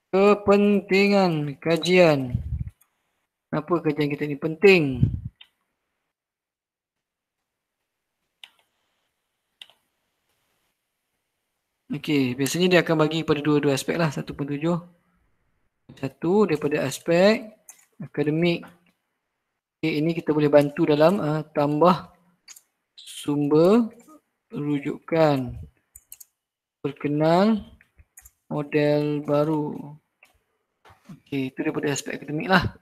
kepentingan kajian Apa kajian kita ni penting Okey, biasanya dia akan bagi pada dua-dua aspek lah 1.7 satu daripada aspek akademik okay, ini kita boleh bantu dalam uh, tambah 1.7 sumber rujukan perkenal model baru. Okey, itu daripada aspek akademik lah.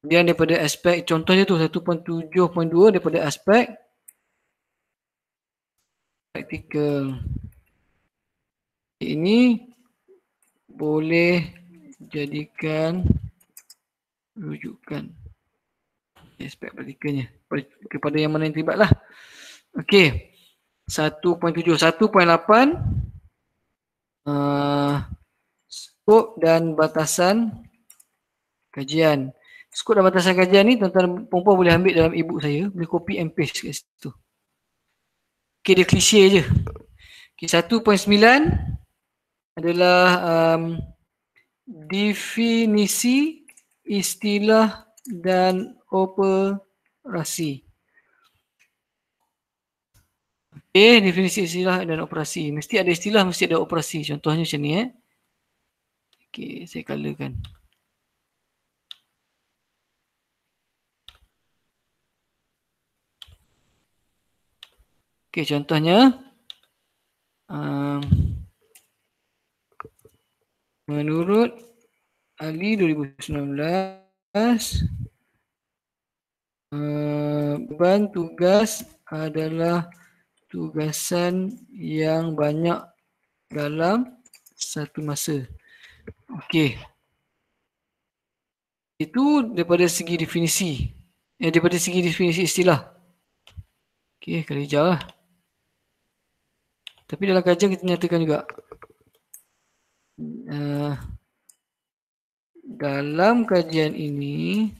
Kemudian daripada aspek contohnya tu 1.7.2 daripada aspek praktikal. Ini boleh jadikan rujukan aspek praktikalnya kepada yang mana yang terlibat lah. Okey. 1.7, uh, ah, skop dan batasan kajian. Skop dan batasan kajian ni tuan-tuan perempuan boleh ambil dalam e saya. Boleh copy and paste kat situ. Okey, dia klise je. Okey, 1.9 adalah um, definisi istilah dan operasi. Okay, eh, definisi istilah dan operasi. Mesti ada istilah, mesti ada operasi. Contohnya macam ni eh. Okay, saya colorkan. Okay, contohnya um, menurut Ali 2019 beban eh, tugas adalah tugasan yang banyak dalam satu masa. Okey. Itu daripada segi definisi. Eh, daripada segi definisi istilah. Okey, kali jauh. Lah. Tapi dalam kajian kita nyatakan juga. Uh, dalam kajian ini,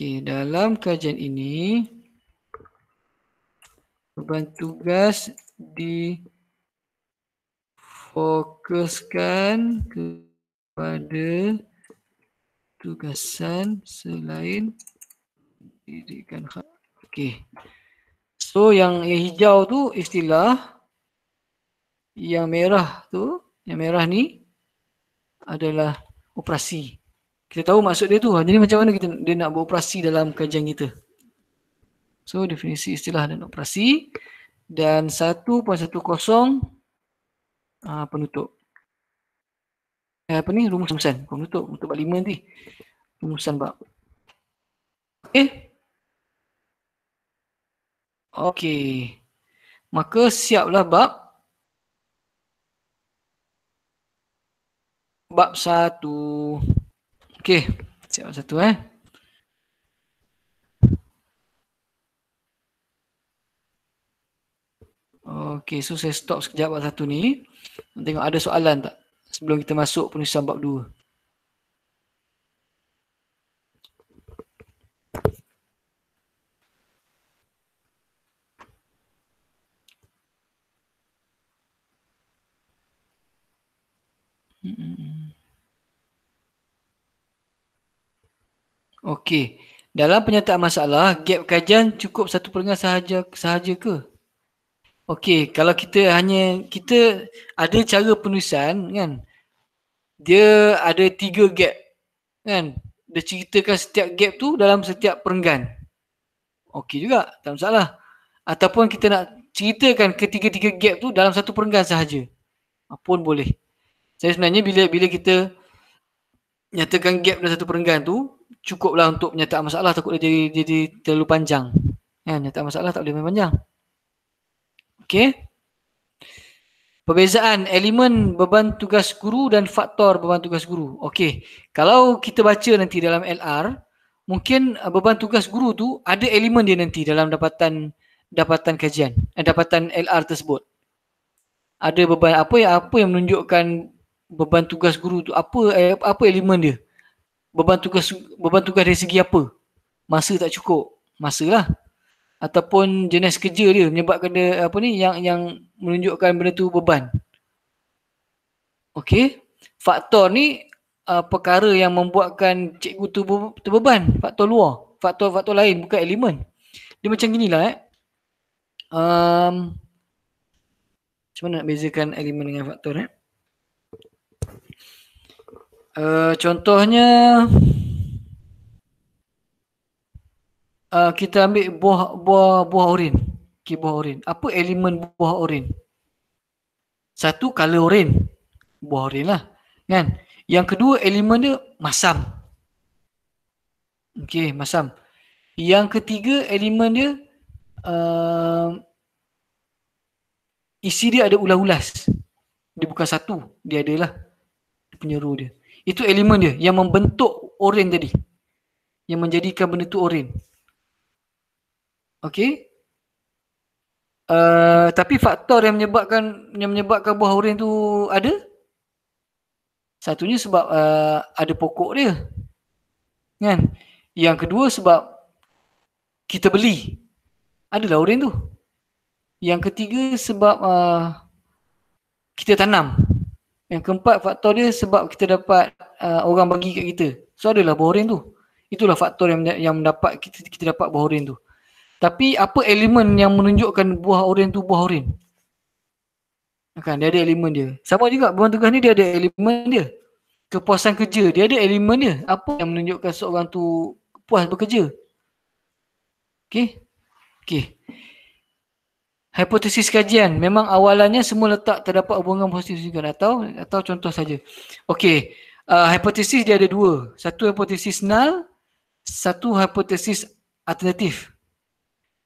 Okey, dalam kajian ini beban tugas di fokuskan kepada tugasan selain pendidikan. Okey. So yang hijau tu istilah yang merah tu, yang merah ni adalah operasi kita tahu maksud dia tu. Ha, jadi macam mana kita dia nak beroperasi dalam kajian kita? So definisi istilah dan operasi dan 1.10 Uh, ha, penutup. Eh, apa ni? Rumusan. Penutup. Penutup bab lima nanti. Rumusan bab. Eh! Okey. okay Maka siaplah bab. Bab satu. Okey, siap satu eh. Okey, so saya stop sekejap bab satu ni. Tengok ada soalan tak sebelum kita masuk penulisan bab dua. Okey. Dalam penyataan masalah, gap kajian cukup satu perenggan sahaja sahaja ke? Okey, kalau kita hanya kita ada cara penulisan kan. Dia ada tiga gap kan. Dia ceritakan setiap gap tu dalam setiap perenggan. Okey juga, tak masalah. Ataupun kita nak ceritakan ketiga-tiga gap tu dalam satu perenggan sahaja. Apun boleh. Saya sebenarnya bila bila kita nyatakan gap dalam satu perenggan tu, cukuplah untuk menyatakan masalah takut dia jadi, terlalu panjang. Ya, menyatakan masalah tak boleh panjang. Okey. Perbezaan elemen beban tugas guru dan faktor beban tugas guru. Okey. Kalau kita baca nanti dalam LR, mungkin uh, beban tugas guru tu ada elemen dia nanti dalam dapatan dapatan kajian, eh, dapatan LR tersebut. Ada beban apa yang apa yang menunjukkan beban tugas guru tu apa eh, apa elemen dia? beban tugas beban tugas dari segi apa? Masa tak cukup. Masalah. Ataupun jenis kerja dia menyebabkan dia apa ni yang yang menunjukkan benda tu beban. Okey. Faktor ni uh, perkara yang membuatkan cikgu tu terbeban. Faktor luar. Faktor-faktor lain bukan elemen. Dia macam lah. eh. Um, macam mana nak bezakan elemen dengan faktor eh? Uh, contohnya uh, kita ambil buah buah buah oren. Okay, buah oren. Apa elemen buah oren? Satu color oren. Buah oren lah. Kan? Yang kedua elemen dia masam. Okey, masam. Yang ketiga elemen dia uh, isi dia ada ulas-ulas. Dia bukan satu, dia adalah penyeru dia. Itu elemen dia yang membentuk oren tadi. Yang menjadikan benda tu oren. Okey. Uh, tapi faktor yang menyebabkan yang menyebabkan buah oren tu ada satunya sebab uh, ada pokok dia. Kan? Yang kedua sebab kita beli. ada Adalah oren tu. Yang ketiga sebab uh, kita tanam. Yang keempat faktor dia sebab kita dapat uh, orang bagi kat kita. So adalah bohorin tu. Itulah faktor yang yang dapat kita kita dapat buah oren tu. Tapi apa elemen yang menunjukkan buah oren tu buah oren? Kan dia ada elemen dia. Sama juga buah tugas ni dia ada elemen dia. Kepuasan kerja dia ada elemen dia. Apa yang menunjukkan seorang tu puas bekerja? Okey. Okey hipotesis kajian memang awalannya semua letak terdapat hubungan positif signifikan atau atau contoh saja okey uh, hipotesis dia ada dua satu hipotesis null satu hipotesis alternatif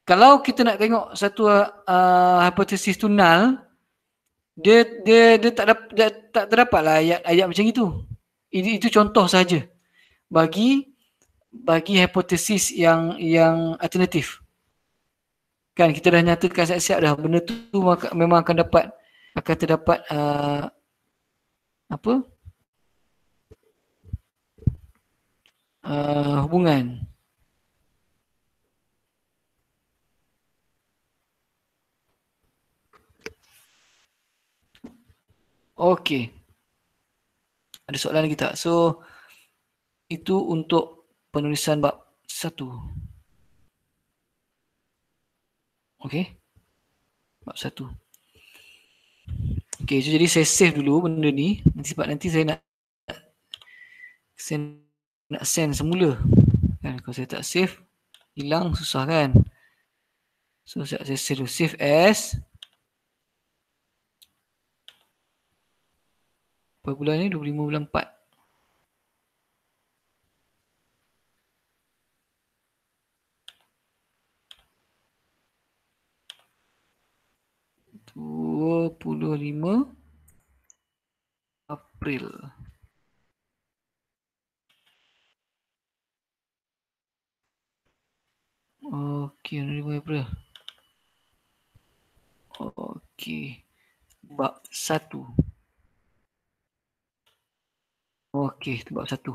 kalau kita nak tengok satu uh, hipotesis tu null dia dia dia tak dapat tak terdapatlah ayat ayat macam itu Ini itu contoh saja bagi bagi hipotesis yang yang alternatif kan kita dah nyatakan siap-siap dah benda tu memang akan dapat akan terdapat uh, apa uh, hubungan Okey. Ada soalan lagi tak? So itu untuk penulisan bab satu Okay. Bab satu. Okay, so jadi saya save dulu benda ni. Nanti sebab nanti saya nak saya nak send semula. Kan, kalau saya tak save, hilang susah kan. So saya, saya save dulu. Save as. Berapa bulan ni? 25 bulan 4. 25 April. Okey, 25 April. Okey. Bab 1. Okey, itu bab 1.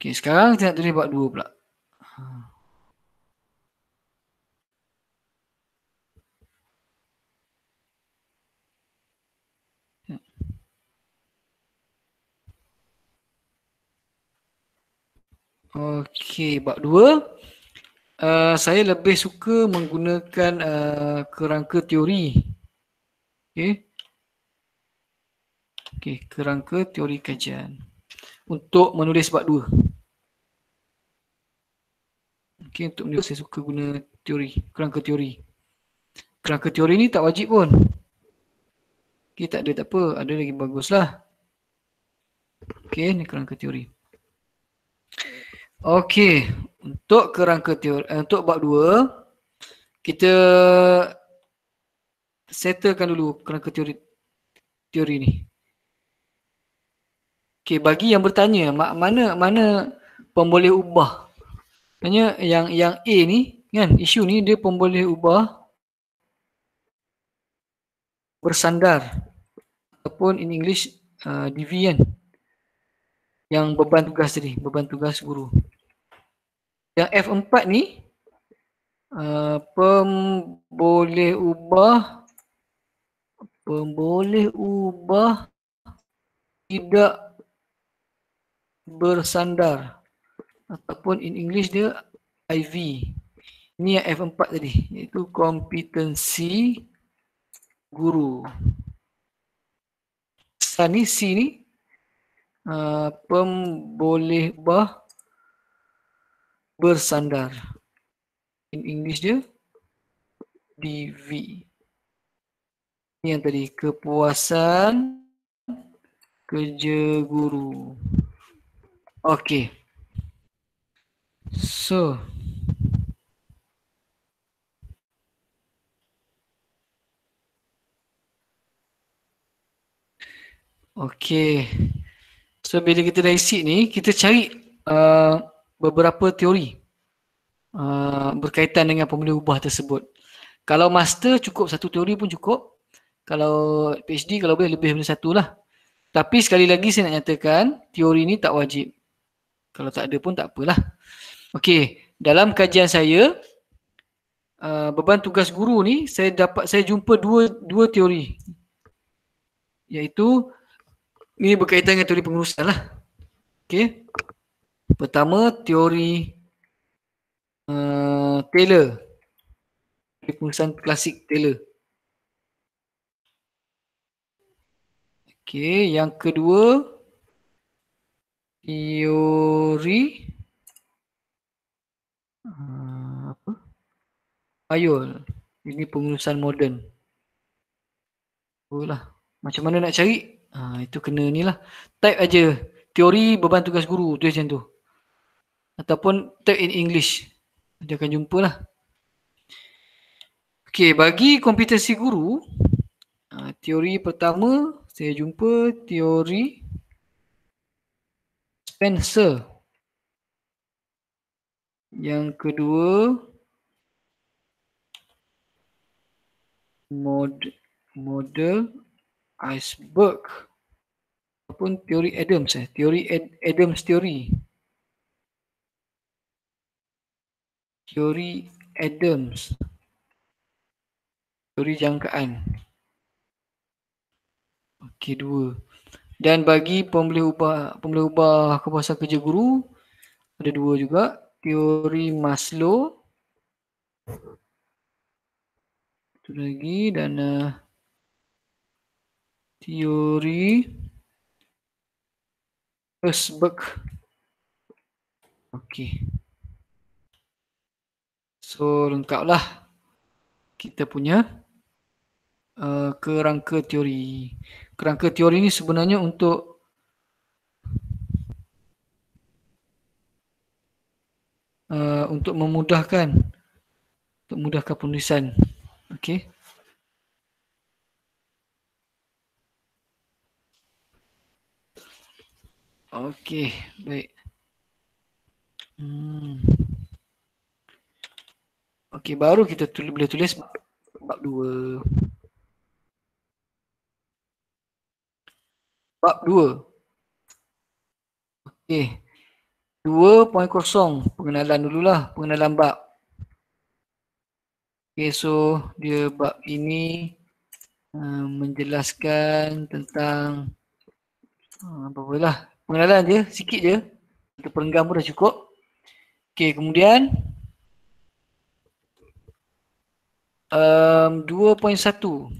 Okey, sekarang kita nak tulis bab 2 pula. Okey, bab dua. Uh, saya lebih suka menggunakan uh, kerangka teori. Okey. Okey, kerangka teori kajian untuk menulis bab dua. Okey, untuk menulis saya suka guna teori, kerangka teori. Kerangka teori ni tak wajib pun. Okey, tak ada tak apa. Ada lagi baguslah. Okey, ni kerangka teori. Okey, untuk kerangka teori, eh, untuk bab 2 kita setelkan dulu kerangka teori teori ni. Okey, bagi yang bertanya mak mana mana pemboleh ubah. Tanya yang yang A ni kan isu ni dia pemboleh ubah bersandar ataupun in English uh, deviant yang beban tugas tadi, beban tugas guru. Yang F4 ni uh, Pemboleh ubah Pemboleh ubah Tidak Bersandar Ataupun in English dia IV Ni yang F4 tadi Itu kompetensi Guru Sani C ni uh, Pemboleh ubah bersandar. In English dia DV. Ini yang tadi kepuasan kerja guru. Okey. So Okey. So bila kita dah isi ni, kita cari uh, beberapa teori uh, berkaitan dengan pemilih ubah tersebut. Kalau master cukup satu teori pun cukup. Kalau PhD kalau boleh lebih daripada satu lah. Tapi sekali lagi saya nak nyatakan teori ni tak wajib. Kalau tak ada pun tak apalah. Okey, dalam kajian saya uh, beban tugas guru ni saya dapat saya jumpa dua dua teori. Yaitu ini berkaitan dengan teori pengurusan lah. Okey. Pertama teori uh, Taylor pengurusan klasik Taylor Okay, yang kedua teori uh, apa? Ayol. Ini pengurusan moden. Oh lah, Macam mana nak cari? Ha, itu kena ni lah. Type aja teori beban tugas guru. Tu macam tu ataupun tag in English. Dia akan jumpalah. Okay, bagi kompetensi guru, ah, teori pertama saya jumpa teori Spencer. Yang kedua mod model iceberg ataupun teori Adams eh, teori Ad, Adams teori. teori Adams teori jangkaan ok dua dan bagi pembelih ubah pembelih ubah kebiasaan kerja guru ada dua juga teori Maslow satu lagi dan uh, teori Hertzberg okey So lengkaplah kita punya uh, kerangka teori. Kerangka teori ni sebenarnya untuk uh, untuk memudahkan untuk mudahkan penulisan. Okey. Okey, baik. Hmm. Okey, baru kita tulis, boleh tulis bab dua. Bab dua. Okey. Dua poin kosong. Pengenalan dululah. Pengenalan bab. Okey, so dia bab ini uh, menjelaskan tentang uh, apa lah, Pengenalan je, sikit je. Kita perenggan pun dah cukup. Okey, kemudian um, 2.1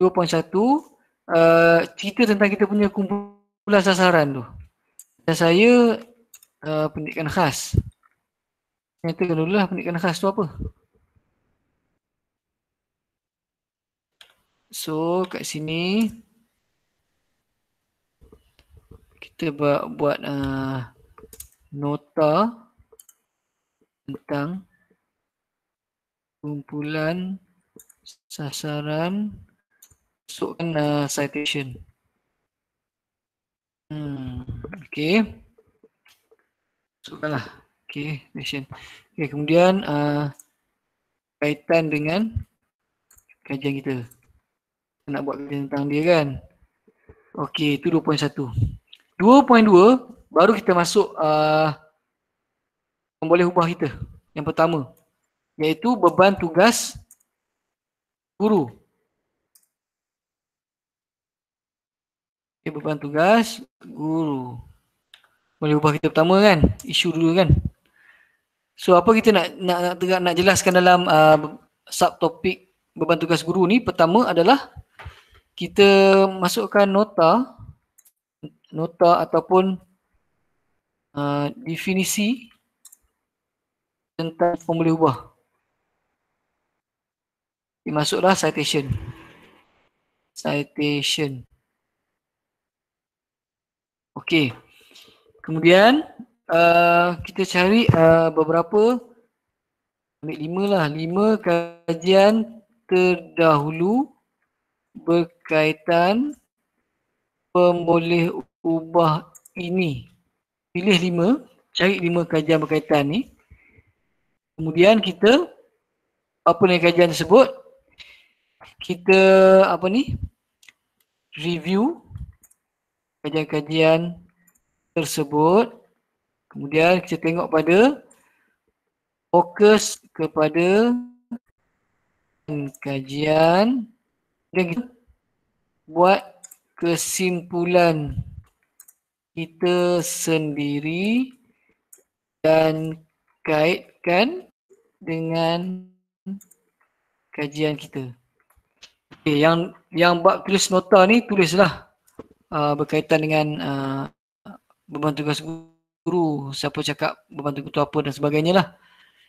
2.1 uh, cerita tentang kita punya kumpulan sasaran tu dan saya uh, eh, pendidikan khas nyatakan dulu lah pendidikan khas tu apa so kat sini kita buat, buat uh, nota tentang kumpulan sasaran masukkan uh, citation hmm okey masukkanlah okey citation okey kemudian uh, kaitan dengan kajian kita nak buat kajian tentang dia kan okey itu 2.1 2.2 baru kita masuk uh, boleh ubah kita yang pertama Yaitu beban tugas guru. Okay, beban tugas guru. Boleh ubah kita pertama kan? Isu dulu kan? So apa kita nak nak nak, nak, nak jelaskan dalam uh, topik beban tugas guru ni pertama adalah kita masukkan nota nota ataupun uh, definisi tentang formula ubah ini masuklah citation. Citation. Okey. Kemudian uh, kita cari uh, beberapa ambil lima lah. Lima kajian terdahulu berkaitan pemboleh ubah ini. Pilih lima. Cari lima kajian berkaitan ni. Kemudian kita apa ni kajian tersebut? kita apa ni review kajian-kajian tersebut kemudian kita tengok pada fokus kepada kajian dan kita buat kesimpulan kita sendiri dan kaitkan dengan kajian kita Okay, eh, yang yang bab tulis nota ni tulislah uh, berkaitan dengan uh, beban tugas guru, siapa cakap beban tugas apa dan sebagainya lah.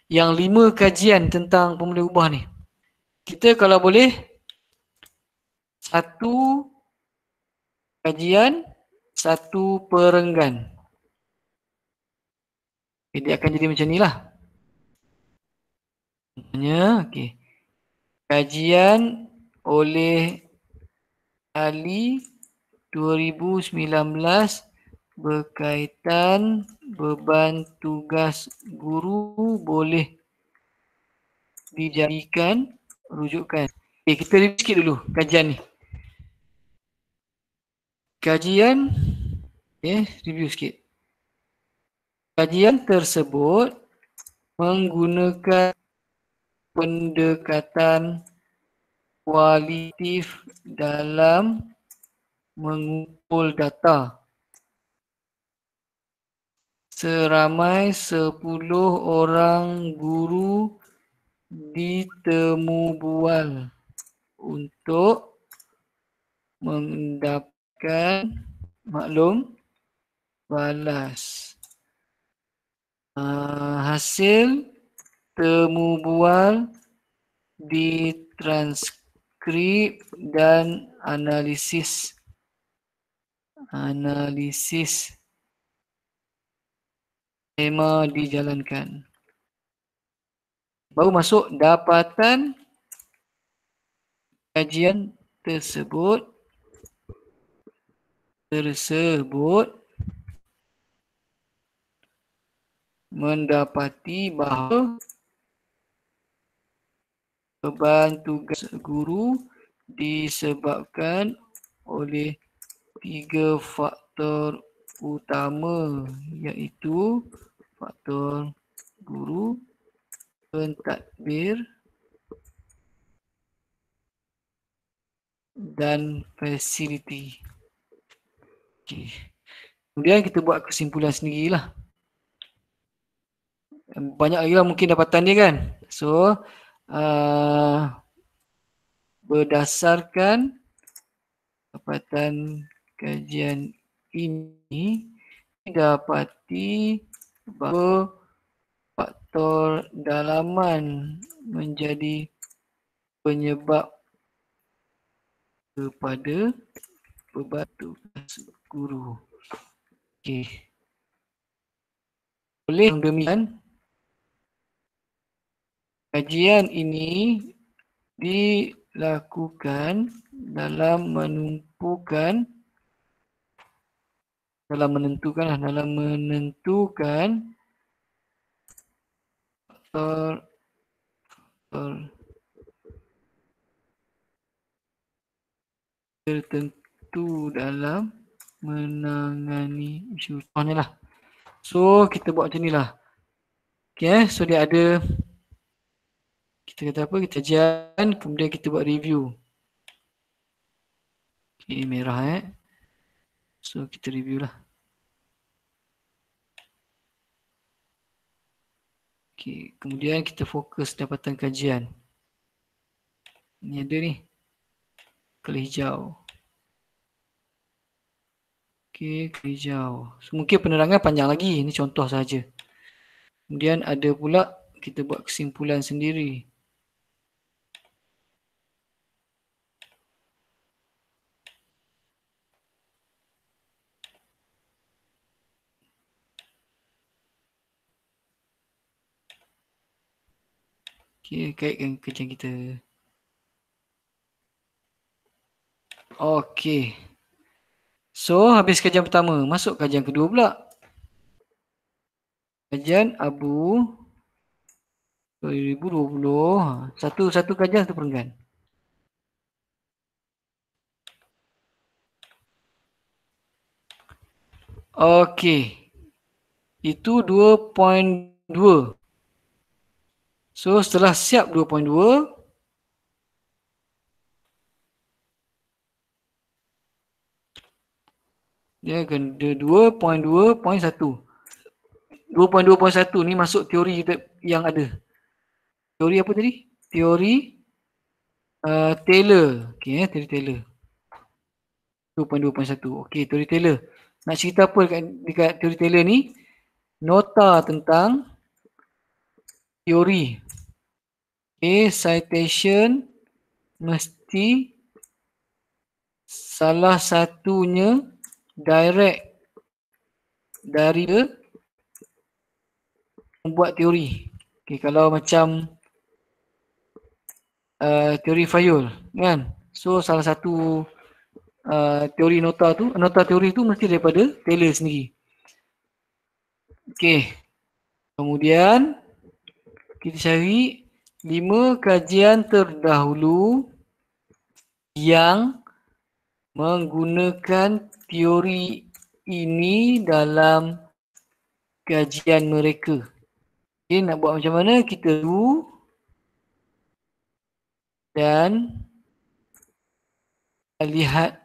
Yang lima kajian tentang pemulih ubah ni. Kita kalau boleh satu kajian satu perenggan. Jadi eh, okay, akan jadi macam ni lah. okay. Kajian oleh Ali 2019 berkaitan beban tugas guru boleh dijadikan rujukan. Okay, eh, kita review sikit dulu kajian ni. Kajian okay, eh, review sikit. Kajian tersebut menggunakan pendekatan kualitatif dalam mengumpul data seramai 10 orang guru ditemu ditemubual untuk mendapatkan maklum balas uh, hasil di transkrip. Skrip dan analisis analisis tema dijalankan. Baru masuk dapatan kajian tersebut tersebut mendapati bahawa beban tugas guru disebabkan oleh tiga faktor utama iaitu faktor guru pentadbir dan facility. Okay. Kemudian kita buat kesimpulan sendirilah. Banyak lagi lah mungkin dapatan dia kan. So, Uh, berdasarkan dapatan kajian ini dapati bahawa faktor dalaman menjadi penyebab kepada pebatu guru. Okey. Boleh demikian. Kajian ini dilakukan dalam menumpukan dalam menentukan dalam menentukan faktor faktor tertentu dalam menangani isu contohnya lah. so kita buat macam ni lah okay so dia ada kita kata apa kita jalan kemudian kita buat review ini merah eh so kita review lah Okay. Kemudian kita fokus dapatan kajian. Ini ada ni. kali hijau. Okay, kelih hijau. So, mungkin penerangan panjang lagi. Ini contoh saja. Kemudian ada pula kita buat kesimpulan sendiri. Kira kaitkan kerja kita. Okay. So habis kajian pertama, masuk kajian kedua pula. Kajian Abu 2020. Ha, satu satu kajian satu perenggan. Okay. Itu 2.2. So setelah siap 2.2 dia kena 2.2.1 2.2.1 ni masuk teori yang ada teori apa tadi? teori uh, Taylor okay, eh, teori Taylor 2.2.1 okay, teori Taylor nak cerita apa dekat, dekat teori Taylor ni nota tentang teori A citation mesti salah satunya direct dari membuat teori. Okay, kalau macam uh, teori Fayol kan. So salah satu uh, teori nota tu, nota teori tu mesti daripada Taylor sendiri. Okey. Kemudian kita cari lima kajian terdahulu yang menggunakan teori ini dalam kajian mereka. Okay, nak buat macam mana? Kita do dan lihat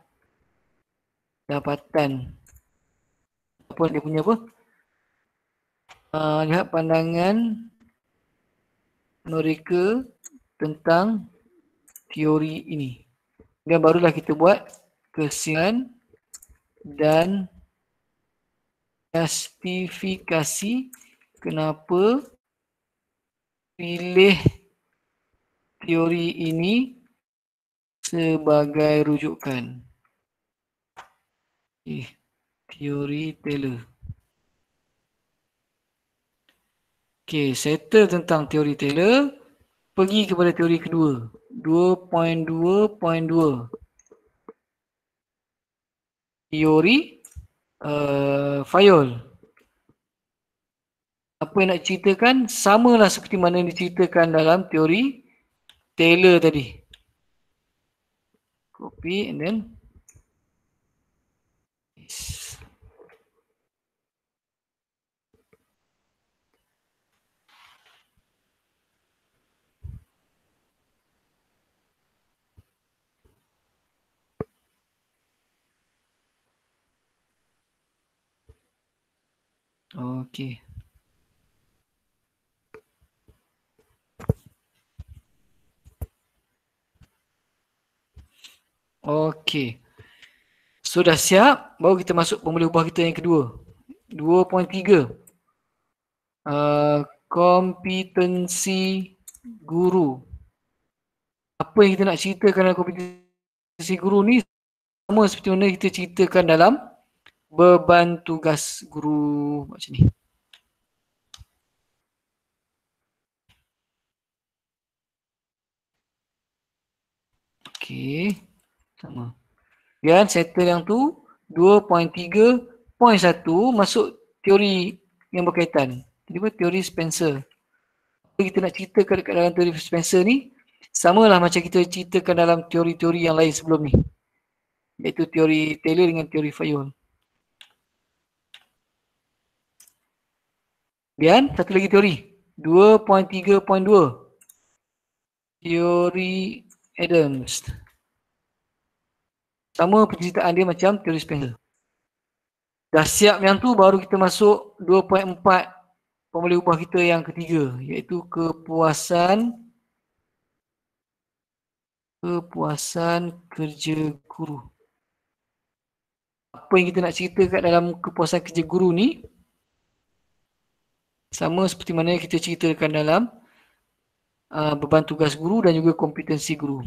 dapatan apa dia punya apa? Uh, lihat pandangan mereka tentang teori ini. Dan barulah kita buat kesian dan justifikasi kenapa pilih teori ini sebagai rujukan. Eh, teori Taylor. Okay, settle tentang teori Taylor. Pergi kepada teori kedua. 2.2.2 Teori uh, Fayol. Apa yang nak ceritakan, sama lah seperti mana yang diceritakan dalam teori Taylor tadi. Copy and then Okey. Okey. So dah siap, baru kita masuk pemulih ubah kita yang kedua. 2.3. Uh, kompetensi guru. Apa yang kita nak ceritakan dalam kompetensi guru ni sama seperti mana kita ceritakan dalam beban tugas guru macam ni. Okey. Sama. Dan settle yang tu 2.3.1 masuk teori yang berkaitan. Jadi apa teori Spencer. Apa kita nak ceritakan dekat dalam teori Spencer ni sama lah macam kita ceritakan dalam teori-teori yang lain sebelum ni. Iaitu teori Taylor dengan teori Fayol. Kemudian satu lagi teori 2.3.2 Teori Adams Sama penceritaan dia macam teori Spencer Dah siap yang tu baru kita masuk 2.4 Pemboleh ubah kita yang ketiga iaitu kepuasan Kepuasan kerja guru Apa yang kita nak cerita kat dalam kepuasan kerja guru ni sama seperti mana kita ceritakan dalam uh, beban tugas guru dan juga kompetensi guru.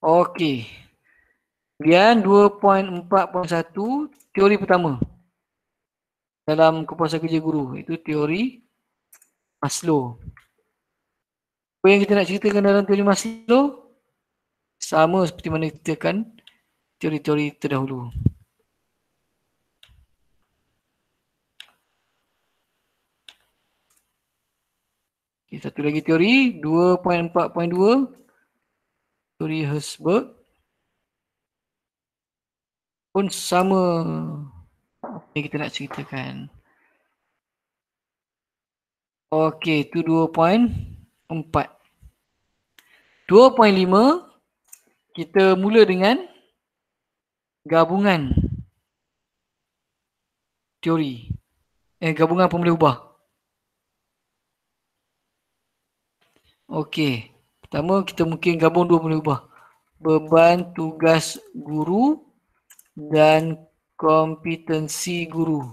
Okey. Kemudian 2.4.1 teori pertama dalam kepuasan kerja guru itu teori Maslow. Apa yang kita nak ceritakan dalam teori Maslow sama seperti mana kita kan teori-teori terdahulu. Okay, satu lagi teori 2.4.2 teori Hertzberg pun sama apa yang kita nak ceritakan. Okey, tu 2.4. 2.5 kita mula dengan gabungan teori. Eh, gabungan pemboleh ubah. 2.5 Okey. Pertama kita mungkin gabung dua boleh ubah. Beban tugas guru dan kompetensi guru.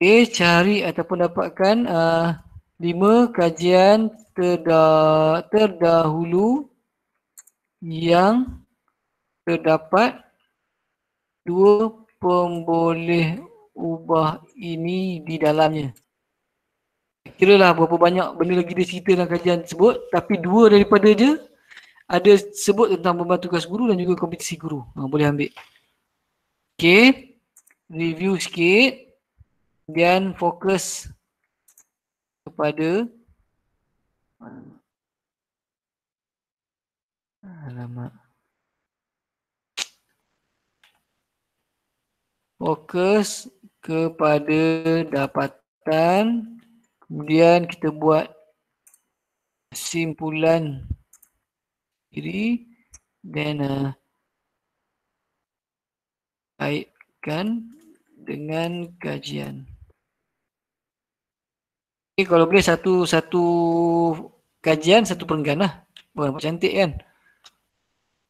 A. Cari ataupun dapatkan uh, lima kajian terdah, terdahulu yang terdapat dua pemboleh ubah ini di dalamnya kira lah berapa banyak benda lagi dia cerita dalam kajian sebut, tapi dua daripada dia ada sebut tentang beban tugas guru dan juga kompetisi guru ha, boleh ambil Okay, review sikit dan fokus kepada alamak fokus kepada dapatan Kemudian kita buat simpulan kiri dan uh, kaitkan dengan kajian. Okay, kalau boleh satu satu kajian satu perenggan lah. Wah, cantik kan?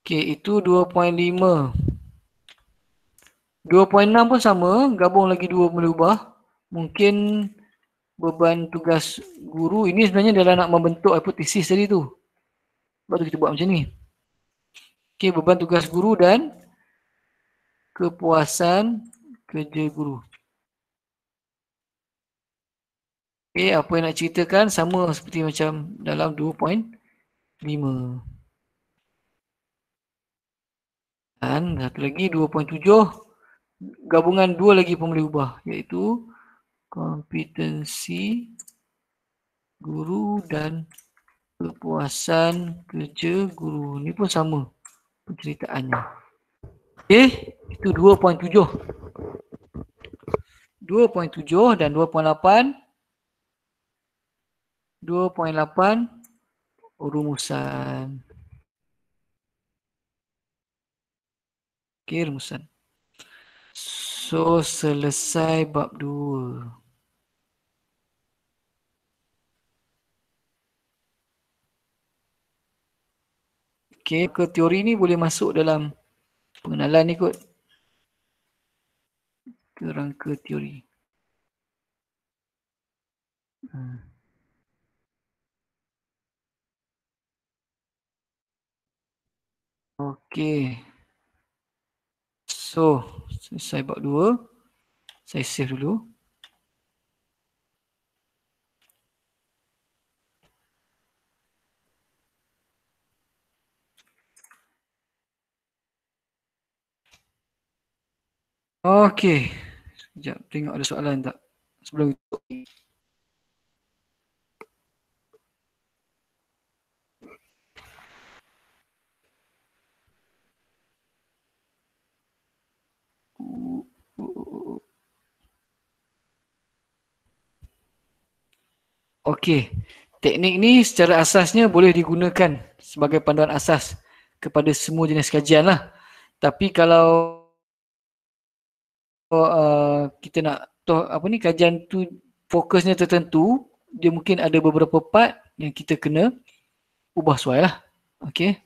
Okey, itu 2.5. 2.6 pun sama, gabung lagi dua boleh ubah. Mungkin beban tugas guru ini sebenarnya adalah nak membentuk hipotesis tadi tu. Sebab tu kita buat macam ni. Okey, beban tugas guru dan kepuasan kerja guru. Okey, apa yang nak ceritakan sama seperti macam dalam 2.5. Dan satu lagi 2.7 gabungan dua lagi pun boleh ubah iaitu kompetensi guru dan kepuasan kerja guru. Ini pun sama penceritaannya. Okey, itu 2.7. 2.7 dan 2.8. 2.8 rumusan. Okey, rumusan. So, selesai bab 2. Okay, ke teori ni boleh masuk dalam pengenalan ni kot. kerangka teori. Hmm. Okay. So, saya bab dua. Saya save dulu. Okey. Sekejap tengok ada soalan tak. Sebelum itu. Okey. Teknik ni secara asasnya boleh digunakan sebagai panduan asas kepada semua jenis kajian lah. Tapi kalau uh, kita nak toh apa ni kajian tu fokusnya tertentu dia mungkin ada beberapa part yang kita kena ubah suai lah. Okay.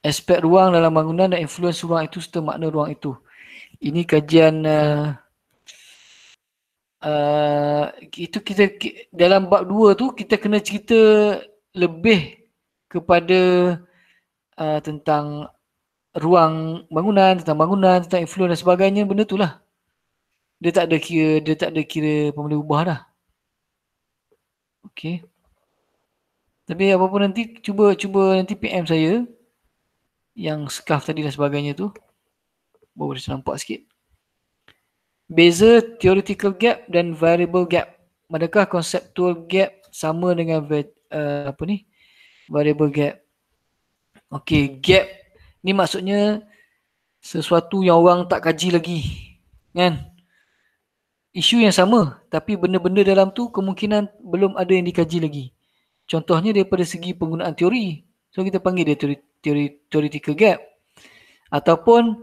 Aspek ruang dalam bangunan dan influence ruang itu serta makna ruang itu. Ini kajian uh, uh, itu kita dalam bab dua tu kita kena cerita lebih kepada uh, tentang ruang bangunan, tentang bangunan, tentang influence dan sebagainya, benda tu lah. Dia tak ada kira, dia tak ada kira apa boleh ubah dah. Okay. Tapi apa pun nanti, cuba cuba nanti PM saya yang scarf tadi dan sebagainya tu. Boleh nampak sikit. Beza theoretical gap dan variable gap. Manakah conceptual gap sama dengan uh, apa ni? Variable gap. Okay, gap Ni maksudnya sesuatu yang orang tak kaji lagi. Kan? Isu yang sama tapi benda-benda dalam tu kemungkinan belum ada yang dikaji lagi. Contohnya daripada segi penggunaan teori. So kita panggil dia teori, teori theoretical gap. Ataupun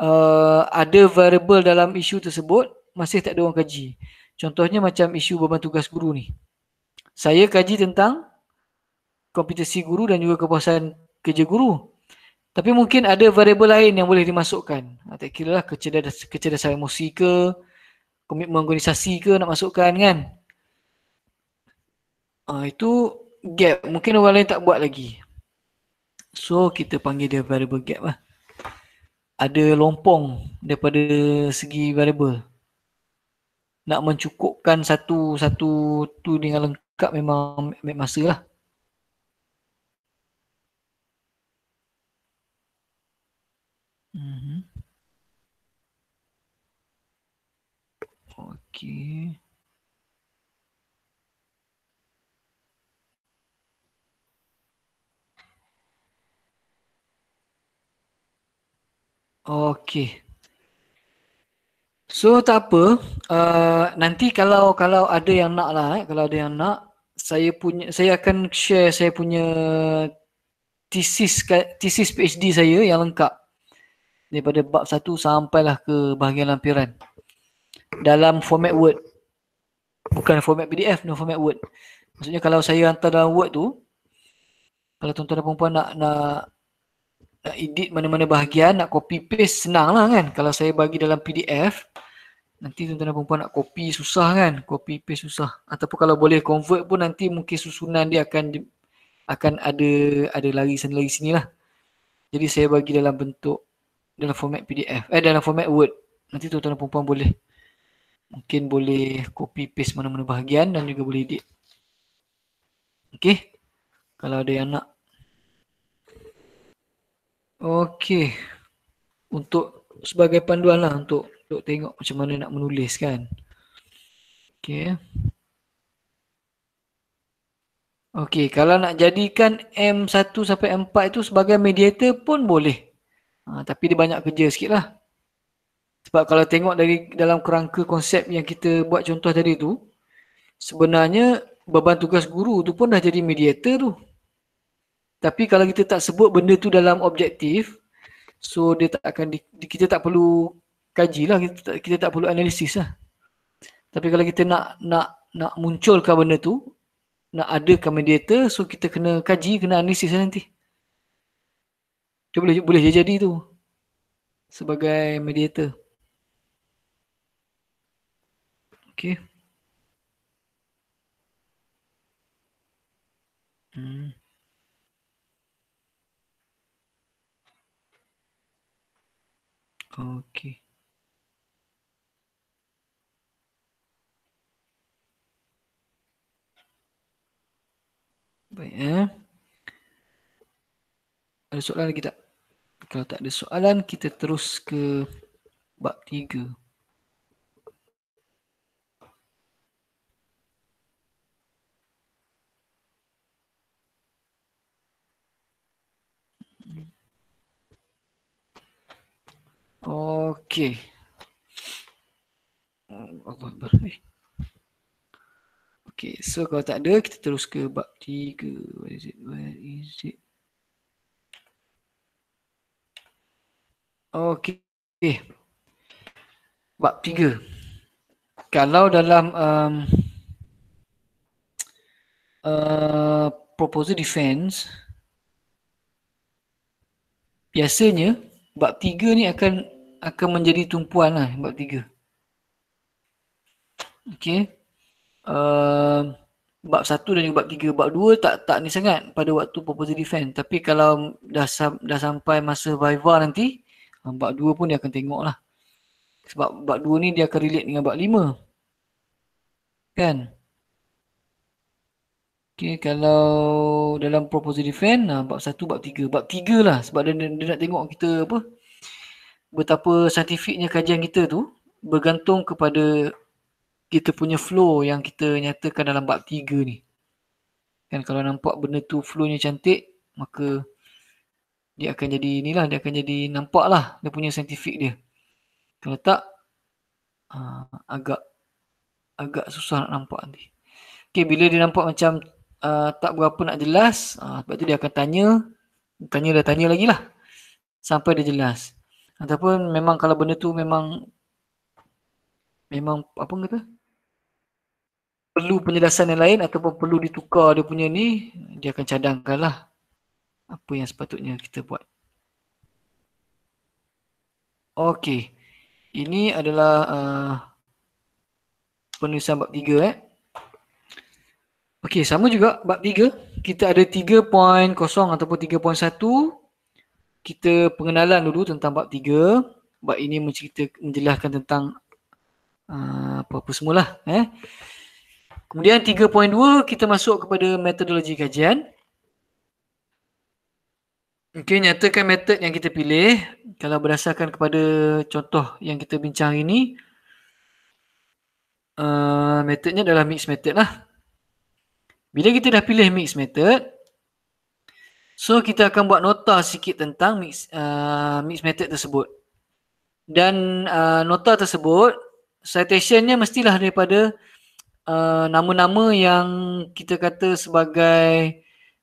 uh, ada variable dalam isu tersebut masih tak ada orang kaji. Contohnya macam isu beban tugas guru ni. Saya kaji tentang kompetensi guru dan juga kepuasan kerja guru. Tapi mungkin ada variable lain yang boleh dimasukkan. Ha, tak kira lah kecerdas kecerdasan emosi ke, komitmen organisasi ke nak masukkan kan. Uh, itu gap. Mungkin orang lain tak buat lagi. So kita panggil dia variable gap lah. Ada lompong daripada segi variable. Nak mencukupkan satu-satu tu dengan lengkap memang ambil masa lah. Okay. Okay. So tak apa, uh, nanti kalau kalau ada yang nak lah, eh, kalau ada yang nak, saya punya saya akan share saya punya thesis thesis PhD saya yang lengkap daripada bab satu sampailah ke bahagian lampiran dalam format Word. Bukan format PDF, no format Word. Maksudnya kalau saya hantar dalam Word tu, kalau tuan-tuan dan perempuan nak, nak nak edit mana-mana bahagian, nak copy paste senang lah kan. Kalau saya bagi dalam PDF, nanti tuan-tuan dan perempuan nak copy susah kan. Copy paste susah. Ataupun kalau boleh convert pun nanti mungkin susunan dia akan akan ada ada lari sana lari sini lah. Jadi saya bagi dalam bentuk dalam format PDF. Eh dalam format Word. Nanti tuan-tuan dan perempuan boleh mungkin boleh copy paste mana-mana bahagian dan juga boleh edit. Okey. Kalau ada yang nak. Okey. Untuk sebagai panduan lah untuk, untuk tengok macam mana nak menulis kan. Okey. Okey, kalau nak jadikan M1 sampai M4 itu sebagai mediator pun boleh. Ha, tapi dia banyak kerja sikit lah. Sebab kalau tengok dari dalam kerangka konsep yang kita buat contoh tadi tu, sebenarnya beban tugas guru tu pun dah jadi mediator tu. Tapi kalau kita tak sebut benda tu dalam objektif, so dia tak akan di, kita tak perlu kajilah kita kita tak perlu analisis lah. Tapi kalau kita nak nak nak munculkan benda tu, nak adakan mediator, so kita kena kaji, kena analisis lah nanti. boleh boleh jadi tu sebagai mediator. Okay. Hum. Ok. Baik, eh? Ada soalan lagi tak? Kalau tak ada soalan, kita terus ke bab tiga. Okey, okey so kalau tak ada, kita terus ke bab tiga. Where is it? Where is it? Okey, okay. Bab tiga. Kalau dalam um, uh, proposal defense, biasanya bab tiga ni akan akan menjadi tumpuan lah bab tiga. Okey. Uh, bab satu dan juga bab tiga. Bab dua tak tak ni sangat pada waktu proposal defend. Tapi kalau dah, dah sampai masa Viva nanti, ah, bab dua pun dia akan tengok lah. Sebab bab dua ni dia akan relate dengan bab lima. Kan? Okay, kalau dalam proposal defend, nah, bab satu, bab tiga. Bab tiga lah sebab dia, dia nak tengok kita apa, betapa saintifiknya kajian kita tu bergantung kepada kita punya flow yang kita nyatakan dalam bab tiga ni. Kan kalau nampak benda tu flownya cantik, maka dia akan jadi inilah, dia akan jadi nampak lah dia punya saintifik dia. Kalau tak, uh, agak agak susah nak nampak nanti. Okay, bila dia nampak macam uh, tak berapa nak jelas, uh, sebab tu dia akan tanya, tanya dah tanya lagi lah. Sampai dia jelas ataupun memang kalau benda tu memang memang apa kata perlu penjelasan yang lain ataupun perlu ditukar dia punya ni dia akan cadangkan lah apa yang sepatutnya kita buat Okey, ini adalah uh, penulisan bab tiga. eh Okey, sama juga bab tiga kita ada 3.0 ataupun 3.1 kita pengenalan dulu tentang bab tiga. Bab ini mencerita menjelaskan tentang uh, apa-apa semulalah eh. Kemudian 3.2 kita masuk kepada metodologi kajian. Okey, nyatakan metod yang kita pilih kalau berdasarkan kepada contoh yang kita bincang hari ini uh, ah, metodnya adalah mixed method lah. Bila kita dah pilih mixed method, So kita akan buat nota sikit tentang mix uh, mix method tersebut. Dan uh, nota tersebut citationnya mestilah daripada uh, nama-nama yang kita kata sebagai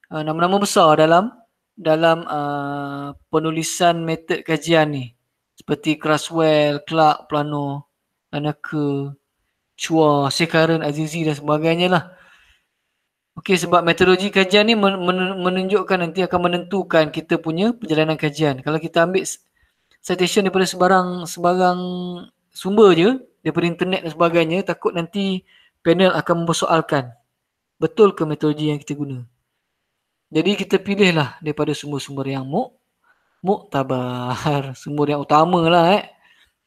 uh, nama-nama besar dalam dalam uh, penulisan method kajian ni. Seperti Craswell, Clark, Plano, Lanaka, Chua, Sekaran, Azizi dan sebagainya lah. Okey sebab metodologi kajian ni menunjukkan nanti akan menentukan kita punya perjalanan kajian. Kalau kita ambil citation daripada sebarang sebarang sumber je daripada internet dan sebagainya takut nanti panel akan mempersoalkan betul ke metodologi yang kita guna. Jadi kita pilihlah daripada sumber-sumber yang muk muktabar, <laughs> sumber yang utamalah eh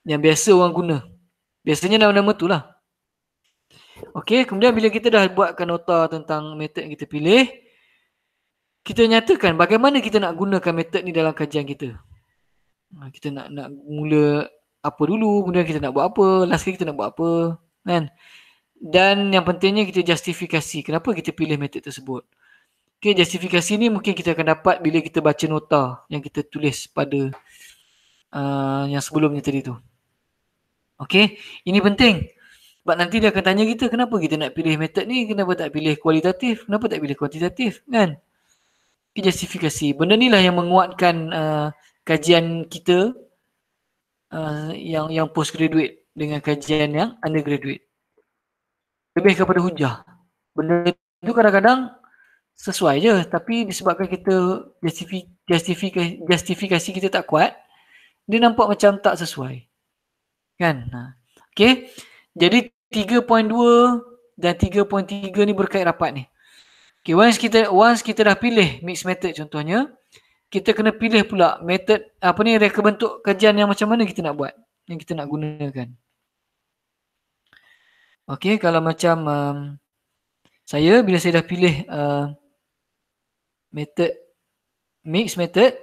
yang biasa orang guna. Biasanya nama-nama tu lah. Okey, kemudian bila kita dah buatkan nota tentang method yang kita pilih, kita nyatakan bagaimana kita nak gunakan method ni dalam kajian kita. Ha, kita nak nak mula apa dulu, kemudian kita nak buat apa, last kali kita nak buat apa, kan? Dan yang pentingnya kita justifikasi kenapa kita pilih method tersebut. Okey, justifikasi ni mungkin kita akan dapat bila kita baca nota yang kita tulis pada uh, yang sebelumnya tadi tu. Okey, ini penting. Sebab nanti dia akan tanya kita kenapa kita nak pilih method ni, kenapa tak pilih kualitatif, kenapa tak pilih kuantitatif kan. Okay, justifikasi. Benda ni lah yang menguatkan uh, kajian kita uh, yang yang postgraduate dengan kajian yang undergraduate. Lebih kepada hujah. Benda tu kadang-kadang sesuai je tapi disebabkan kita justifi, justifikasi, justifikasi kita tak kuat dia nampak macam tak sesuai. Kan? Ha. Okay. Jadi 3.2 dan 3.3 ni berkait rapat ni. Okay, once kita once kita dah pilih mix method contohnya, kita kena pilih pula method apa ni reka bentuk kajian yang macam mana kita nak buat, yang kita nak gunakan. Okay, kalau macam um, saya bila saya dah pilih uh, method mix method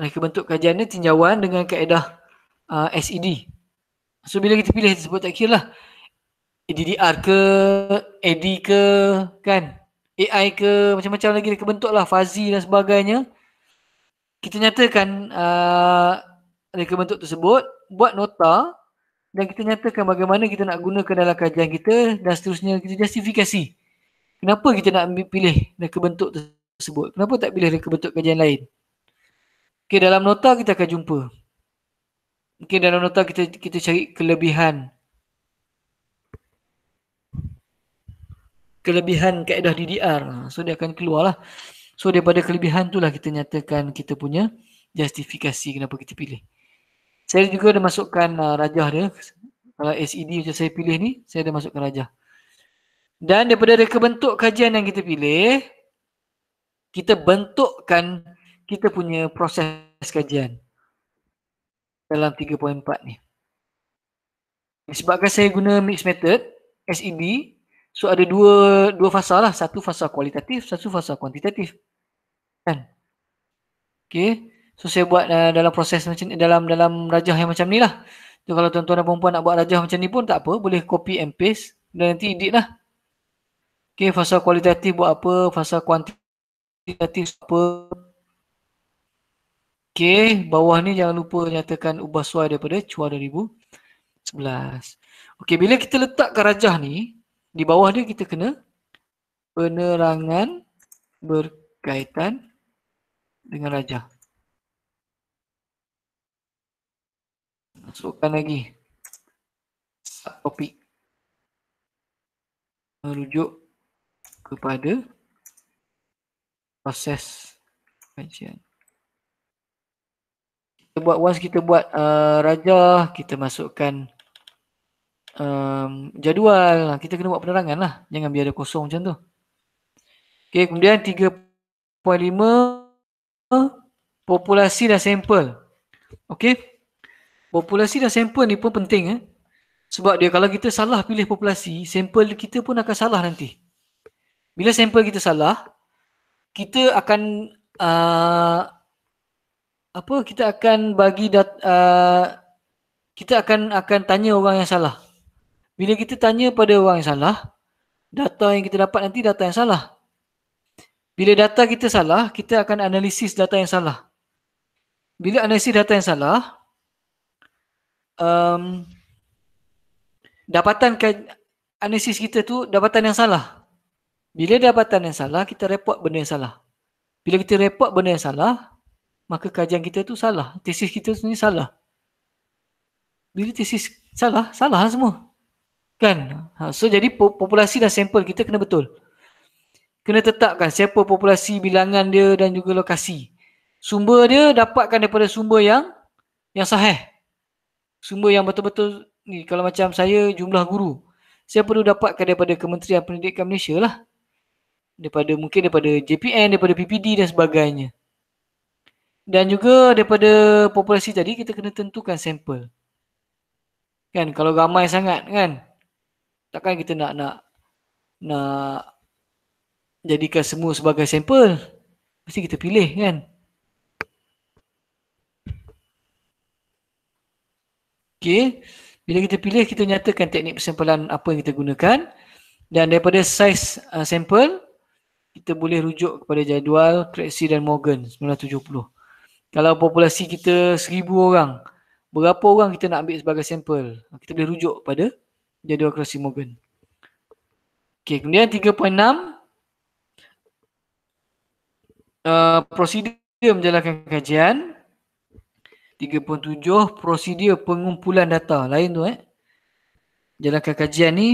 reka bentuk kajian ni tinjauan dengan kaedah uh, SED. So bila kita pilih tersebut tak kira lah. ADDR ke, AD ke, kan? AI ke, macam-macam lagi dia kebentuk lah, fuzzy dan sebagainya. Kita nyatakan uh, reka bentuk tersebut, buat nota dan kita nyatakan bagaimana kita nak gunakan dalam kajian kita dan seterusnya kita justifikasi. Kenapa kita nak ambil pilih reka bentuk tersebut? Kenapa tak pilih reka bentuk kajian lain? Okay, dalam nota kita akan jumpa. Mungkin okay, dalam nota kita kita cari kelebihan kelebihan kaedah DDR. Ha, so dia akan keluarlah. So daripada kelebihan itulah kita nyatakan kita punya justifikasi kenapa kita pilih. Saya juga ada masukkan uh, rajah dia. Kalau SED macam saya pilih ni, saya ada masukkan rajah. Dan daripada reka bentuk kajian yang kita pilih, kita bentukkan kita punya proses kajian dalam 3.4 ni. Disebabkan saya guna mixed method, SED, So ada dua dua fasa lah. Satu fasa kualitatif, satu fasa kuantitatif. Kan? Okay. So saya buat uh, dalam proses macam ni, dalam dalam rajah yang macam ni lah. So, kalau tuan-tuan dan perempuan nak buat rajah macam ni pun tak apa. Boleh copy and paste dan nanti edit lah. Okay, fasa kualitatif buat apa? Fasa kuantitatif apa? Okay, bawah ni jangan lupa nyatakan ubah suai daripada cuar 2011. Okay, bila kita letakkan rajah ni, di bawah dia kita kena penerangan berkaitan dengan raja. Masukkan lagi topik merujuk kepada proses kajian. Kita buat once kita buat uh, raja, kita masukkan um, jadual ha, kita kena buat penerangan lah jangan biar dia kosong macam tu Okay, kemudian 3.5 populasi dan sampel Okay, populasi dan sampel ni pun penting eh? sebab dia kalau kita salah pilih populasi sampel kita pun akan salah nanti bila sampel kita salah kita akan uh, apa kita akan bagi dat, uh, kita akan akan tanya orang yang salah bila kita tanya pada orang yang salah, data yang kita dapat nanti data yang salah. Bila data kita salah, kita akan analisis data yang salah. Bila analisis data yang salah, um, dapatan analisis kita tu dapatan yang salah. Bila dapatan yang salah, kita report benda yang salah. Bila kita report benda yang salah, maka kajian kita tu salah. Tesis kita tu ni salah. Bila tesis salah, salah lah semua. Kan? Ha, so jadi populasi dan sampel kita kena betul. Kena tetapkan siapa populasi, bilangan dia dan juga lokasi. Sumber dia dapatkan daripada sumber yang yang sahih. Sumber yang betul-betul ni kalau macam saya jumlah guru. saya perlu dapatkan daripada Kementerian Pendidikan Malaysia lah. Daripada mungkin daripada JPN, daripada PPD dan sebagainya. Dan juga daripada populasi tadi kita kena tentukan sampel. Kan kalau ramai sangat kan. Takkan kita nak nak nak jadikan semua sebagai sampel. Mesti kita pilih kan. Okey. Bila kita pilih kita nyatakan teknik persampelan apa yang kita gunakan dan daripada saiz uh, sampel kita boleh rujuk kepada jadual Cressy dan Morgan 1970. Kalau populasi kita 1000 orang, berapa orang kita nak ambil sebagai sampel? Kita boleh rujuk pada 1970 jadual kerusi Morgan. Okay, kemudian 3.6 uh, prosedur menjalankan kajian 3.7 prosedur pengumpulan data lain tu eh jalankan kajian ni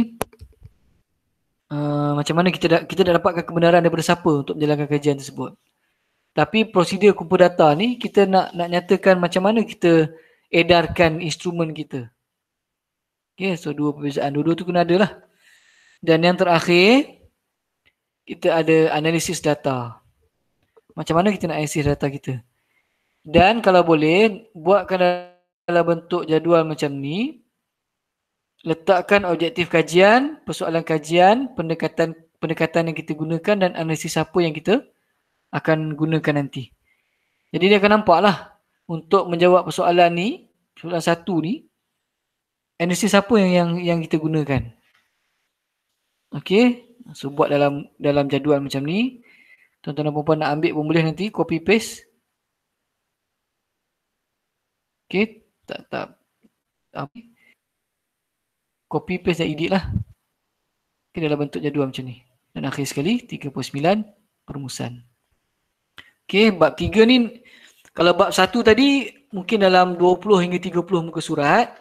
uh, macam mana kita dah, kita dah dapatkan kebenaran daripada siapa untuk menjalankan kajian tersebut tapi prosedur kumpul data ni kita nak nak nyatakan macam mana kita edarkan instrumen kita Okay, ya, so dua perbezaan. Dua-dua tu kena ada lah. Dan yang terakhir, kita ada analisis data. Macam mana kita nak analisis data kita? Dan kalau boleh, buatkan dalam bentuk jadual macam ni. Letakkan objektif kajian, persoalan kajian, pendekatan pendekatan yang kita gunakan dan analisis apa yang kita akan gunakan nanti. Jadi dia akan nampak lah untuk menjawab persoalan ni, persoalan satu ni, analisis apa yang yang yang kita gunakan okey so buat dalam dalam jadual macam ni tuan-tuan dan puan-puan nak ambil pun boleh nanti copy paste okey tak tak apa copy paste dan edit lah okay, dalam bentuk jadual macam ni dan akhir sekali 39 permusan okey bab 3 ni kalau bab 1 tadi mungkin dalam 20 hingga 30 muka surat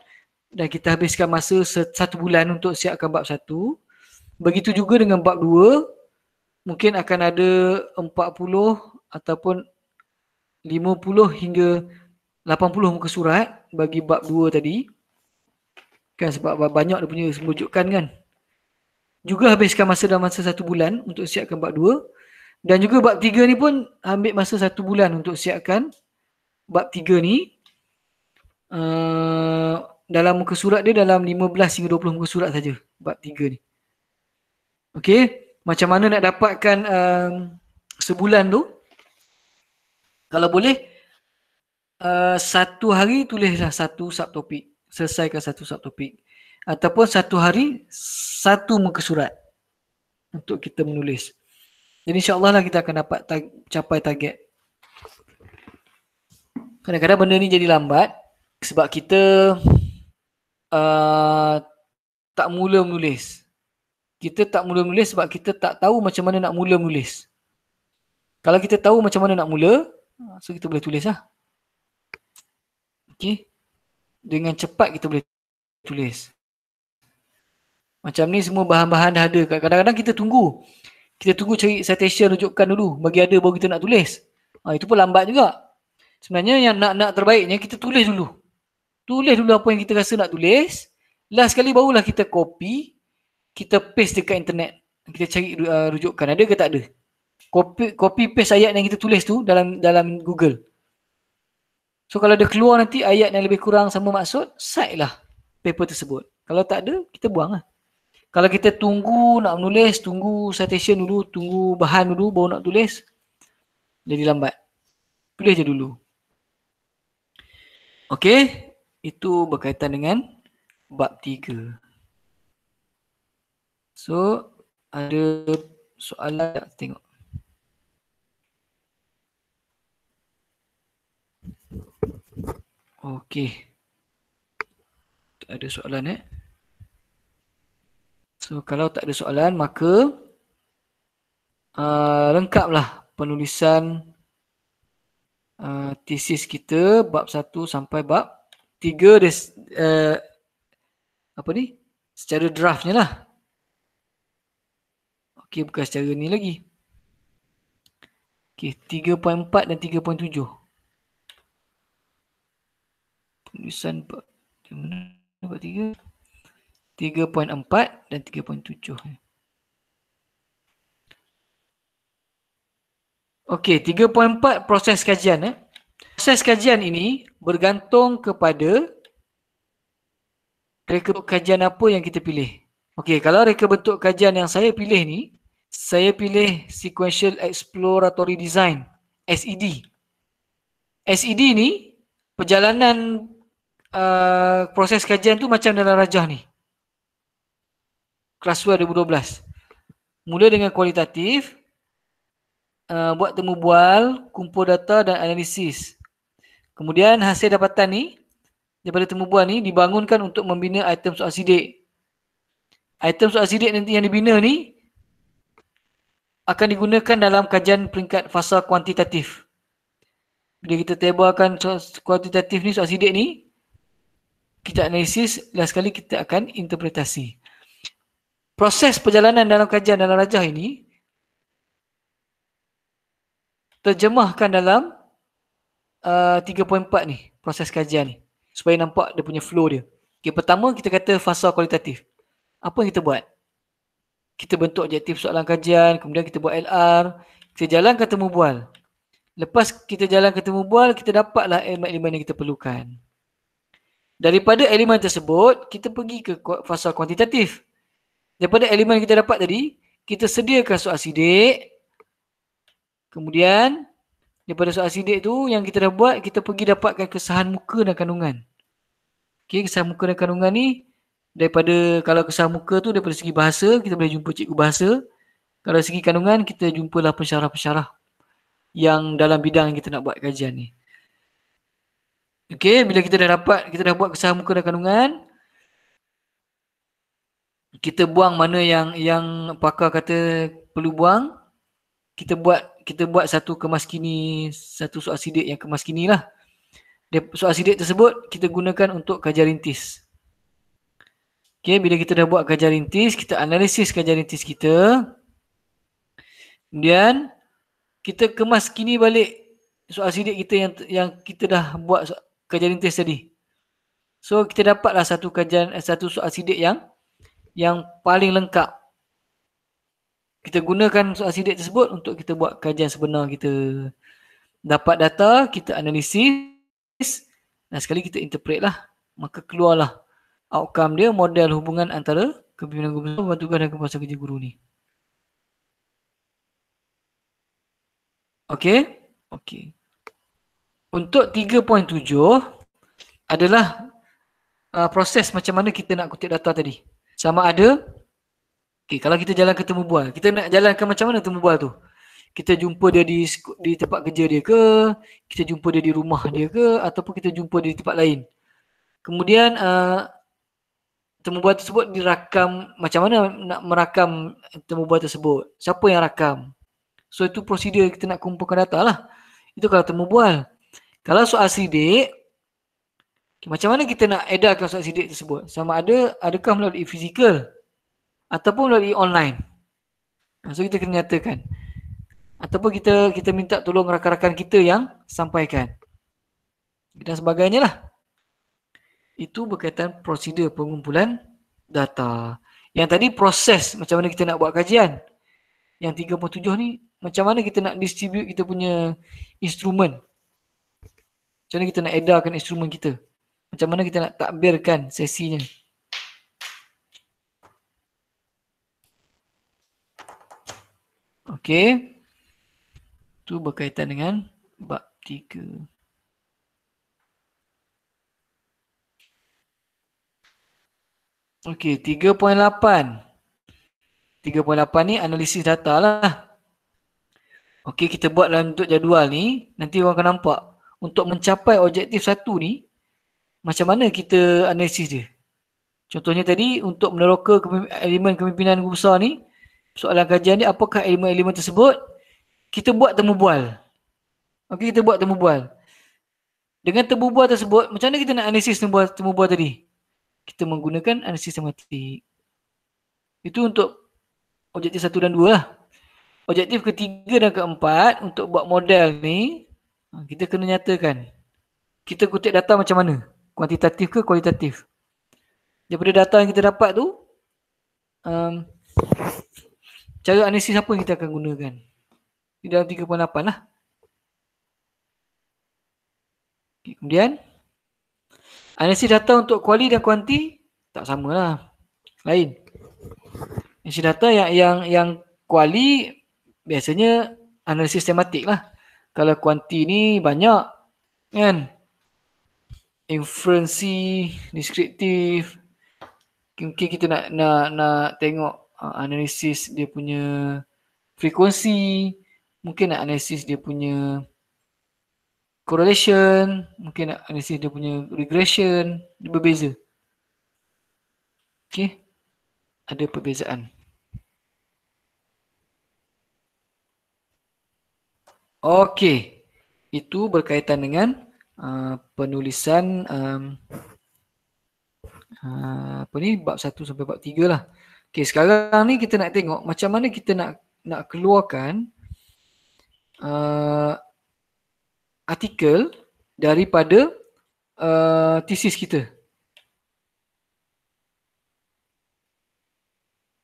dan kita habiskan masa satu bulan untuk siapkan bab satu. Begitu juga dengan bab dua, mungkin akan ada empat puluh ataupun lima puluh hingga 80 muka surat bagi bab dua tadi. Kan sebab banyak dia punya sembujukkan kan. Juga habiskan masa dalam masa satu bulan untuk siapkan bab dua. Dan juga bab tiga ni pun ambil masa satu bulan untuk siapkan bab tiga ni. Uh, dalam muka surat dia dalam 15 hingga 20 muka surat saja bab 3 ni. Okey, macam mana nak dapatkan um, sebulan tu? Kalau boleh uh, satu hari tulislah satu subtopik, selesaikan satu subtopik ataupun satu hari satu muka surat untuk kita menulis. Jadi insya-Allah lah kita akan dapat tag, capai target. Kadang-kadang benda ni jadi lambat sebab kita Uh, tak mula menulis. Kita tak mula menulis sebab kita tak tahu macam mana nak mula menulis. Kalau kita tahu macam mana nak mula, ah, so kita boleh tulis lah. Okay. Dengan cepat kita boleh tulis. Macam ni semua bahan-bahan dah ada. Kadang-kadang kita tunggu. Kita tunggu cari citation rujukan dulu. Bagi ada baru kita nak tulis. Ha, itu pun lambat juga. Sebenarnya yang nak-nak terbaiknya kita tulis dulu tulis dulu apa yang kita rasa nak tulis last sekali barulah kita copy kita paste dekat internet kita cari uh, rujukan ada ke tak ada copy copy paste ayat yang kita tulis tu dalam dalam Google so kalau dia keluar nanti ayat yang lebih kurang sama maksud cite lah paper tersebut kalau tak ada kita buang lah kalau kita tunggu nak menulis tunggu citation dulu tunggu bahan dulu baru nak tulis jadi lambat tulis je dulu Okay, itu berkaitan dengan bab tiga. So ada soalan tak tengok? Okay. Tak ada soalan eh? So kalau tak ada soalan maka uh, lengkaplah penulisan uh, tesis kita bab satu sampai bab tiga uh, apa ni secara draftnya lah Okey bukan secara ni lagi Okey 3.4 dan 3.7 penulisan apa 3 3.4 dan 3.7 Okey, 3.4 proses kajian eh. Proses kajian ini bergantung kepada reka bentuk kajian apa yang kita pilih. Okey, kalau reka bentuk kajian yang saya pilih ni, saya pilih Sequential Exploratory Design, SED. SED ni, perjalanan uh, proses kajian tu macam dalam rajah ni. Kelas 2012. Mula dengan kualitatif, Eh, buat temu bual, kumpul data dan analisis. Kemudian hasil dapatan ni daripada temu bual ni dibangunkan untuk membina item soal sidik. Item soal sidik nanti yang dibina ni akan digunakan dalam kajian peringkat fasa kuantitatif. Bila kita soal kuantitatif ni soal sidik ni kita analisis, last sekali kita akan interpretasi. Proses perjalanan dalam kajian dalam rajah ini terjemahkan dalam uh, 3.4 ni proses kajian ni supaya nampak dia punya flow dia. Okay, pertama kita kata fasa kualitatif. Apa yang kita buat? Kita bentuk objektif soalan kajian, kemudian kita buat LR, kita jalan ke temu bual. Lepas kita jalan ke temu bual, kita dapatlah elemen-elemen yang kita perlukan. Daripada elemen tersebut, kita pergi ke fasa kuantitatif. Daripada elemen yang kita dapat tadi, kita sediakan soal sidik, Kemudian daripada soal sidik tu yang kita dah buat kita pergi dapatkan kesahan muka dan kandungan. Okey kesahan muka dan kandungan ni daripada kalau kesahan muka tu daripada segi bahasa kita boleh jumpa cikgu bahasa. Kalau segi kandungan kita jumpalah pensyarah-pensyarah yang dalam bidang yang kita nak buat kajian ni. Okey bila kita dah dapat kita dah buat kesahan muka dan kandungan kita buang mana yang yang pakar kata perlu buang kita buat kita buat satu kemas kini, satu soal sidik yang kemas kini lah. Soal sidik tersebut kita gunakan untuk kajar rintis. Okay, bila kita dah buat kajar rintis, kita analisis kajar rintis kita. Kemudian kita kemas kini balik soal sidik kita yang yang kita dah buat kajar rintis tadi. So kita dapatlah satu kajian satu soal sidik yang yang paling lengkap kita gunakan soal sidik tersebut untuk kita buat kajian sebenar kita dapat data kita analisis dan sekali kita interpret lah maka keluarlah outcome dia model hubungan antara kepimpinan guru bantu tugas dan kepuasan kerja guru ni Okey. Okey. Untuk 3.7 adalah uh, proses macam mana kita nak kutip data tadi. Sama ada Okay, kalau kita jalan ke temu bual, kita nak jalan ke macam mana temu bual tu? Kita jumpa dia di di tempat kerja dia ke? Kita jumpa dia di rumah dia ke? Ataupun kita jumpa dia di tempat lain? Kemudian uh, temu bual tersebut dirakam macam mana nak merakam temu bual tersebut? Siapa yang rakam? So itu prosedur kita nak kumpulkan data lah. Itu kalau temu bual. Kalau soal sidik, okay, macam mana kita nak edarkan soal sidik tersebut? Sama ada, adakah melalui fizikal? ataupun melalui online. Ah, so kita kena nyatakan. Ataupun kita kita minta tolong rakan-rakan kita yang sampaikan. Dan sebagainya lah. Itu berkaitan prosedur pengumpulan data. Yang tadi proses macam mana kita nak buat kajian. Yang 37 ni macam mana kita nak distribute kita punya instrumen. Macam mana kita nak edarkan instrumen kita. Macam mana kita nak takbirkan sesinya. Okey. Tu berkaitan dengan bab 3. Okey, 3.8. 3.8 ni analisis data lah. Okey, kita buat dalam bentuk jadual ni. Nanti orang akan nampak. Untuk mencapai objektif satu ni, macam mana kita analisis dia. Contohnya tadi, untuk meneroka elemen kepimpinan guru besar ni, soalan kajian ni apakah elemen-elemen tersebut kita buat temubual okey kita buat temubual dengan temubual tersebut macam mana kita nak analisis temubual, temubual tadi kita menggunakan analisis sistematik itu untuk objektif satu dan dua. lah objektif ketiga dan keempat untuk buat model ni ha, kita kena nyatakan kita kutip data macam mana kuantitatif ke kualitatif daripada data yang kita dapat tu um, cara analisis apa yang kita akan gunakan di dalam 3.8 lah okay, kemudian analisis data untuk kuali dan kuanti tak sama lah. lain analisis data yang yang yang kuali biasanya analisis sistematik lah kalau kuanti ni banyak kan inferensi descriptive mungkin kita nak nak nak tengok uh, analisis dia punya frekuensi, mungkin nak analisis dia punya correlation, mungkin nak analisis dia punya regression, dia berbeza. Okey. Ada perbezaan. Okey. Itu berkaitan dengan uh, penulisan um, uh, apa ni bab satu sampai bab tiga lah. Okay, sekarang ni kita nak tengok macam mana kita nak nak keluarkan uh, artikel daripada uh, thesis kita.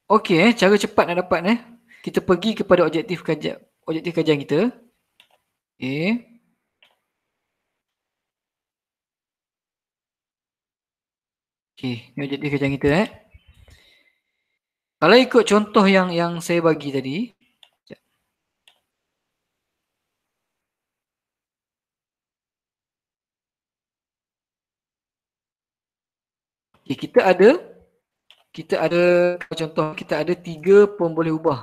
Okey, eh, cara cepat nak dapat eh. Kita pergi kepada objektif kajian, objektif kajian kita. Okey. Okey, ni objektif kajian kita eh. Kalau ikut contoh yang yang saya bagi tadi. Okay, kita ada kita ada contoh kita ada tiga pun ubah.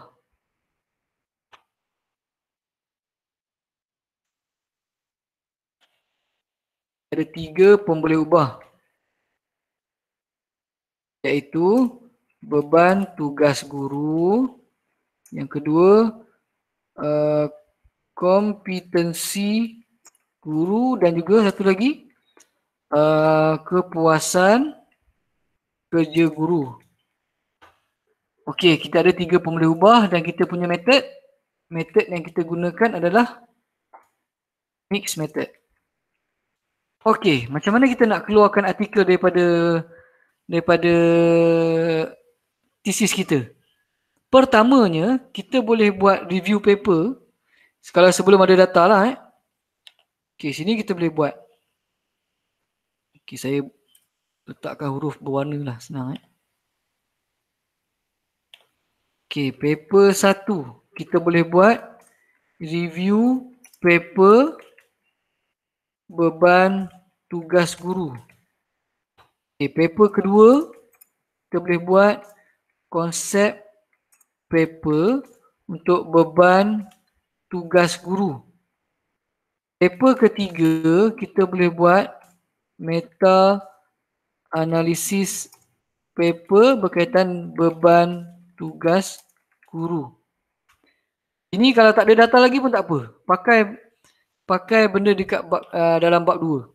Ada tiga pun ubah. Iaitu beban tugas guru. Yang kedua, eh, kompetensi guru dan juga satu lagi, eh, kepuasan kerja guru. Okey, kita ada tiga pemula ubah dan kita punya method. Method yang kita gunakan adalah mix method. Okey, macam mana kita nak keluarkan artikel daripada daripada thesis kita. Pertamanya, kita boleh buat review paper. Kalau sebelum ada data lah eh. Okay, sini kita boleh buat. Okay, saya letakkan huruf berwarna lah. Senang eh. Okay, paper satu. Kita boleh buat review paper beban tugas guru. Okay, paper kedua kita boleh buat konsep paper untuk beban tugas guru. Paper ketiga kita boleh buat meta analisis paper berkaitan beban tugas guru. Ini kalau tak ada data lagi pun tak apa. Pakai pakai benda dekat bab, uh, dalam bab 2.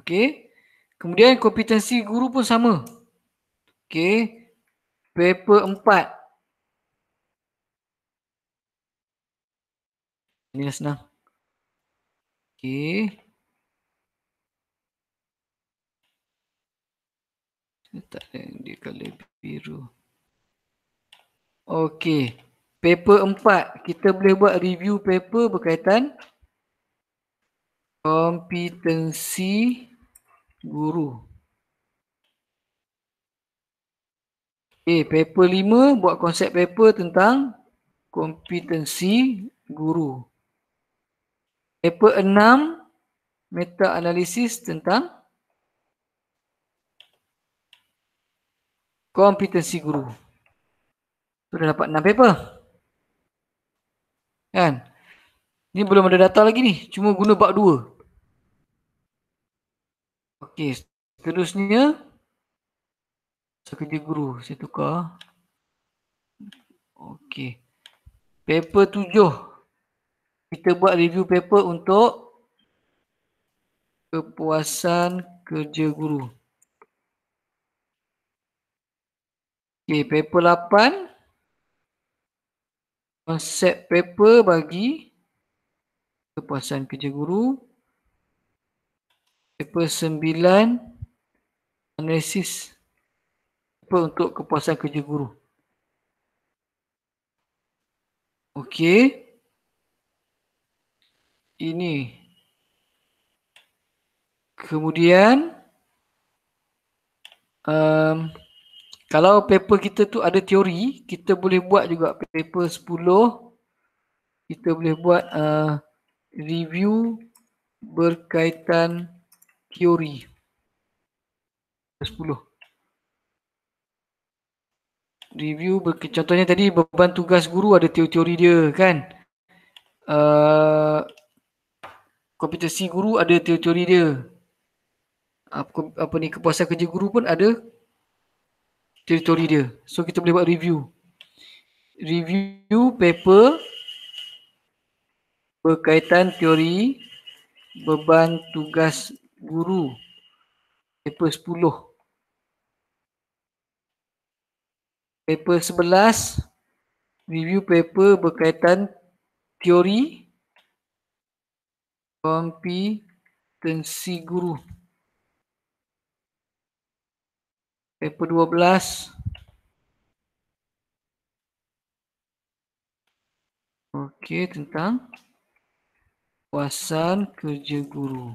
Okey. Kemudian kompetensi guru pun sama. Okay. Paper 4. Ini dah senang. Okay. Letak yang dia colour biru. Okay. Paper 4. Kita boleh buat review paper berkaitan kompetensi guru. Okay, eh, paper 5 buat konsep paper tentang kompetensi guru. Paper 6 meta analisis tentang kompetensi guru. Sudah dapat 6 paper. Kan? Ni belum ada data lagi ni, cuma guna bab 2. Okey, terusnya. Saya kerja guru, saya tukar. Okey. Paper tujuh. Kita buat review paper untuk kepuasan kerja guru. Okey, paper lapan. Konsep paper bagi kepuasan kerja guru. Paper sembilan. Analisis apa untuk kepuasan kerja guru. Okey. Ini. Kemudian um, kalau paper kita tu ada teori, kita boleh buat juga paper 10. Kita boleh buat uh, review berkaitan teori. 10 review contohnya tadi beban tugas guru ada teori-teori dia kan uh, kompetensi guru ada teori-teori dia apa, ah, apa ni kepuasan kerja guru pun ada teori-teori dia so kita boleh buat review review paper berkaitan teori beban tugas guru paper 10 paper 11 review paper berkaitan teori kompetensi guru paper 12 okey tentang kuasan kerja guru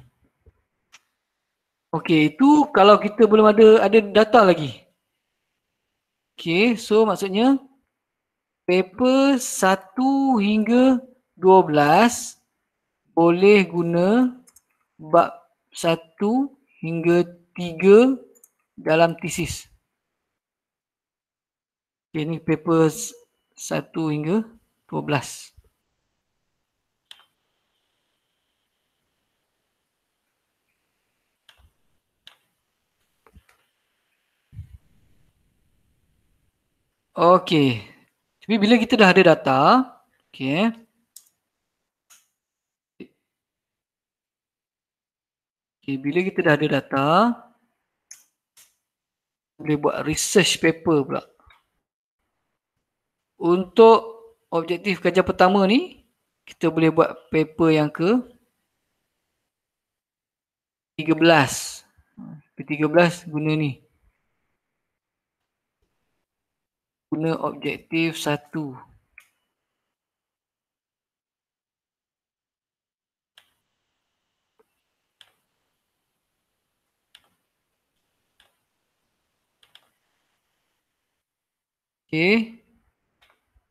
okey itu kalau kita belum ada ada data lagi Okay, so maksudnya paper 1 hingga 12 boleh guna bab 1 hingga 3 dalam thesis. Okay, ni paper 1 hingga 12. Okey. Tapi bila kita dah ada data, okey. Eh. Okey, bila kita dah ada data, boleh buat research paper pula. Untuk objektif kajian pertama ni, kita boleh buat paper yang ke 13. P13 guna ni. guna objektif satu. Okey.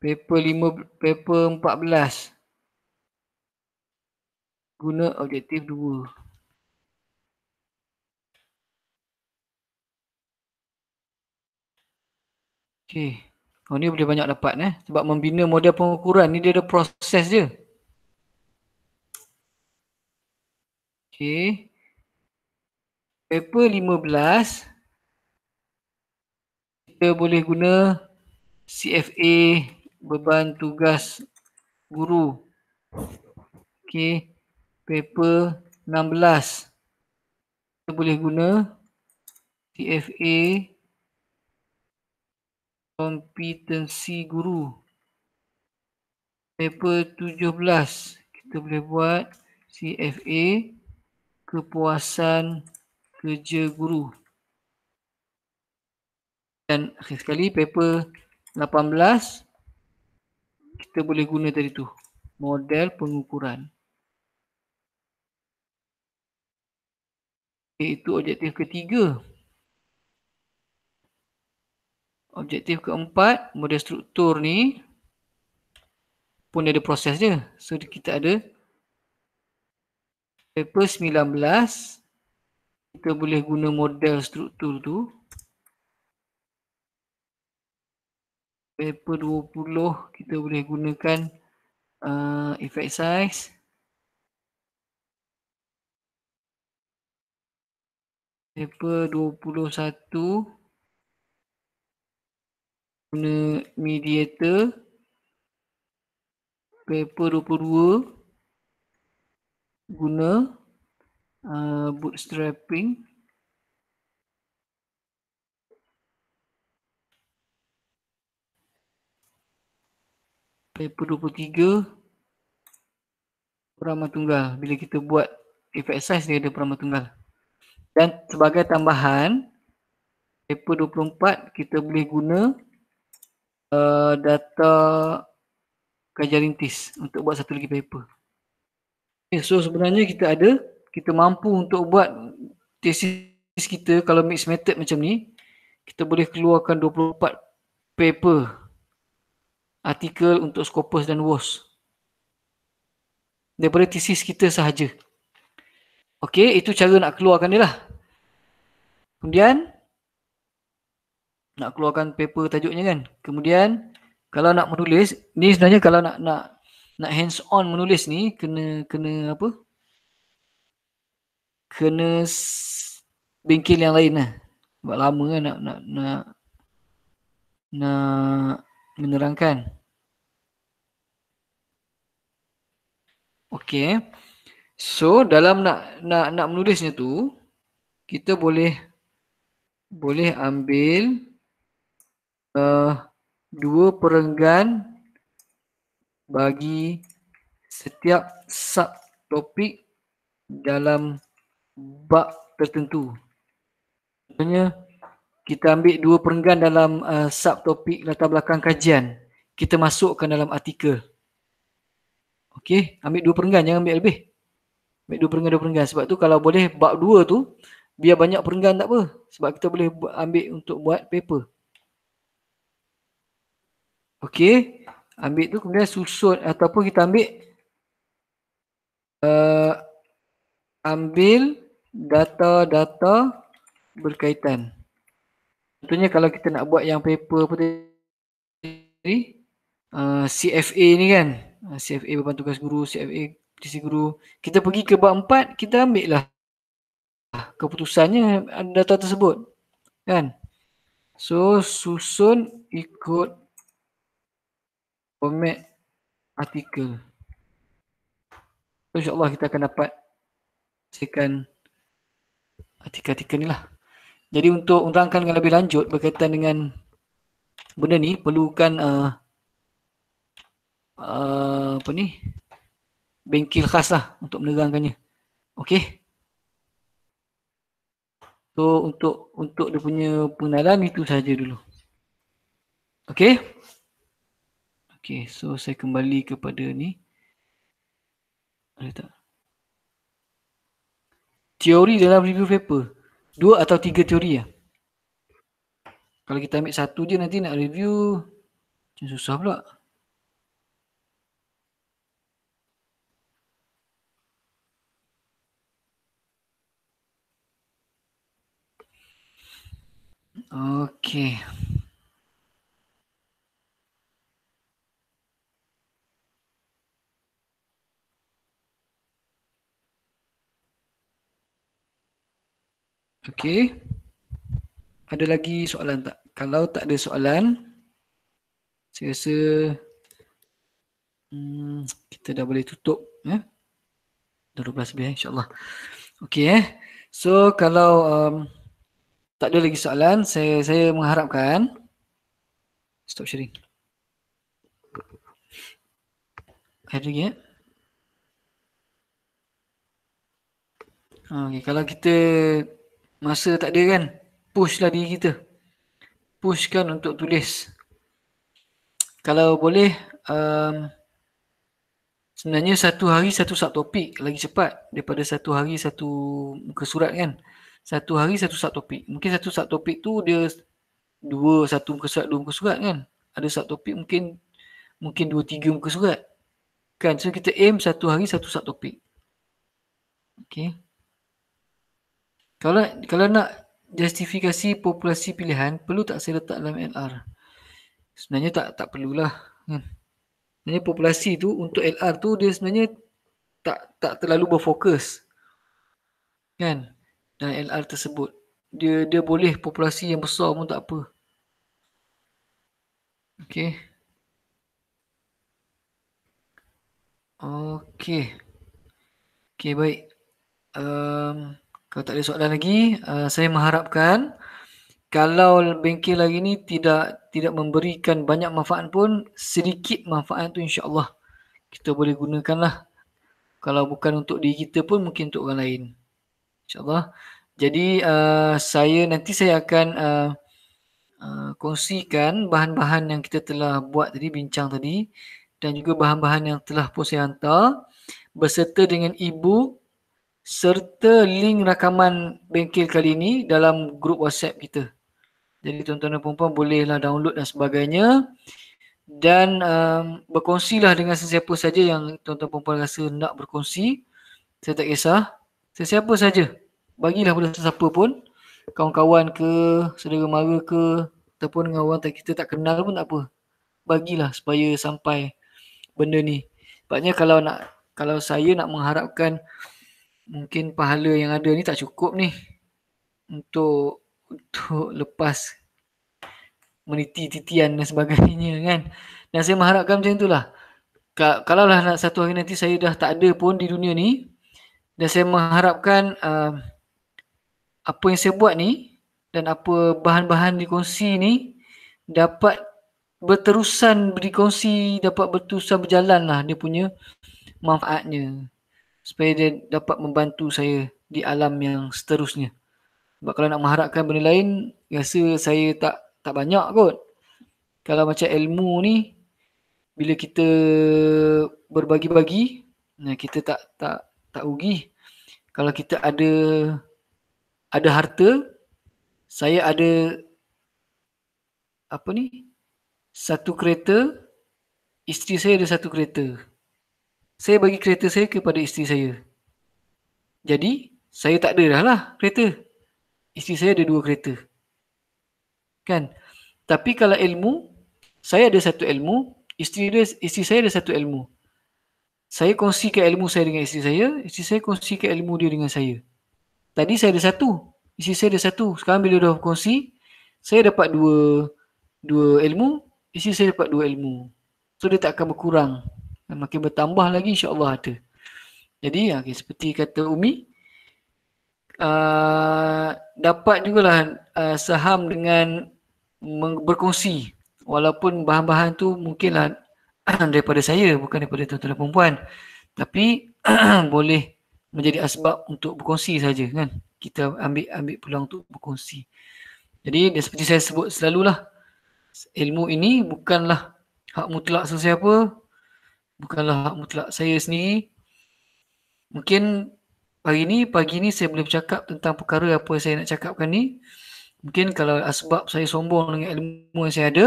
Paper 5 paper belas, Guna objektif dua, okay. Oh ni boleh banyak dapat eh. Sebab membina model pengukuran ni dia ada proses je. Okay. Paper 15. Kita boleh guna CFA beban tugas guru. Okay. Paper 16. Kita boleh guna CFA beban kompetensi guru paper 17 kita boleh buat CFA kepuasan kerja guru dan akhir sekali paper 18 kita boleh guna tadi tu model pengukuran iaitu objektif ketiga Objektif keempat, model struktur ni pun ada proses dia. So kita ada paper 19 kita boleh guna model struktur tu. Paper 20 kita boleh gunakan uh, effect size Paper guna mediator paper 22 guna uh, bootstrapping paper 23 peramah tunggal bila kita buat effect size dia ada peramah tunggal dan sebagai tambahan paper 24 kita boleh guna Eh, data kajian rintis untuk buat satu lagi paper. Okay, eh, so sebenarnya kita ada, kita mampu untuk buat tesis kita kalau mix method macam ni, kita boleh keluarkan 24 paper artikel untuk Scopus dan WoS daripada tesis kita sahaja. Okey, itu cara nak keluarkan dia lah. Kemudian, nak keluarkan paper tajuknya kan. Kemudian kalau nak menulis, ni sebenarnya kalau nak nak nak hands on menulis ni kena kena apa? Kena bengkel yang lain lah. Buat lama kan nak nak nak nak menerangkan. Okay. So dalam nak nak nak menulisnya tu kita boleh boleh ambil uh, dua perenggan bagi setiap subtopik dalam bab tertentu. Contohnya kita ambil dua perenggan dalam uh, subtopik latar belakang kajian. Kita masukkan dalam artikel. Okey, ambil dua perenggan jangan ambil lebih. Ambil dua perenggan dua perenggan sebab tu kalau boleh bab dua tu biar banyak perenggan tak apa sebab kita boleh ambil untuk buat paper. Okey. Ambil tu kemudian susun ataupun kita ambil uh, ambil data-data berkaitan. Contohnya kalau kita nak buat yang paper apa tadi uh, eh, CFA ni kan. Eh, CFA beban tugas guru, CFA petisi guru. Kita pergi ke bab 4 kita ambil lah keputusannya data tersebut. Kan? So susun ikut format artikel. So, InsyaAllah kita akan dapat sekan artikel-artikel ni lah. Jadi untuk menerangkan dengan lebih lanjut berkaitan dengan benda ni perlukan uh, uh, apa ni bengkel khas lah untuk menerangkannya. Okey. So untuk untuk dia punya pengenalan itu saja dulu. Okey. Okay, so saya kembali kepada ni. Ada tak? Teori dalam review paper. Dua atau tiga teori ya? Kalau kita ambil satu je nanti nak review. Macam susah pula. Okay. Okey. Ada lagi soalan tak? Kalau tak ada soalan, saya rasa hmm, kita dah boleh tutup. Eh? Dah 12 lebih insyaAllah. Okey eh. So kalau um, tak ada lagi soalan, saya saya mengharapkan stop sharing. Ada lagi eh? Okay, kalau kita masa tak ada kan push lah diri kita pushkan untuk tulis kalau boleh um, sebenarnya satu hari satu topik lagi cepat daripada satu hari satu muka surat kan satu hari satu topik. mungkin satu topik tu dia dua satu muka surat dua muka surat kan ada topik mungkin mungkin dua tiga muka surat kan so kita aim satu hari satu topik. okey kalau kalau nak justifikasi populasi pilihan perlu tak saya letak dalam LR? Sebenarnya tak tak perlulah. Hmm. Sebenarnya populasi tu untuk LR tu dia sebenarnya tak tak terlalu berfokus. Kan? Dan LR tersebut dia dia boleh populasi yang besar pun tak apa. Okey. Okey. Okey baik. Um, kalau tak ada soalan lagi, uh, saya mengharapkan kalau bengkel hari ini tidak tidak memberikan banyak manfaat pun, sedikit manfaat tu insya-Allah kita boleh gunakanlah. Kalau bukan untuk diri kita pun mungkin untuk orang lain. Insya-Allah. Jadi uh, saya nanti saya akan uh, uh, kongsikan bahan-bahan yang kita telah buat tadi bincang tadi dan juga bahan-bahan yang telah pun saya hantar beserta dengan e serta link rakaman bengkel kali ini dalam grup WhatsApp kita. Jadi tuan-tuan dan puan-puan bolehlah download dan sebagainya dan um, berkongsilah dengan sesiapa saja yang tuan-tuan puan-puan rasa nak berkongsi. Saya tak kisah. Sesiapa saja. Bagilah pada sesiapa pun. Kawan-kawan ke, saudara mara ke ataupun dengan orang kita tak kenal pun tak apa. Bagilah supaya sampai benda ni. Sebabnya kalau nak kalau saya nak mengharapkan mungkin pahala yang ada ni tak cukup ni untuk untuk lepas meniti titian dan sebagainya kan dan saya mengharapkan macam itulah kalau lah nak satu hari nanti saya dah tak ada pun di dunia ni dan saya mengharapkan uh, apa yang saya buat ni dan apa bahan-bahan dikongsi ni dapat berterusan berkongsi dapat berterusan berjalan lah dia punya manfaatnya supaya dia dapat membantu saya di alam yang seterusnya. Sebab kalau nak mengharapkan benda lain, rasa saya tak tak banyak kot. Kalau macam ilmu ni, bila kita berbagi-bagi, kita tak tak tak rugi. Kalau kita ada ada harta, saya ada apa ni? Satu kereta, isteri saya ada satu kereta saya bagi kereta saya kepada isteri saya. Jadi, saya tak ada dah lah kereta. Isteri saya ada dua kereta. Kan? Tapi kalau ilmu, saya ada satu ilmu, isteri, dia, isteri saya ada satu ilmu. Saya kongsikan ilmu saya dengan isteri saya, isteri saya kongsikan ilmu dia dengan saya. Tadi saya ada satu, isteri saya ada satu. Sekarang bila dah kongsi, saya dapat dua dua ilmu, isteri saya dapat dua ilmu. So dia tak akan berkurang. Makin bertambah lagi insyaAllah ada. Jadi ya, okay, seperti kata Umi, uh, dapat jugalah uh, saham dengan berkongsi. Walaupun bahan-bahan tu mungkinlah <clears throat> daripada saya, bukan daripada tuan-tuan dan perempuan. Tapi <clears throat> boleh menjadi asbab untuk berkongsi saja kan. Kita ambil ambil peluang untuk berkongsi. Jadi dia seperti saya sebut selalulah ilmu ini bukanlah hak mutlak sesiapa bukanlah hak mutlak saya sendiri. Mungkin hari ni, pagi ni saya boleh bercakap tentang perkara apa yang saya nak cakapkan ni. Mungkin kalau sebab saya sombong dengan ilmu yang saya ada,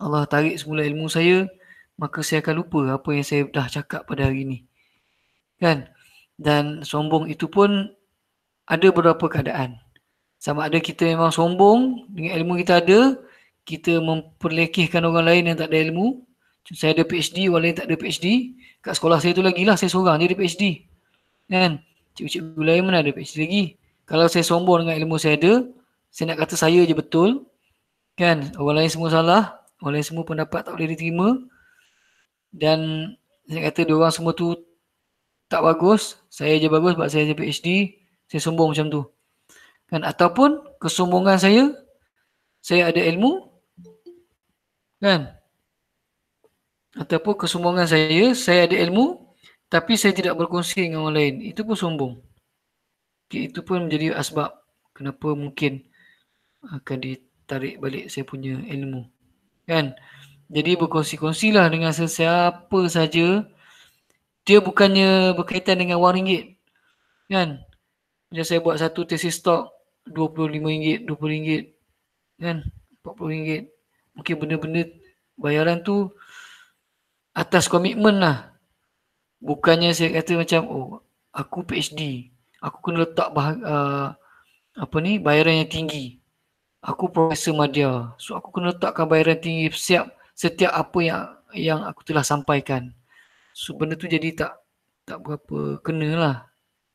Allah tarik semula ilmu saya, maka saya akan lupa apa yang saya dah cakap pada hari ni. Kan? Dan sombong itu pun ada beberapa keadaan. Sama ada kita memang sombong dengan ilmu kita ada, kita memperlekehkan orang lain yang tak ada ilmu, saya ada PhD, walaupun tak ada PhD. Kat sekolah saya tu lagi lah, saya seorang dia ada PhD. Kan? cik cikgu lain mana ada PhD lagi. Kalau saya sombong dengan ilmu saya ada, saya nak kata saya je betul. Kan? Orang lain semua salah. Orang lain semua pendapat tak boleh diterima. Dan saya kata dia orang semua tu tak bagus. Saya je bagus sebab saya je PhD. Saya sombong macam tu. Kan? Ataupun kesombongan saya, saya ada ilmu. Kan? ataupun kesombongan saya, saya ada ilmu tapi saya tidak berkongsi dengan orang lain. Itu pun sombong. Okay, itu pun menjadi asbab kenapa mungkin akan ditarik balik saya punya ilmu. Kan? Jadi berkongsi-kongsilah dengan sesiapa saja. Dia bukannya berkaitan dengan wang ringgit. Kan? Macam saya buat satu tesis stok RM25, RM20. Kan? RM40. Mungkin benda-benda bayaran tu atas komitmen lah. Bukannya saya kata macam, oh aku PhD, aku kena letak bah, uh, apa ni bayaran yang tinggi. Aku profesor madya, so aku kena letakkan bayaran tinggi siap setiap apa yang yang aku telah sampaikan. So benda tu jadi tak tak berapa kena lah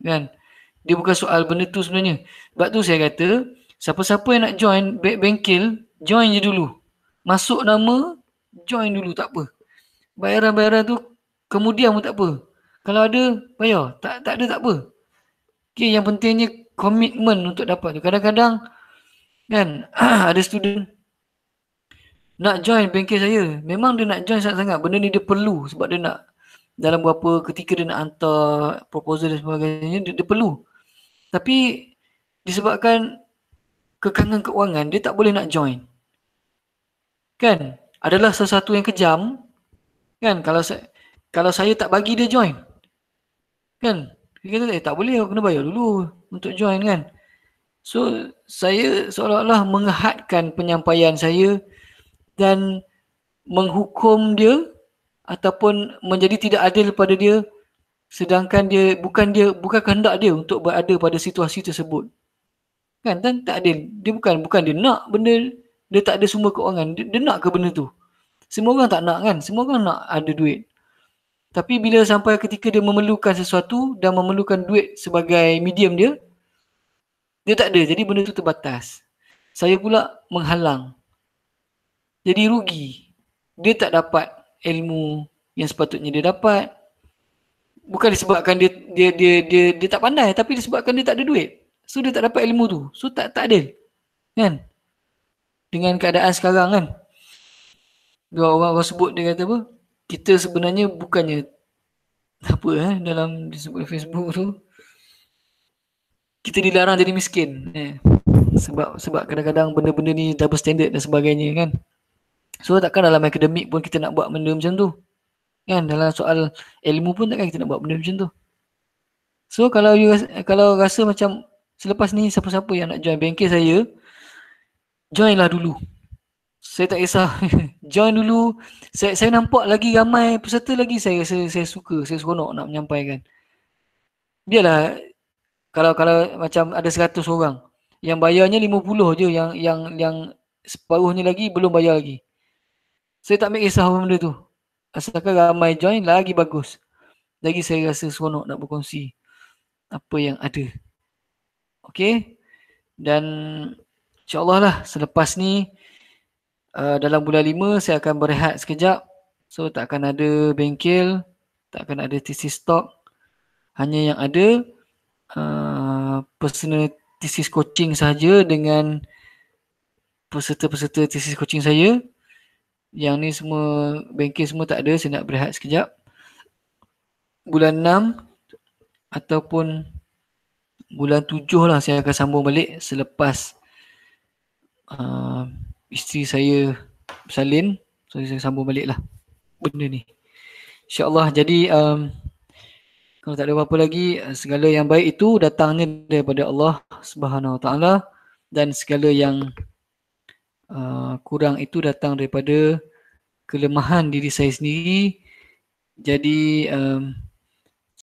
kan. Dia bukan soal benda tu sebenarnya. Sebab tu saya kata siapa-siapa yang nak join bank bengkel join je dulu. Masuk nama join dulu tak apa bayaran-bayaran tu kemudian pun tak apa. Kalau ada bayar, tak tak ada tak apa. Okey, yang pentingnya komitmen untuk dapat tu. Kadang-kadang kan <clears throat> ada student nak join bengkel saya. Memang dia nak join sangat-sangat. Benda ni dia perlu sebab dia nak dalam berapa ketika dia nak hantar proposal dan sebagainya dia, dia perlu. Tapi disebabkan kekangan keuangan dia tak boleh nak join. Kan? Adalah sesuatu yang kejam Kan kalau saya kalau saya tak bagi dia join. Kan? Dia kata, eh, tak boleh aku kena bayar dulu untuk join kan. So saya seolah-olah menghadkan penyampaian saya dan menghukum dia ataupun menjadi tidak adil pada dia sedangkan dia bukan dia bukan kehendak dia untuk berada pada situasi tersebut. Kan? Dan tak adil. Dia bukan bukan dia nak benda dia tak ada semua keuangan. Dia, dia nak ke benda tu? Semua orang tak nak kan? Semua orang nak ada duit. Tapi bila sampai ketika dia memerlukan sesuatu dan memerlukan duit sebagai medium dia, dia tak ada. Jadi benda tu terbatas. Saya pula menghalang. Jadi rugi. Dia tak dapat ilmu yang sepatutnya dia dapat. Bukan disebabkan dia dia dia dia, dia, dia tak pandai tapi disebabkan dia tak ada duit. So dia tak dapat ilmu tu. So tak tak adil. Kan? Dengan keadaan sekarang kan dua orang orang sebut dia kata apa kita sebenarnya bukannya apa eh dalam disebut Facebook tu kita dilarang jadi miskin eh. sebab sebab kadang-kadang benda-benda ni double standard dan sebagainya kan so takkan dalam akademik pun kita nak buat benda macam tu kan dalam soal ilmu pun takkan kita nak buat benda macam tu so kalau you kalau rasa macam selepas ni siapa-siapa yang nak join bengkel saya joinlah dulu saya tak kisah <laughs> join dulu saya saya nampak lagi ramai peserta lagi saya rasa saya suka saya seronok nak menyampaikan biarlah kalau kalau macam ada 100 orang yang bayarnya 50 je yang yang yang separuhnya lagi belum bayar lagi saya tak make kisah apa benda tu asalkan ramai join lagi bagus lagi saya rasa seronok nak berkongsi apa yang ada Okay dan insyaAllah lah selepas ni Eh, dalam bulan lima, saya akan berehat sekejap so tak akan ada bengkel tak akan ada TC stock hanya yang ada uh, personal thesis coaching saja dengan peserta-peserta thesis coaching saya yang ni semua bengkel semua tak ada saya nak berehat sekejap bulan enam ataupun bulan tujuh lah saya akan sambung balik selepas uh, isteri saya salin, so saya sambung balik lah benda ni insyaAllah jadi um, kalau tak ada apa-apa lagi uh, segala yang baik itu datangnya daripada Allah subhanahu wa ta'ala dan segala yang uh, kurang itu datang daripada kelemahan diri saya sendiri jadi um,